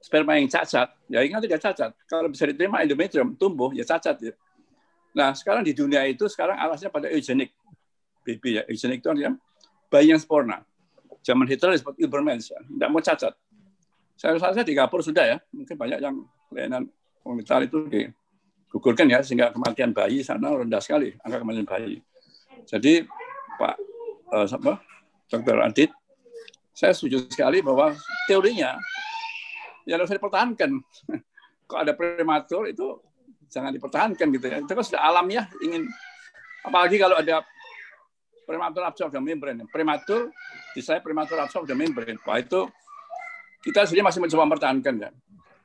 sperma yang cacat ya ingat tidak cacat kalau bisa diterima endometrium tumbuh ya cacat ya nah sekarang di dunia itu sekarang alasnya pada eugenik baby ya eugenik itu artinya bayi yang sempurna zaman Hitler disebut Übermensch ya. tidak mau cacat saya rasa di Singapura sudah ya, mungkin banyak yang layanan komunitas itu digugurkan ya, sehingga kematian bayi sana rendah sekali, angka kematian bayi. Jadi Pak eh, apa, Dr. Adit, saya setuju sekali bahwa teorinya ya harus dipertahankan. (laughs) Kok ada prematur itu jangan dipertahankan gitu ya. Itu kan sudah alam ya, ingin apalagi kalau ada prematur absorb the membrane. Prematur, di saya prematur absorb the membrane. Wah itu kita sebenarnya masih mencoba mempertahankan kan.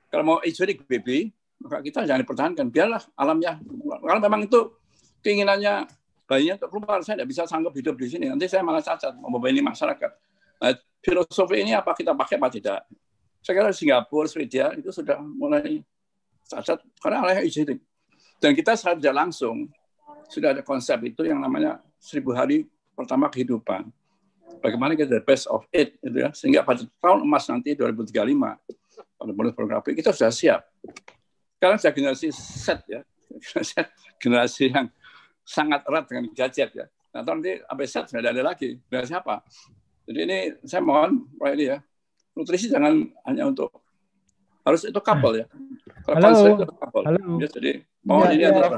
Kalau mau historik BB, maka kita jangan dipertahankan. Biarlah alamnya. Kalau memang itu keinginannya bayinya untuk keluar, saya tidak bisa sanggup hidup di sini. Nanti saya malah cacat, membebani masyarakat. Nah, filosofi ini apa kita pakai apa tidak? Saya kira Singapura, Swedia itu sudah mulai cacat karena alamnya izin. Dan kita secara langsung sudah ada konsep itu yang namanya seribu hari pertama kehidupan bagaimana kita the best of it gitu ya sehingga pada tahun emas nanti 2035 pada bonus pornografi kita sudah siap sekarang saya generasi set ya (laughs) generasi yang sangat erat dengan gadget ya nah tahun nanti apa set sudah ada, lagi generasi apa jadi ini saya mohon Pak ya nutrisi jangan hanya untuk harus itu couple ya Kalau Halo. Itu couple. Halo. Ya, jadi mohon ya, ini ya. adalah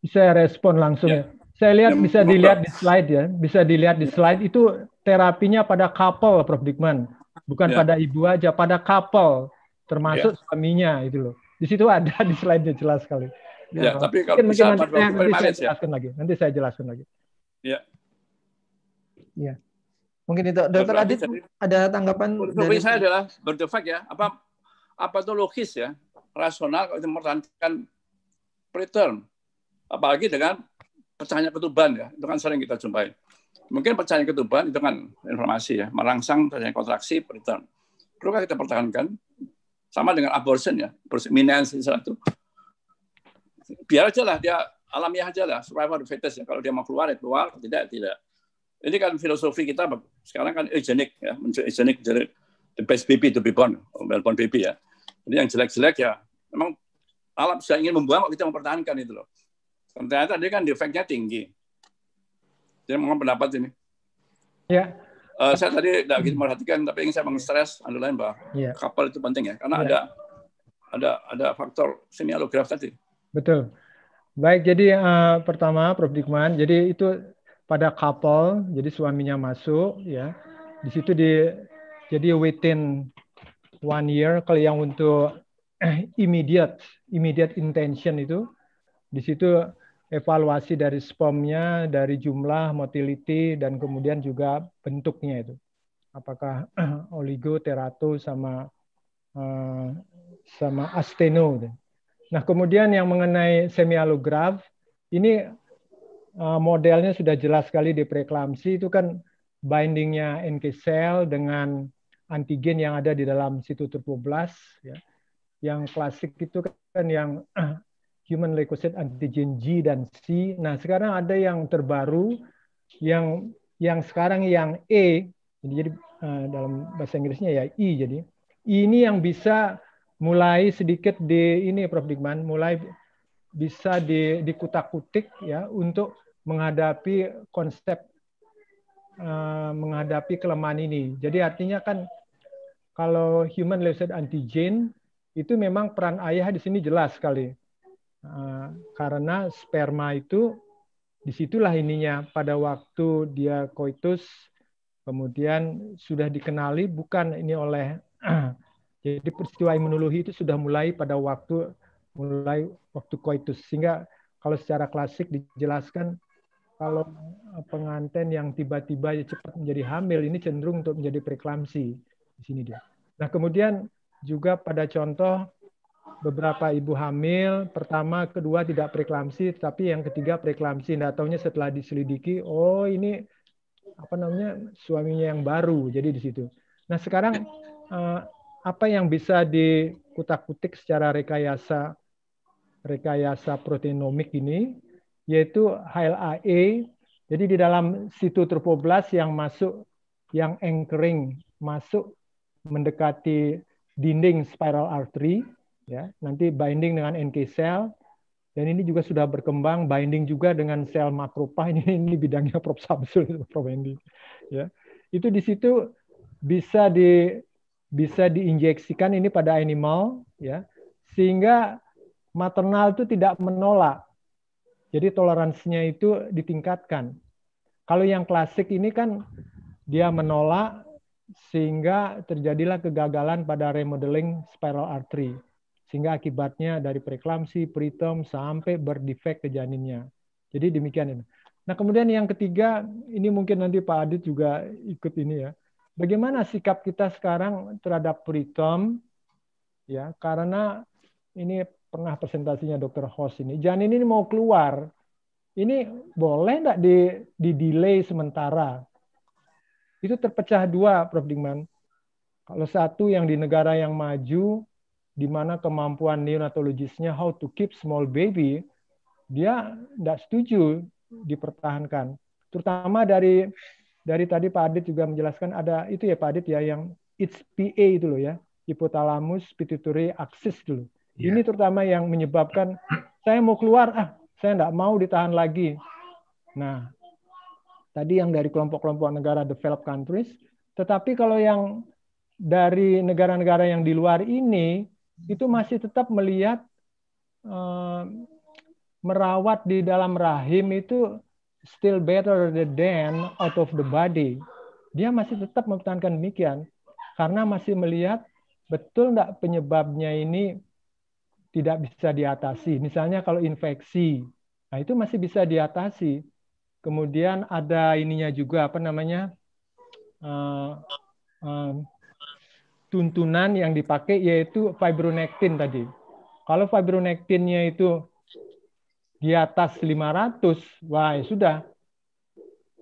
bisa respon langsung ya. ya. Saya lihat bisa dilihat di slide ya, bisa dilihat di slide itu terapinya pada couple, Prof. Dikman, bukan yeah. pada ibu aja, pada couple, termasuk yeah. suaminya itu loh. Di situ ada (laughs) di slide-nya jelas sekali. Ya, ya tapi kalau mungkin, bisa, nanti, nanti, nanti saya ya. jelaskan ya. lagi. Nanti saya jelaskan lagi. Iya. Iya. Mungkin itu Dokter Adit ada tanggapan dari saya adalah berdefek ya. Apa apa itu logis ya, rasional kalau memerankan preterm apalagi dengan pecahnya ketuban ya, itu kan sering kita jumpai. Mungkin percaya ketuban itu kan informasi ya, merangsang terjadi kontraksi periton. Perlukah kita pertahankan? Sama dengan abortion ya, salah satu. Biar aja lah dia alamiah aja lah, survival of fetus ya. Kalau dia mau keluar ya keluar, tidak tidak. Ini kan filosofi kita sekarang kan eugenik ya, muncul eugenik jadi the best baby to be born, well born baby ya. Jadi yang jelek-jelek ya, memang alam sudah ingin membuang, kita mempertahankan itu loh. Ternyata dia kan defeknya tinggi. Jadi mohon pendapat ini. Ya. Uh, saya tadi tidak begitu memperhatikan, tapi ingin saya mengstres, underline bahwa ya. kapal itu penting ya, karena ya. ada ada ada faktor semiolograf tadi. Betul. Baik, jadi uh, pertama Prof. Dikman, jadi itu pada kapal. jadi suaminya masuk, ya, di situ di jadi within one year kalau yang untuk eh, immediate immediate intention itu di situ evaluasi dari spomnya, dari jumlah, motility, dan kemudian juga bentuknya itu. Apakah (clears throat) oligo, terato, sama eh, sama asteno. Nah, kemudian yang mengenai semialograf, ini eh, modelnya sudah jelas sekali di preklamsi, itu kan bindingnya NK cell dengan antigen yang ada di dalam situ tubuh Ya. Yang klasik itu kan yang (clears throat) human leukocyte antigen G dan C. Nah, sekarang ada yang terbaru yang yang sekarang yang E jadi uh, dalam bahasa Inggrisnya ya I e jadi ini yang bisa mulai sedikit di ini Prof Dikman mulai bisa di dikutak-kutik ya untuk menghadapi konsep uh, menghadapi kelemahan ini. Jadi artinya kan kalau human leukocyte antigen itu memang peran ayah di sini jelas sekali. Eh, karena sperma itu disitulah ininya pada waktu dia koitus kemudian sudah dikenali bukan ini oleh (clears throat) jadi peristiwa imunologi itu sudah mulai pada waktu mulai waktu koitus sehingga kalau secara klasik dijelaskan kalau pengantin yang tiba-tiba ya cepat menjadi hamil ini cenderung untuk menjadi preklamsi di sini dia. Nah kemudian juga pada contoh beberapa ibu hamil pertama kedua tidak preeklamsi tapi yang ketiga preeklamsi Tidak tahunya setelah diselidiki oh ini apa namanya suaminya yang baru jadi di situ nah sekarang eh, apa yang bisa dikutak-kutik secara rekayasa rekayasa proteinomik ini yaitu HLA e, jadi di dalam situ sitotropoblast yang masuk yang anchoring masuk mendekati dinding spiral artery ya nanti binding dengan NK cell dan ini juga sudah berkembang binding juga dengan sel makrofag (laughs) ini ini bidangnya Prof Samsul Prof Endi ya itu di situ bisa di bisa diinjeksikan ini pada animal ya sehingga maternal itu tidak menolak jadi toleransinya itu ditingkatkan kalau yang klasik ini kan dia menolak sehingga terjadilah kegagalan pada remodeling spiral artery sehingga akibatnya dari preeklamsi, preterm sampai berdefek ke janinnya. Jadi demikian ini. Nah, kemudian yang ketiga ini mungkin nanti Pak Adit juga ikut ini ya. Bagaimana sikap kita sekarang terhadap preterm ya? Karena ini pernah presentasinya Dr. Hos ini, janin ini mau keluar. Ini boleh enggak di, di delay sementara? Itu terpecah dua, Prof. Dingman. Kalau satu yang di negara yang maju di mana kemampuan neonatologisnya how to keep small baby, dia tidak setuju dipertahankan. Terutama dari dari tadi Pak Adit juga menjelaskan ada itu ya Pak Adit ya yang it's itu loh ya, hipotalamus pituitary axis dulu. Yeah. Iya. Ini terutama yang menyebabkan saya mau keluar, ah saya tidak mau ditahan lagi. Nah, tadi yang dari kelompok-kelompok negara developed countries, tetapi kalau yang dari negara-negara yang di luar ini itu masih tetap melihat eh, merawat di dalam rahim itu still better than out of the body. Dia masih tetap mempertahankan demikian karena masih melihat betul nggak penyebabnya ini tidak bisa diatasi. Misalnya kalau infeksi, nah itu masih bisa diatasi. Kemudian ada ininya juga apa namanya uh, uh, tuntunan yang dipakai yaitu fibronectin tadi. Kalau fibronectinnya itu di atas 500, wah ya sudah.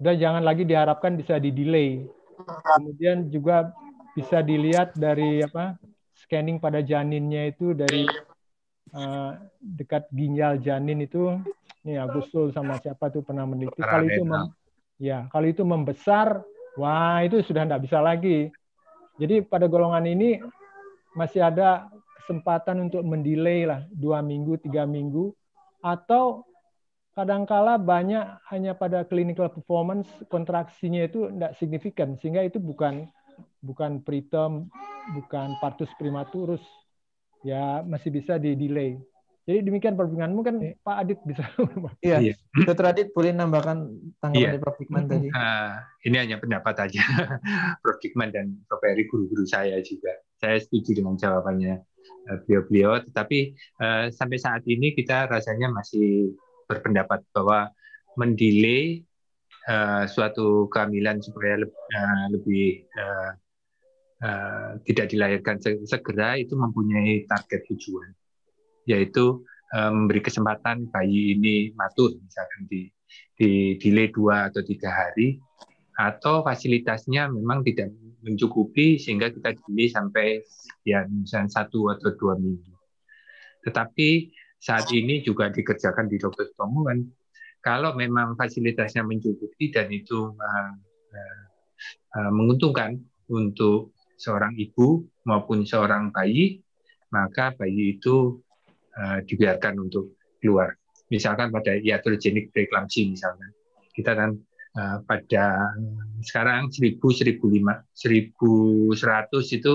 Sudah jangan lagi diharapkan bisa di-delay. Kemudian juga bisa dilihat dari apa scanning pada janinnya itu dari uh, dekat ginjal janin itu ini Agustul ya, sama siapa tuh pernah meneliti kalau itu ya kalau itu membesar wah itu sudah tidak bisa lagi jadi pada golongan ini masih ada kesempatan untuk mendelay lah dua minggu, tiga minggu, atau kadangkala banyak hanya pada clinical performance kontraksinya itu tidak signifikan sehingga itu bukan bukan preterm, bukan partus prematurus, ya masih bisa di delay. Jadi demikian perbincanganmu kan ya. Pak Adit bisa. (laughs) Iya. iya. Dr. Adit boleh nambahkan tanggapan iya. dari Prof. Dikman tadi. Uh, ini hanya pendapat aja (laughs) Prof. Dikman dan Prof. Eri guru-guru saya juga. Saya setuju dengan jawabannya eh, beliau-beliau. Tetapi uh, sampai saat ini kita rasanya masih berpendapat bahwa mendelay uh, suatu kehamilan supaya lebih, uh, lebih uh, uh, tidak dilahirkan segera itu mempunyai target tujuan yaitu eh, memberi kesempatan bayi ini matur misalkan di di delay dua atau tiga hari atau fasilitasnya memang tidak mencukupi sehingga kita delay sampai ya misalnya satu atau dua minggu. Tetapi saat ini juga dikerjakan di dokter Tomo kan kalau memang fasilitasnya mencukupi dan itu uh, uh, uh, menguntungkan untuk seorang ibu maupun seorang bayi maka bayi itu Eh, dibiarkan untuk keluar. Misalkan pada iatrogenik preeklamsi misalnya, kita kan eh, pada sekarang 1000, 1100 itu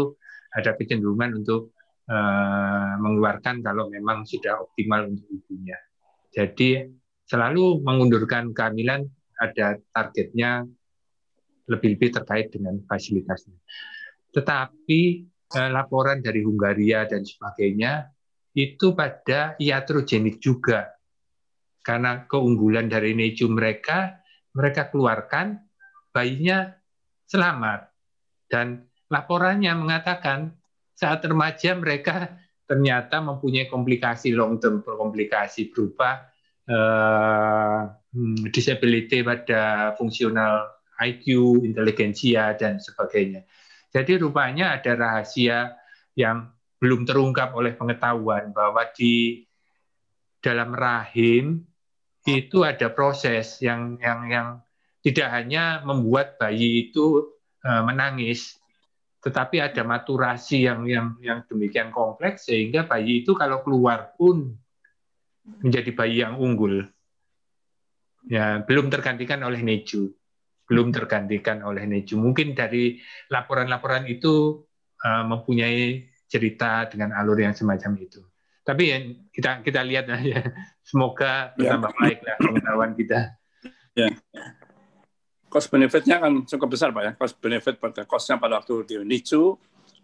ada kecenderungan untuk eh, mengeluarkan kalau memang sudah optimal untuk ibunya. Jadi selalu mengundurkan kehamilan ada targetnya lebih-lebih terkait dengan fasilitasnya. Tetapi laporan dari Hungaria dan sebagainya itu pada iatrogenik juga. Karena keunggulan dari neju mereka, mereka keluarkan bayinya selamat. Dan laporannya mengatakan saat remaja mereka ternyata mempunyai komplikasi long term komplikasi berupa eh, hmm, disability pada fungsional IQ, inteligensia dan sebagainya. Jadi rupanya ada rahasia yang belum terungkap oleh pengetahuan bahwa di dalam rahim itu ada proses yang yang yang tidak hanya membuat bayi itu uh, menangis tetapi ada maturasi yang yang yang demikian kompleks sehingga bayi itu kalau keluar pun menjadi bayi yang unggul. Ya, belum tergantikan oleh Neju. Belum tergantikan oleh Neju. Mungkin dari laporan-laporan itu uh, mempunyai cerita dengan alur yang semacam itu. Tapi ya, kita kita lihat aja. Ya. Semoga bertambah ya. baik lah pengetahuan kita. Ya. Cost benefitnya kan cukup besar Pak ya. Cost benefit pada costnya pada waktu di NICU,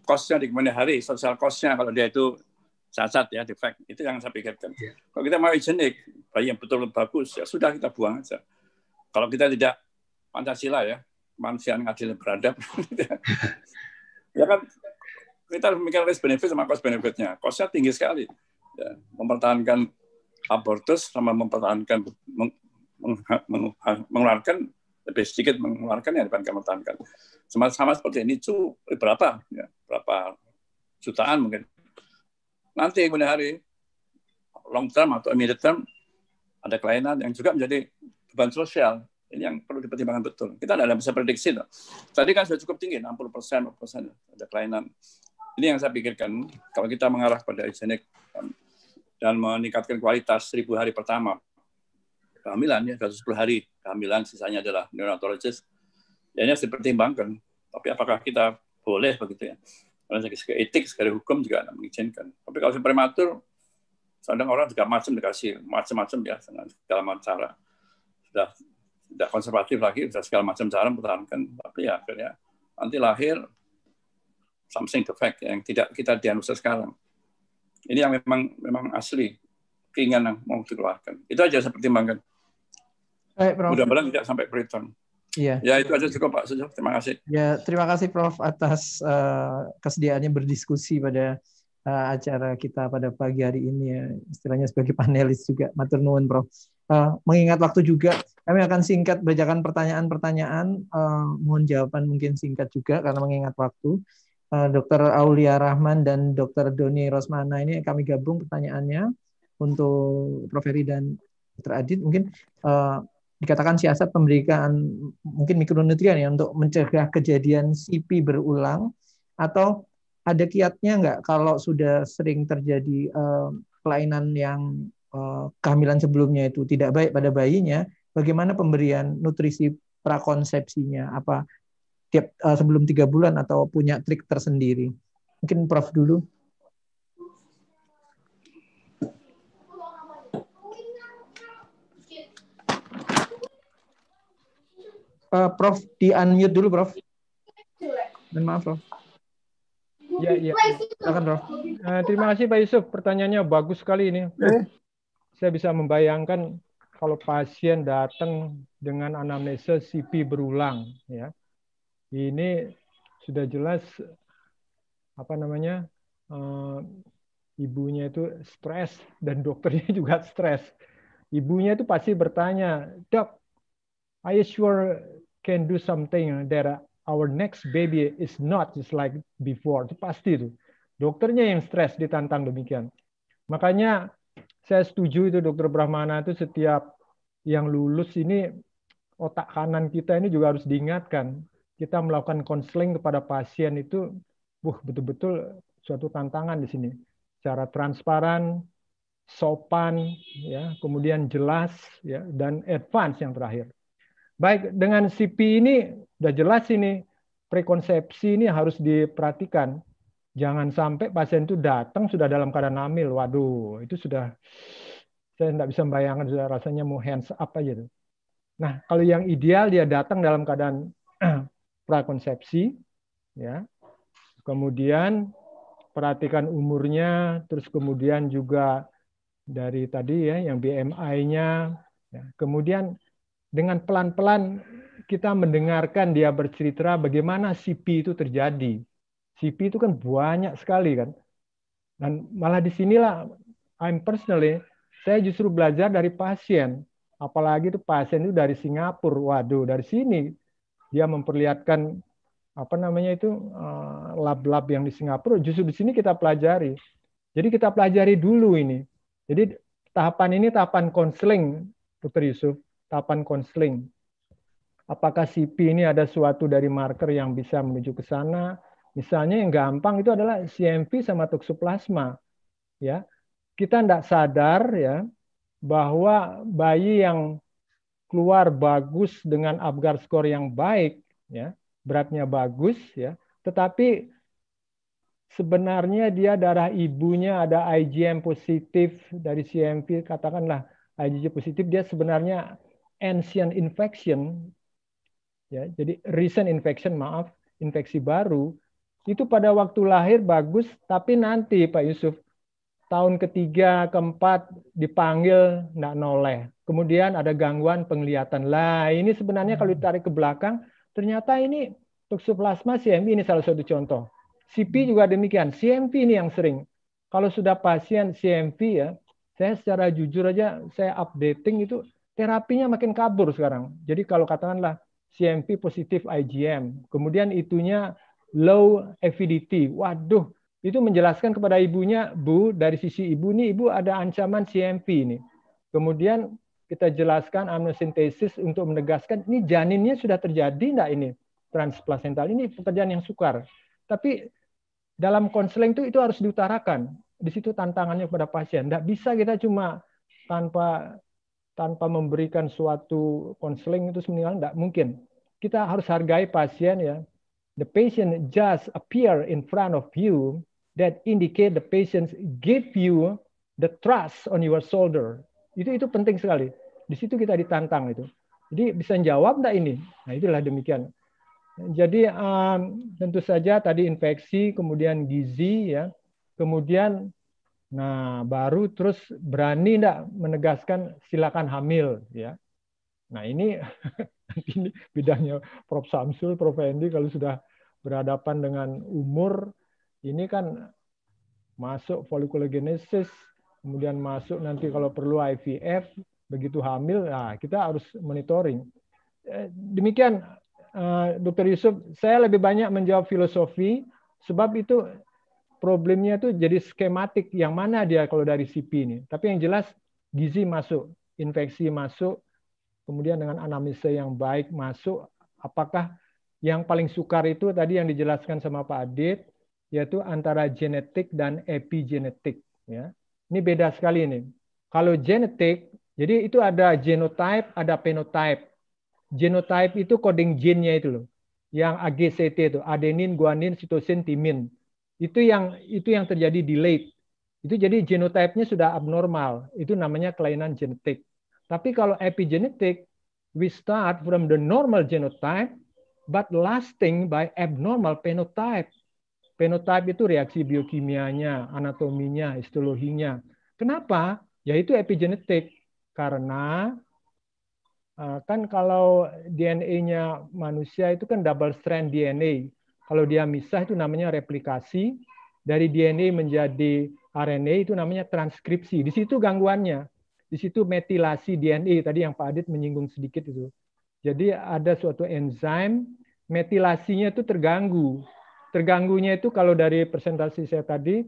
costnya di kemudian hari, sosial costnya kalau dia itu cacat ya, defect. Itu yang saya pikirkan. Ya. Kalau kita mau jenik, bayi yang betul, betul bagus, ya sudah kita buang aja. Kalau kita tidak Pancasila ya, yang adil beradab. (laughs) ya kan kita harus memikirkan risk benefit sama cost benefitnya. Costnya tinggi sekali. Ya, mempertahankan abortus sama mempertahankan meng, meng, mengeluarkan lebih sedikit mengeluarkan ya dibandingkan mempertahankan. Sama, sama seperti ini itu eh, berapa ya, berapa jutaan mungkin. Nanti kemudian hari long term atau immediate term ada kelainan yang juga menjadi beban sosial. Ini yang perlu dipertimbangkan betul. Kita tidak bisa prediksi. Tadi kan sudah cukup tinggi, 60 persen, persen ada kelainan. Ini yang saya pikirkan, kalau kita mengarah pada Isenek um, dan meningkatkan kualitas seribu hari pertama kehamilan, ya, 110 hari kehamilan, sisanya adalah neonatologis, ya ini harus dipertimbangkan. Tapi apakah kita boleh begitu ya? Karena segi etik, sekali hukum juga tidak mengizinkan. Tapi kalau prematur, seandainya orang juga macam dikasih macam-macam ya dengan segala macam cara. Sudah tidak konservatif lagi, sudah segala macam cara mempertahankan. Tapi ya akhirnya nanti lahir something the fact yang tidak kita diagnosa sekarang. Ini yang memang memang asli keinginan yang mau dikeluarkan. Itu aja saya pertimbangkan. Baik, Prof. Mudah-mudahan tidak sampai Britain. Iya. Ya itu aja cukup Pak Sejo. Terima kasih. Ya terima kasih Prof atas uh, kesediaannya berdiskusi pada uh, acara kita pada pagi hari ini ya. Istilahnya sebagai panelis juga. Matur nuwun Prof. Uh, mengingat waktu juga, kami akan singkat bacakan pertanyaan-pertanyaan, uh, mohon jawaban mungkin singkat juga karena mengingat waktu. Eh, Dr. Aulia Rahman dan Dr. Doni Rosmana ini kami gabung pertanyaannya untuk Prof. Heri dan Dr. Adit mungkin uh, dikatakan siasat pemberian mungkin mikronutrien ya untuk mencegah kejadian CP berulang atau ada kiatnya nggak kalau sudah sering terjadi uh, kelainan yang uh, kehamilan sebelumnya itu tidak baik pada bayinya bagaimana pemberian nutrisi prakonsepsinya apa tiap uh, sebelum tiga bulan atau punya trik tersendiri. Mungkin Prof dulu. Uh, Prof di unmute dulu Prof. Dan maaf Prof. Ya, ya. Silakan, Prof. Uh, terima kasih Pak Yusuf. Pertanyaannya bagus sekali ini. Eh? Saya bisa membayangkan kalau pasien datang dengan anamnesa CP berulang, ya, ini sudah jelas apa namanya uh, ibunya itu stres dan (laughs) dokternya juga stres. Ibunya itu pasti bertanya, Dok, I sure can do something that our next baby is not just like before. Itu pasti itu. Dokternya yang stres ditantang demikian. Makanya saya setuju itu dokter Brahmana itu setiap yang lulus ini otak kanan kita ini juga harus diingatkan kita melakukan konseling kepada pasien itu buh betul-betul suatu tantangan di sini. Cara transparan, sopan, ya, kemudian jelas, ya, dan advance yang terakhir. Baik, dengan CP ini sudah jelas ini prekonsepsi ini harus diperhatikan. Jangan sampai pasien itu datang sudah dalam keadaan hamil. Waduh, itu sudah saya tidak bisa membayangkan sudah rasanya mau hands up aja tuh. Nah, kalau yang ideal dia datang dalam keadaan prakonsepsi ya. Kemudian perhatikan umurnya, terus kemudian juga dari tadi ya yang BMI-nya. Ya. Kemudian dengan pelan-pelan kita mendengarkan dia bercerita bagaimana CP itu terjadi. CP itu kan banyak sekali kan. Dan malah di sinilah, I'm personally saya justru belajar dari pasien. Apalagi itu pasien itu dari Singapura. Waduh, dari sini dia memperlihatkan apa namanya itu eh, lab-lab yang di Singapura justru di sini kita pelajari. Jadi kita pelajari dulu ini. Jadi tahapan ini tahapan konseling, Putri Yusuf, tahapan konseling. Apakah CP ini ada suatu dari marker yang bisa menuju ke sana? Misalnya yang gampang itu adalah CMV sama toksoplasma. Ya, kita tidak sadar ya bahwa bayi yang keluar bagus dengan Apgar skor yang baik, ya beratnya bagus, ya. Tetapi sebenarnya dia darah ibunya ada IgM positif dari CMV, katakanlah IgG positif, dia sebenarnya ancient infection, ya. Jadi recent infection, maaf, infeksi baru itu pada waktu lahir bagus, tapi nanti Pak Yusuf tahun ketiga, keempat dipanggil nggak noleh. Kemudian ada gangguan penglihatan. Lah ini sebenarnya kalau hmm. ditarik ke belakang, ternyata ini toksoplasma CMV ini salah satu contoh. CP hmm. juga demikian. CMV ini yang sering. Kalau sudah pasien CMV ya, saya secara jujur aja saya updating itu terapinya makin kabur sekarang. Jadi kalau katakanlah CMV positif IgM, kemudian itunya low avidity. Waduh, itu menjelaskan kepada ibunya, Bu, dari sisi ibu nih, ibu ada ancaman CMP ini. Kemudian kita jelaskan amniosintesis untuk menegaskan ini janinnya sudah terjadi enggak ini transplacental ini pekerjaan yang sukar. Tapi dalam konseling itu itu harus diutarakan. Di situ tantangannya kepada pasien. Enggak bisa kita cuma tanpa tanpa memberikan suatu konseling itu sebenarnya enggak mungkin. Kita harus hargai pasien ya. The patient just appear in front of you that indicate the patients give you the trust on your shoulder. Itu itu penting sekali. Di situ kita ditantang itu. Jadi bisa jawab enggak ini? Nah, itulah demikian. Jadi um, tentu saja tadi infeksi, kemudian gizi ya. Kemudian nah baru terus berani enggak menegaskan silakan hamil ya. Nah, ini (laughs) ini bidangnya Prof Samsul, Prof Endi kalau sudah berhadapan dengan umur ini kan masuk folikulogenesis, kemudian masuk nanti kalau perlu IVF, begitu hamil, nah kita harus monitoring. Eh, demikian, eh, Dr. Yusuf, saya lebih banyak menjawab filosofi, sebab itu problemnya itu jadi skematik yang mana dia kalau dari CP ini. Tapi yang jelas gizi masuk, infeksi masuk, kemudian dengan anamnesa yang baik masuk. Apakah yang paling sukar itu tadi yang dijelaskan sama Pak Adit, yaitu antara genetik dan epigenetik ya. Ini beda sekali ini. Kalau genetik, jadi itu ada genotype, ada phenotype. Genotype itu coding gene-nya itu loh. Yang AGCT itu, adenin, guanin, sitosin, timin. Itu yang itu yang terjadi delayed. Itu jadi genotype-nya sudah abnormal. Itu namanya kelainan genetik. Tapi kalau epigenetik, we start from the normal genotype but lasting by abnormal phenotype. Phenotype itu reaksi biokimianya, anatominya, histologinya. Kenapa? Yaitu epigenetik. Karena eh, kan kalau DNA-nya manusia itu kan double strand DNA. Kalau dia misah itu namanya replikasi. Dari DNA menjadi RNA itu namanya transkripsi. Di situ gangguannya. Di situ metilasi DNA tadi yang Pak Adit menyinggung sedikit itu. Jadi ada suatu enzim metilasinya itu terganggu. Terganggunya itu kalau dari presentasi saya tadi,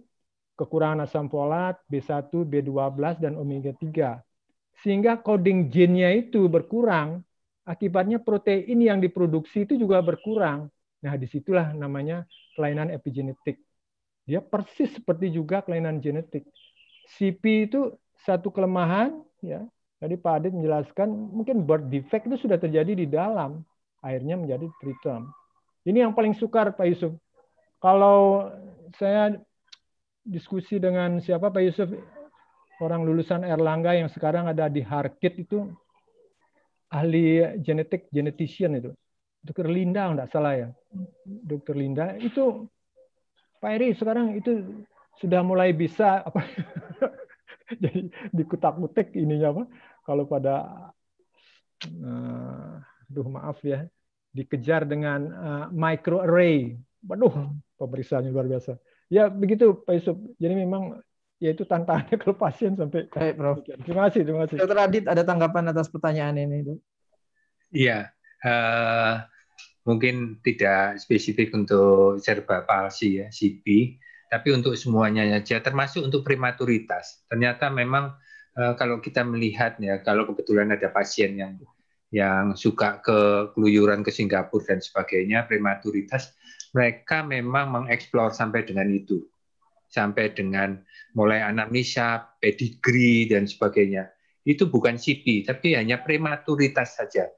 kekurangan asam folat, B1, B12, dan omega-3. Sehingga coding gene-nya itu berkurang, akibatnya protein yang diproduksi itu juga berkurang. Nah, disitulah namanya kelainan epigenetik. Dia persis seperti juga kelainan genetik. CP itu satu kelemahan, ya. Tadi Pak Adit menjelaskan mungkin birth defect itu sudah terjadi di dalam, akhirnya menjadi preterm. Ini yang paling sukar Pak Yusuf kalau saya diskusi dengan siapa Pak Yusuf orang lulusan Erlangga yang sekarang ada di Harkit itu ahli genetik genetician itu Dokter Linda nggak salah ya Dokter Linda itu Pak Eri sekarang itu sudah mulai bisa apa (laughs) jadi dikutak-kutik ininya apa kalau pada uh, eh, duh maaf ya dikejar dengan uh, microarray. Waduh, pemeriksaannya luar biasa. Ya begitu Pak Yusuf. Jadi memang ya itu tantangannya (laughs) kalau pasien sampai. Baik, Prof. Terima kasih, terima kasih. Dokter Adit, ada tanggapan atas pertanyaan ini? Iya, uh, mungkin tidak spesifik untuk serba palsi ya, CP, tapi untuk semuanya saja, termasuk untuk prematuritas. Ternyata memang uh, kalau kita melihat ya, kalau kebetulan ada pasien yang yang suka ke keluyuran ke Singapura dan sebagainya, prematuritas mereka memang mengeksplor sampai dengan itu. Sampai dengan mulai anamnesia, pedigree, dan sebagainya. Itu bukan CP, tapi hanya prematuritas saja.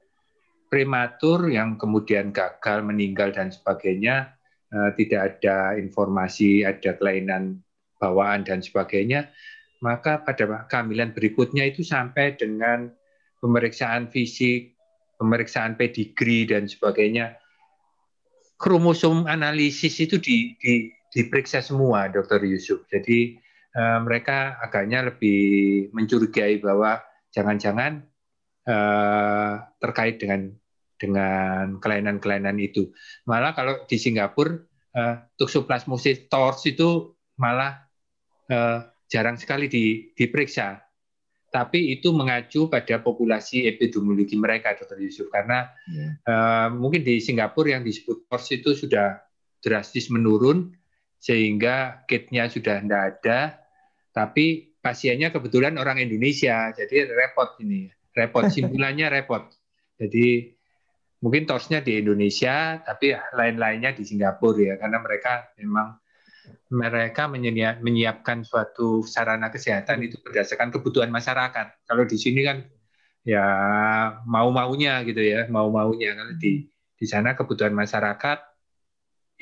Prematur yang kemudian gagal, meninggal, dan sebagainya, eh, tidak ada informasi, ada kelainan bawaan, dan sebagainya, maka pada kehamilan berikutnya itu sampai dengan pemeriksaan fisik, pemeriksaan pedigree, dan sebagainya, kromosom analisis itu di, di, diperiksa semua, Dokter Yusuf. Jadi uh, mereka agaknya lebih mencurigai bahwa jangan-jangan uh, terkait dengan dengan kelainan-kelainan itu. Malah kalau di Singapura uh, eh, toksoplasmosis tors itu malah uh, jarang sekali di, diperiksa tapi itu mengacu pada populasi epidemiologi mereka, Dr. Yusuf. Karena yeah. Iya. uh, mungkin di Singapura yang disebut PORS itu sudah drastis menurun, sehingga kitnya sudah tidak ada, tapi pasiennya kebetulan orang Indonesia, jadi repot ini. Repot, (laughs) simpulannya repot. Jadi mungkin torsnya di Indonesia, tapi lain-lainnya di Singapura ya, karena mereka memang mereka menyiap, menyiapkan suatu sarana kesehatan itu berdasarkan kebutuhan masyarakat. Kalau di sini kan ya mau-maunya gitu ya, mau-maunya. Kalau di hmm. di sana kebutuhan masyarakat,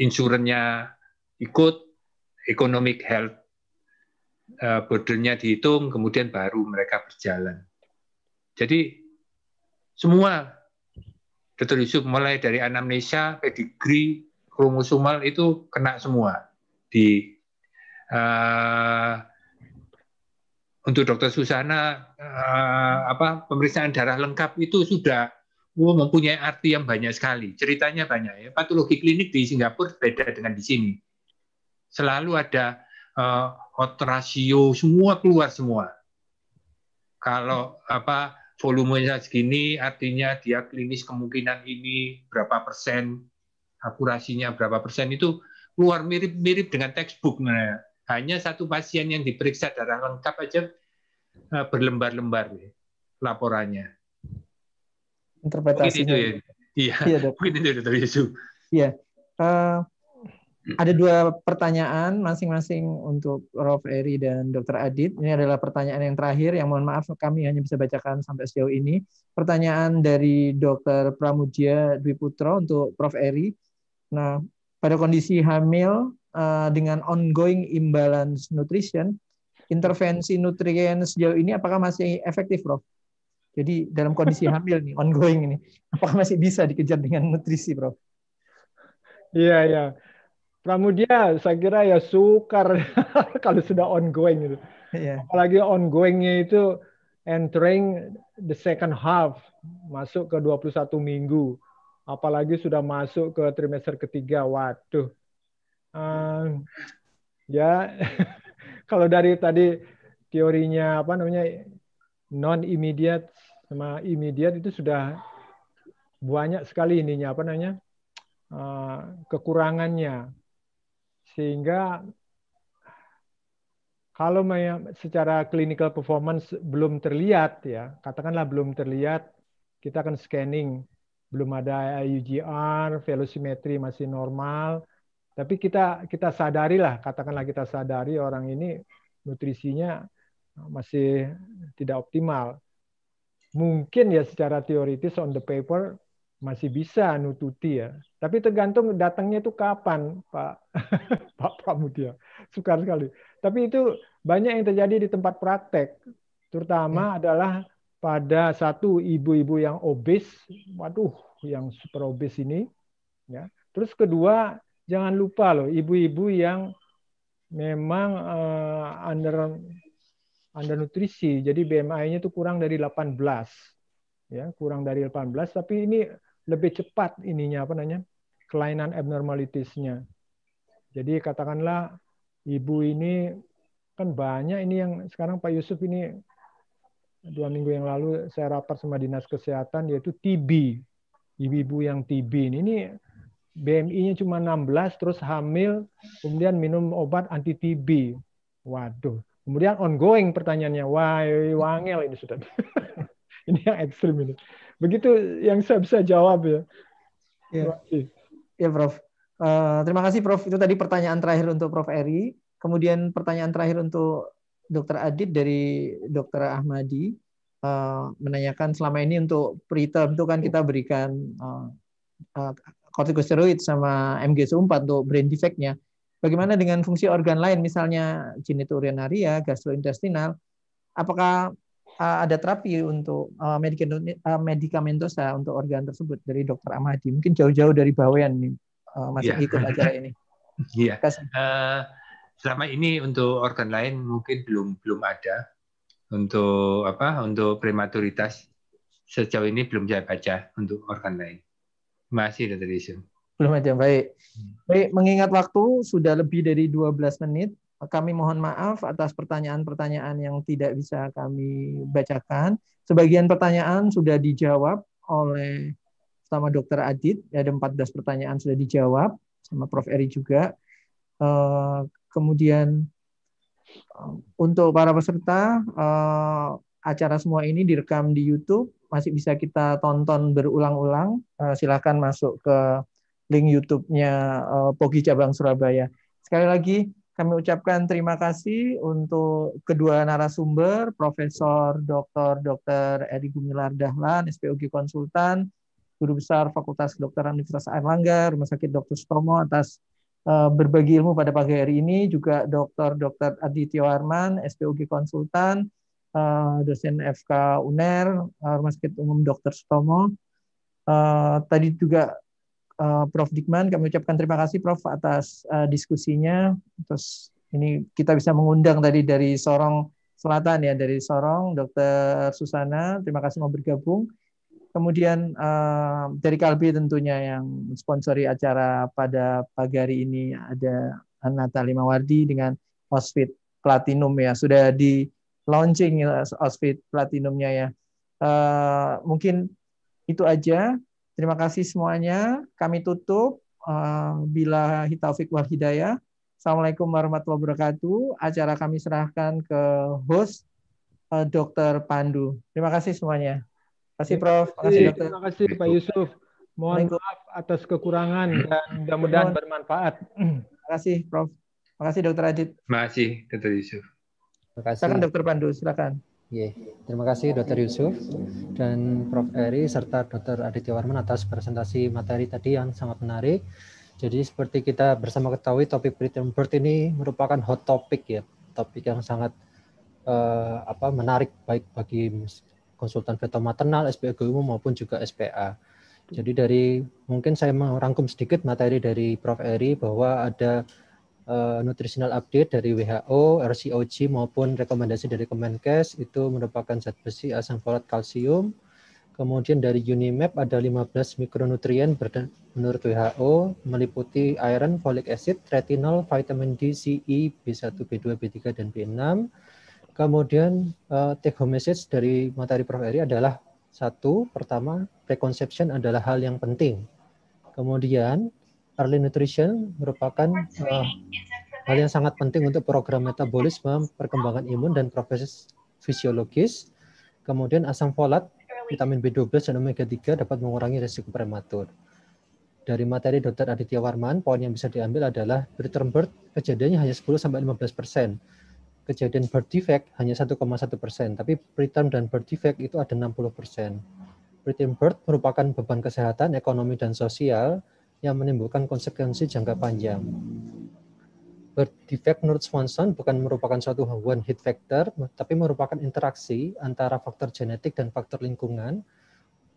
insurannya ikut, economic health eh, burdennya dihitung, kemudian baru mereka berjalan. Jadi semua Dr. mulai dari anamnesa, pedigree, kromosomal itu kena semua di uh, untuk dokter Susana uh, apa pemeriksaan darah lengkap itu sudah uh, mempunyai arti yang banyak sekali ceritanya banyak ya patologi klinik di Singapura beda dengan di sini selalu ada uh, eh, hot ratio semua keluar semua kalau apa volumenya segini artinya dia klinis kemungkinan ini berapa persen akurasinya berapa persen itu keluar mirip-mirip dengan textbook. Nah, hanya satu pasien yang diperiksa darah lengkap aja eh, berlembar-lembar ya, laporannya. Interpretasi itu ya. Iya, ya, mungkin itu Dr. Yesu. Iya. Uh, ada dua pertanyaan masing-masing untuk Prof. Eri dan Dr. Adit. Ini adalah pertanyaan yang terakhir yang mohon maaf kami hanya bisa bacakan sampai sejauh ini. Pertanyaan dari Dr. Pramudia Dwi Putra untuk Prof. Eri. Nah, pada kondisi hamil eh, dengan ongoing imbalance nutrition, intervensi nutrien sejauh ini apakah masih efektif, Prof? Jadi dalam kondisi hamil nih, ongoing ini, apakah masih bisa dikejar dengan nutrisi, Prof? Iya, iya. Pramudia, saya kira ya sukar (laughs) kalau sudah ongoing itu. Yeah. Apalagi ongoingnya itu entering the second half, masuk ke 21 minggu apalagi sudah masuk ke trimester ketiga. Waduh. Uh, ya, (laughs) kalau dari tadi teorinya apa namanya non immediate sama immediate itu sudah banyak sekali ininya apa namanya uh, kekurangannya sehingga kalau secara clinical performance belum terlihat ya katakanlah belum terlihat kita akan scanning belum ada UGR, velocimetry masih normal. Tapi kita kita sadari lah, katakanlah kita sadari orang ini nutrisinya masih tidak optimal. Mungkin ya secara teoritis on the paper masih bisa nututi ya. Tapi tergantung datangnya itu kapan, Pak (laughs) Pak Pramudia. Sukar sekali. Tapi itu banyak yang terjadi di tempat praktek. Terutama hmm. adalah pada satu ibu-ibu yang obes, waduh, yang super obes ini, ya. Terus kedua, jangan lupa loh, ibu-ibu yang memang uh, under nutrisi, jadi BMI-nya itu kurang dari 18, ya, kurang dari 18. Tapi ini lebih cepat ininya apa namanya kelainan abnormalitisnya. Jadi katakanlah ibu ini kan banyak ini yang sekarang Pak Yusuf ini dua minggu yang lalu saya rapat sama dinas kesehatan yaitu TB ibu-ibu yang TB ini, ini BMI-nya cuma 16 terus hamil kemudian minum obat anti TB waduh kemudian ongoing pertanyaannya wah wangel ini sudah (laughs) ini yang ekstrim ini begitu yang saya bisa jawab ya ya, ya Prof uh, terima kasih Prof itu tadi pertanyaan terakhir untuk Prof Eri kemudian pertanyaan terakhir untuk Dokter Adit dari Dokter Ahmadi uh, menanyakan selama ini untuk preterm itu kan kita berikan uh, eh, uh, eh, kortikosteroid sama mg 4 untuk brain defect-nya. Bagaimana dengan fungsi organ lain misalnya genitourinaria, ya, gastrointestinal? Apakah uh, ada terapi untuk uh, medikamentosa untuk organ tersebut dari Dokter Ahmadi? Mungkin jauh-jauh dari bawean nih uh, masih yeah. ikut iya. acara ini. (laughs) Iya. Yeah selama ini untuk organ lain mungkin belum belum ada untuk apa untuk prematuritas sejauh ini belum saya baca untuk organ lain masih ada Yusuf belum ada baik hmm. baik mengingat waktu sudah lebih dari 12 menit kami mohon maaf atas pertanyaan-pertanyaan yang tidak bisa kami bacakan sebagian pertanyaan sudah dijawab oleh sama dokter Adit ada 14 pertanyaan sudah dijawab sama Prof Eri juga eh, Kemudian um, untuk para peserta uh, acara semua ini direkam di YouTube, masih bisa kita tonton berulang-ulang. Uh, silahkan masuk ke link YouTube-nya uh, Pogi Cabang Surabaya. Sekali lagi kami ucapkan terima kasih untuk kedua narasumber, Profesor Dr. Dr. Edi Gumilar Dahlan, SPOG Konsultan, Guru Besar Fakultas Kedokteran Universitas Airlangga, Rumah Sakit Dr. Sutomo atas Eh, berbagi ilmu pada pagi hari ini juga Dr. Dr. Adityo Arman, SPUG Konsultan, eh, dosen FK UNER, eh, Rumah Sakit Umum Dr. Sutomo. Tadi juga Prof. Dikman, kami ucapkan terima kasih Prof. atas diskusinya. Terus ini kita bisa mengundang tadi dari Sorong Selatan ya, dari Sorong, Dr. Susana, terima kasih mau bergabung kemudian uh, dari Kalbi tentunya yang sponsori acara pada pagi hari ini ada Anata Mawardi dengan Osfit Platinum ya sudah di launching ya, Osfit Platinumnya ya uh, mungkin itu aja terima kasih semuanya kami tutup uh, bila hitaufik wal hidayah Assalamualaikum warahmatullahi wabarakatuh. Acara kami serahkan ke host Dr. Pandu. Terima kasih semuanya kasih Prof. Dokter. Terima kasih Pak Yusuf. Mohon maaf atas kekurangan dan mudah-mudahan bermanfaat. Terima kasih Prof. Terima kasih Dokter Adit. Terima kasih Dokter Yusuf. Terima kasih. Silakan Dokter Pandu, silakan. Yeah. Terima kasih Dr. Yusuf dan Prof. Eri serta Dokter Aditya Warman atas presentasi materi tadi yang sangat menarik. Jadi seperti kita bersama ketahui topik preterm birth ini merupakan hot topic ya, topik yang sangat uh, apa menarik baik bagi konsultan veto maternal, SPGU maupun juga SPA. Jadi dari mungkin saya merangkum sedikit materi dari Prof. Eri bahwa ada uh, nutritional update dari WHO, RCOG maupun rekomendasi dari Kemenkes itu merupakan zat besi asam folat kalsium. Kemudian dari UNIMAP ada 15 mikronutrien menurut WHO meliputi iron, folic acid, retinol, vitamin D, C, E, B1, B2, B3, dan B6 Kemudian uh, take home message dari materi Prof. Eri adalah satu, pertama preconception adalah hal yang penting. Kemudian early nutrition merupakan uh, hal yang sangat penting untuk program metabolisme, perkembangan imun dan proses fisiologis. Kemudian asam folat, vitamin B12 dan omega 3 dapat mengurangi risiko prematur. Dari materi Dr. Aditya Warman, poin yang bisa diambil adalah return birth kejadiannya hanya 10 15 persen kejadian birth defect hanya 1,1 persen, tapi preterm dan birth defect itu ada 60 persen. Preterm birth merupakan beban kesehatan, ekonomi, dan sosial yang menimbulkan konsekuensi jangka panjang. Birth defect menurut Swanson bukan merupakan suatu one hit factor, tapi merupakan interaksi antara faktor genetik dan faktor lingkungan.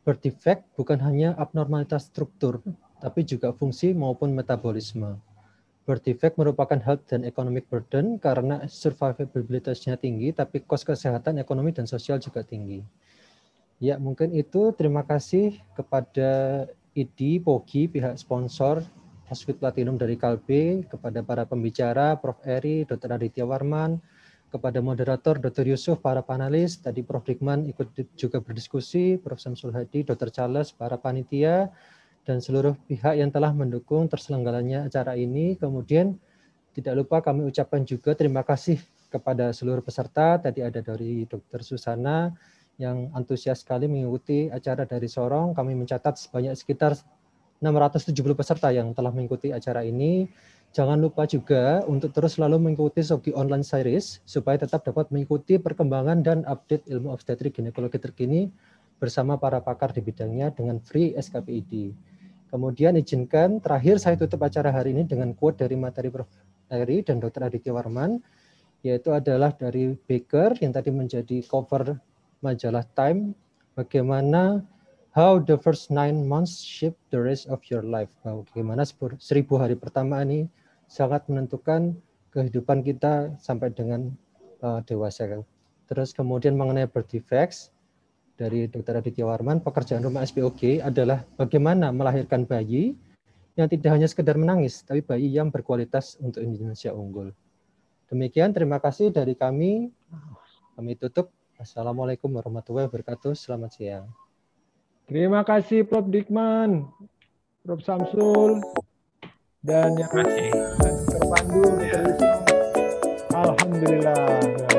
Birth defect bukan hanya abnormalitas struktur, tapi juga fungsi maupun metabolisme. Birth merupakan health dan economic burden karena survivability-nya tinggi, tapi kos kesehatan, ekonomi, dan sosial juga tinggi. Ya, mungkin itu. Terima kasih kepada ID, Pogi, pihak sponsor Hospital Platinum dari Kalbe, kepada para pembicara, Prof. Eri, Dr. Aditya Warman, kepada moderator Dr. Yusuf, para panelis, tadi Prof. Dikman ikut juga berdiskusi, Prof. Samsul Hadi, Dr. Charles, para panitia, dan seluruh pihak yang telah mendukung terselenggaranya acara ini. Kemudian tidak lupa kami ucapkan juga terima kasih kepada seluruh peserta. Tadi ada dari Dr. Susana yang antusias sekali mengikuti acara dari Sorong. Kami mencatat sebanyak sekitar 670 peserta yang telah mengikuti acara ini. Jangan lupa juga untuk terus selalu mengikuti Sogi Online Series supaya tetap dapat mengikuti perkembangan dan update ilmu Obstetri ginekologi terkini bersama para pakar di bidangnya dengan free SKPID. Kemudian izinkan terakhir saya tutup acara hari ini dengan quote dari materi Prof. Eri dan Dr. Aditya Warman yaitu adalah dari Baker yang tadi menjadi cover majalah Time bagaimana how the first nine months shape the rest of your life. Bagaimana seribu hari pertama ini sangat menentukan kehidupan kita sampai dengan uh, dewasa. Terus kemudian mengenai birth defects, dari Dr. Aditya Warman, pekerjaan rumah SPOG adalah bagaimana melahirkan bayi yang tidak hanya sekedar menangis, tapi bayi yang berkualitas untuk Indonesia unggul. Demikian, terima kasih dari kami. Kami tutup. Assalamualaikum warahmatullahi wabarakatuh. Selamat siang. Terima kasih Prof. Dikman, Prof. Samsul, dan yang Terima kasih. Ya. Alhamdulillah.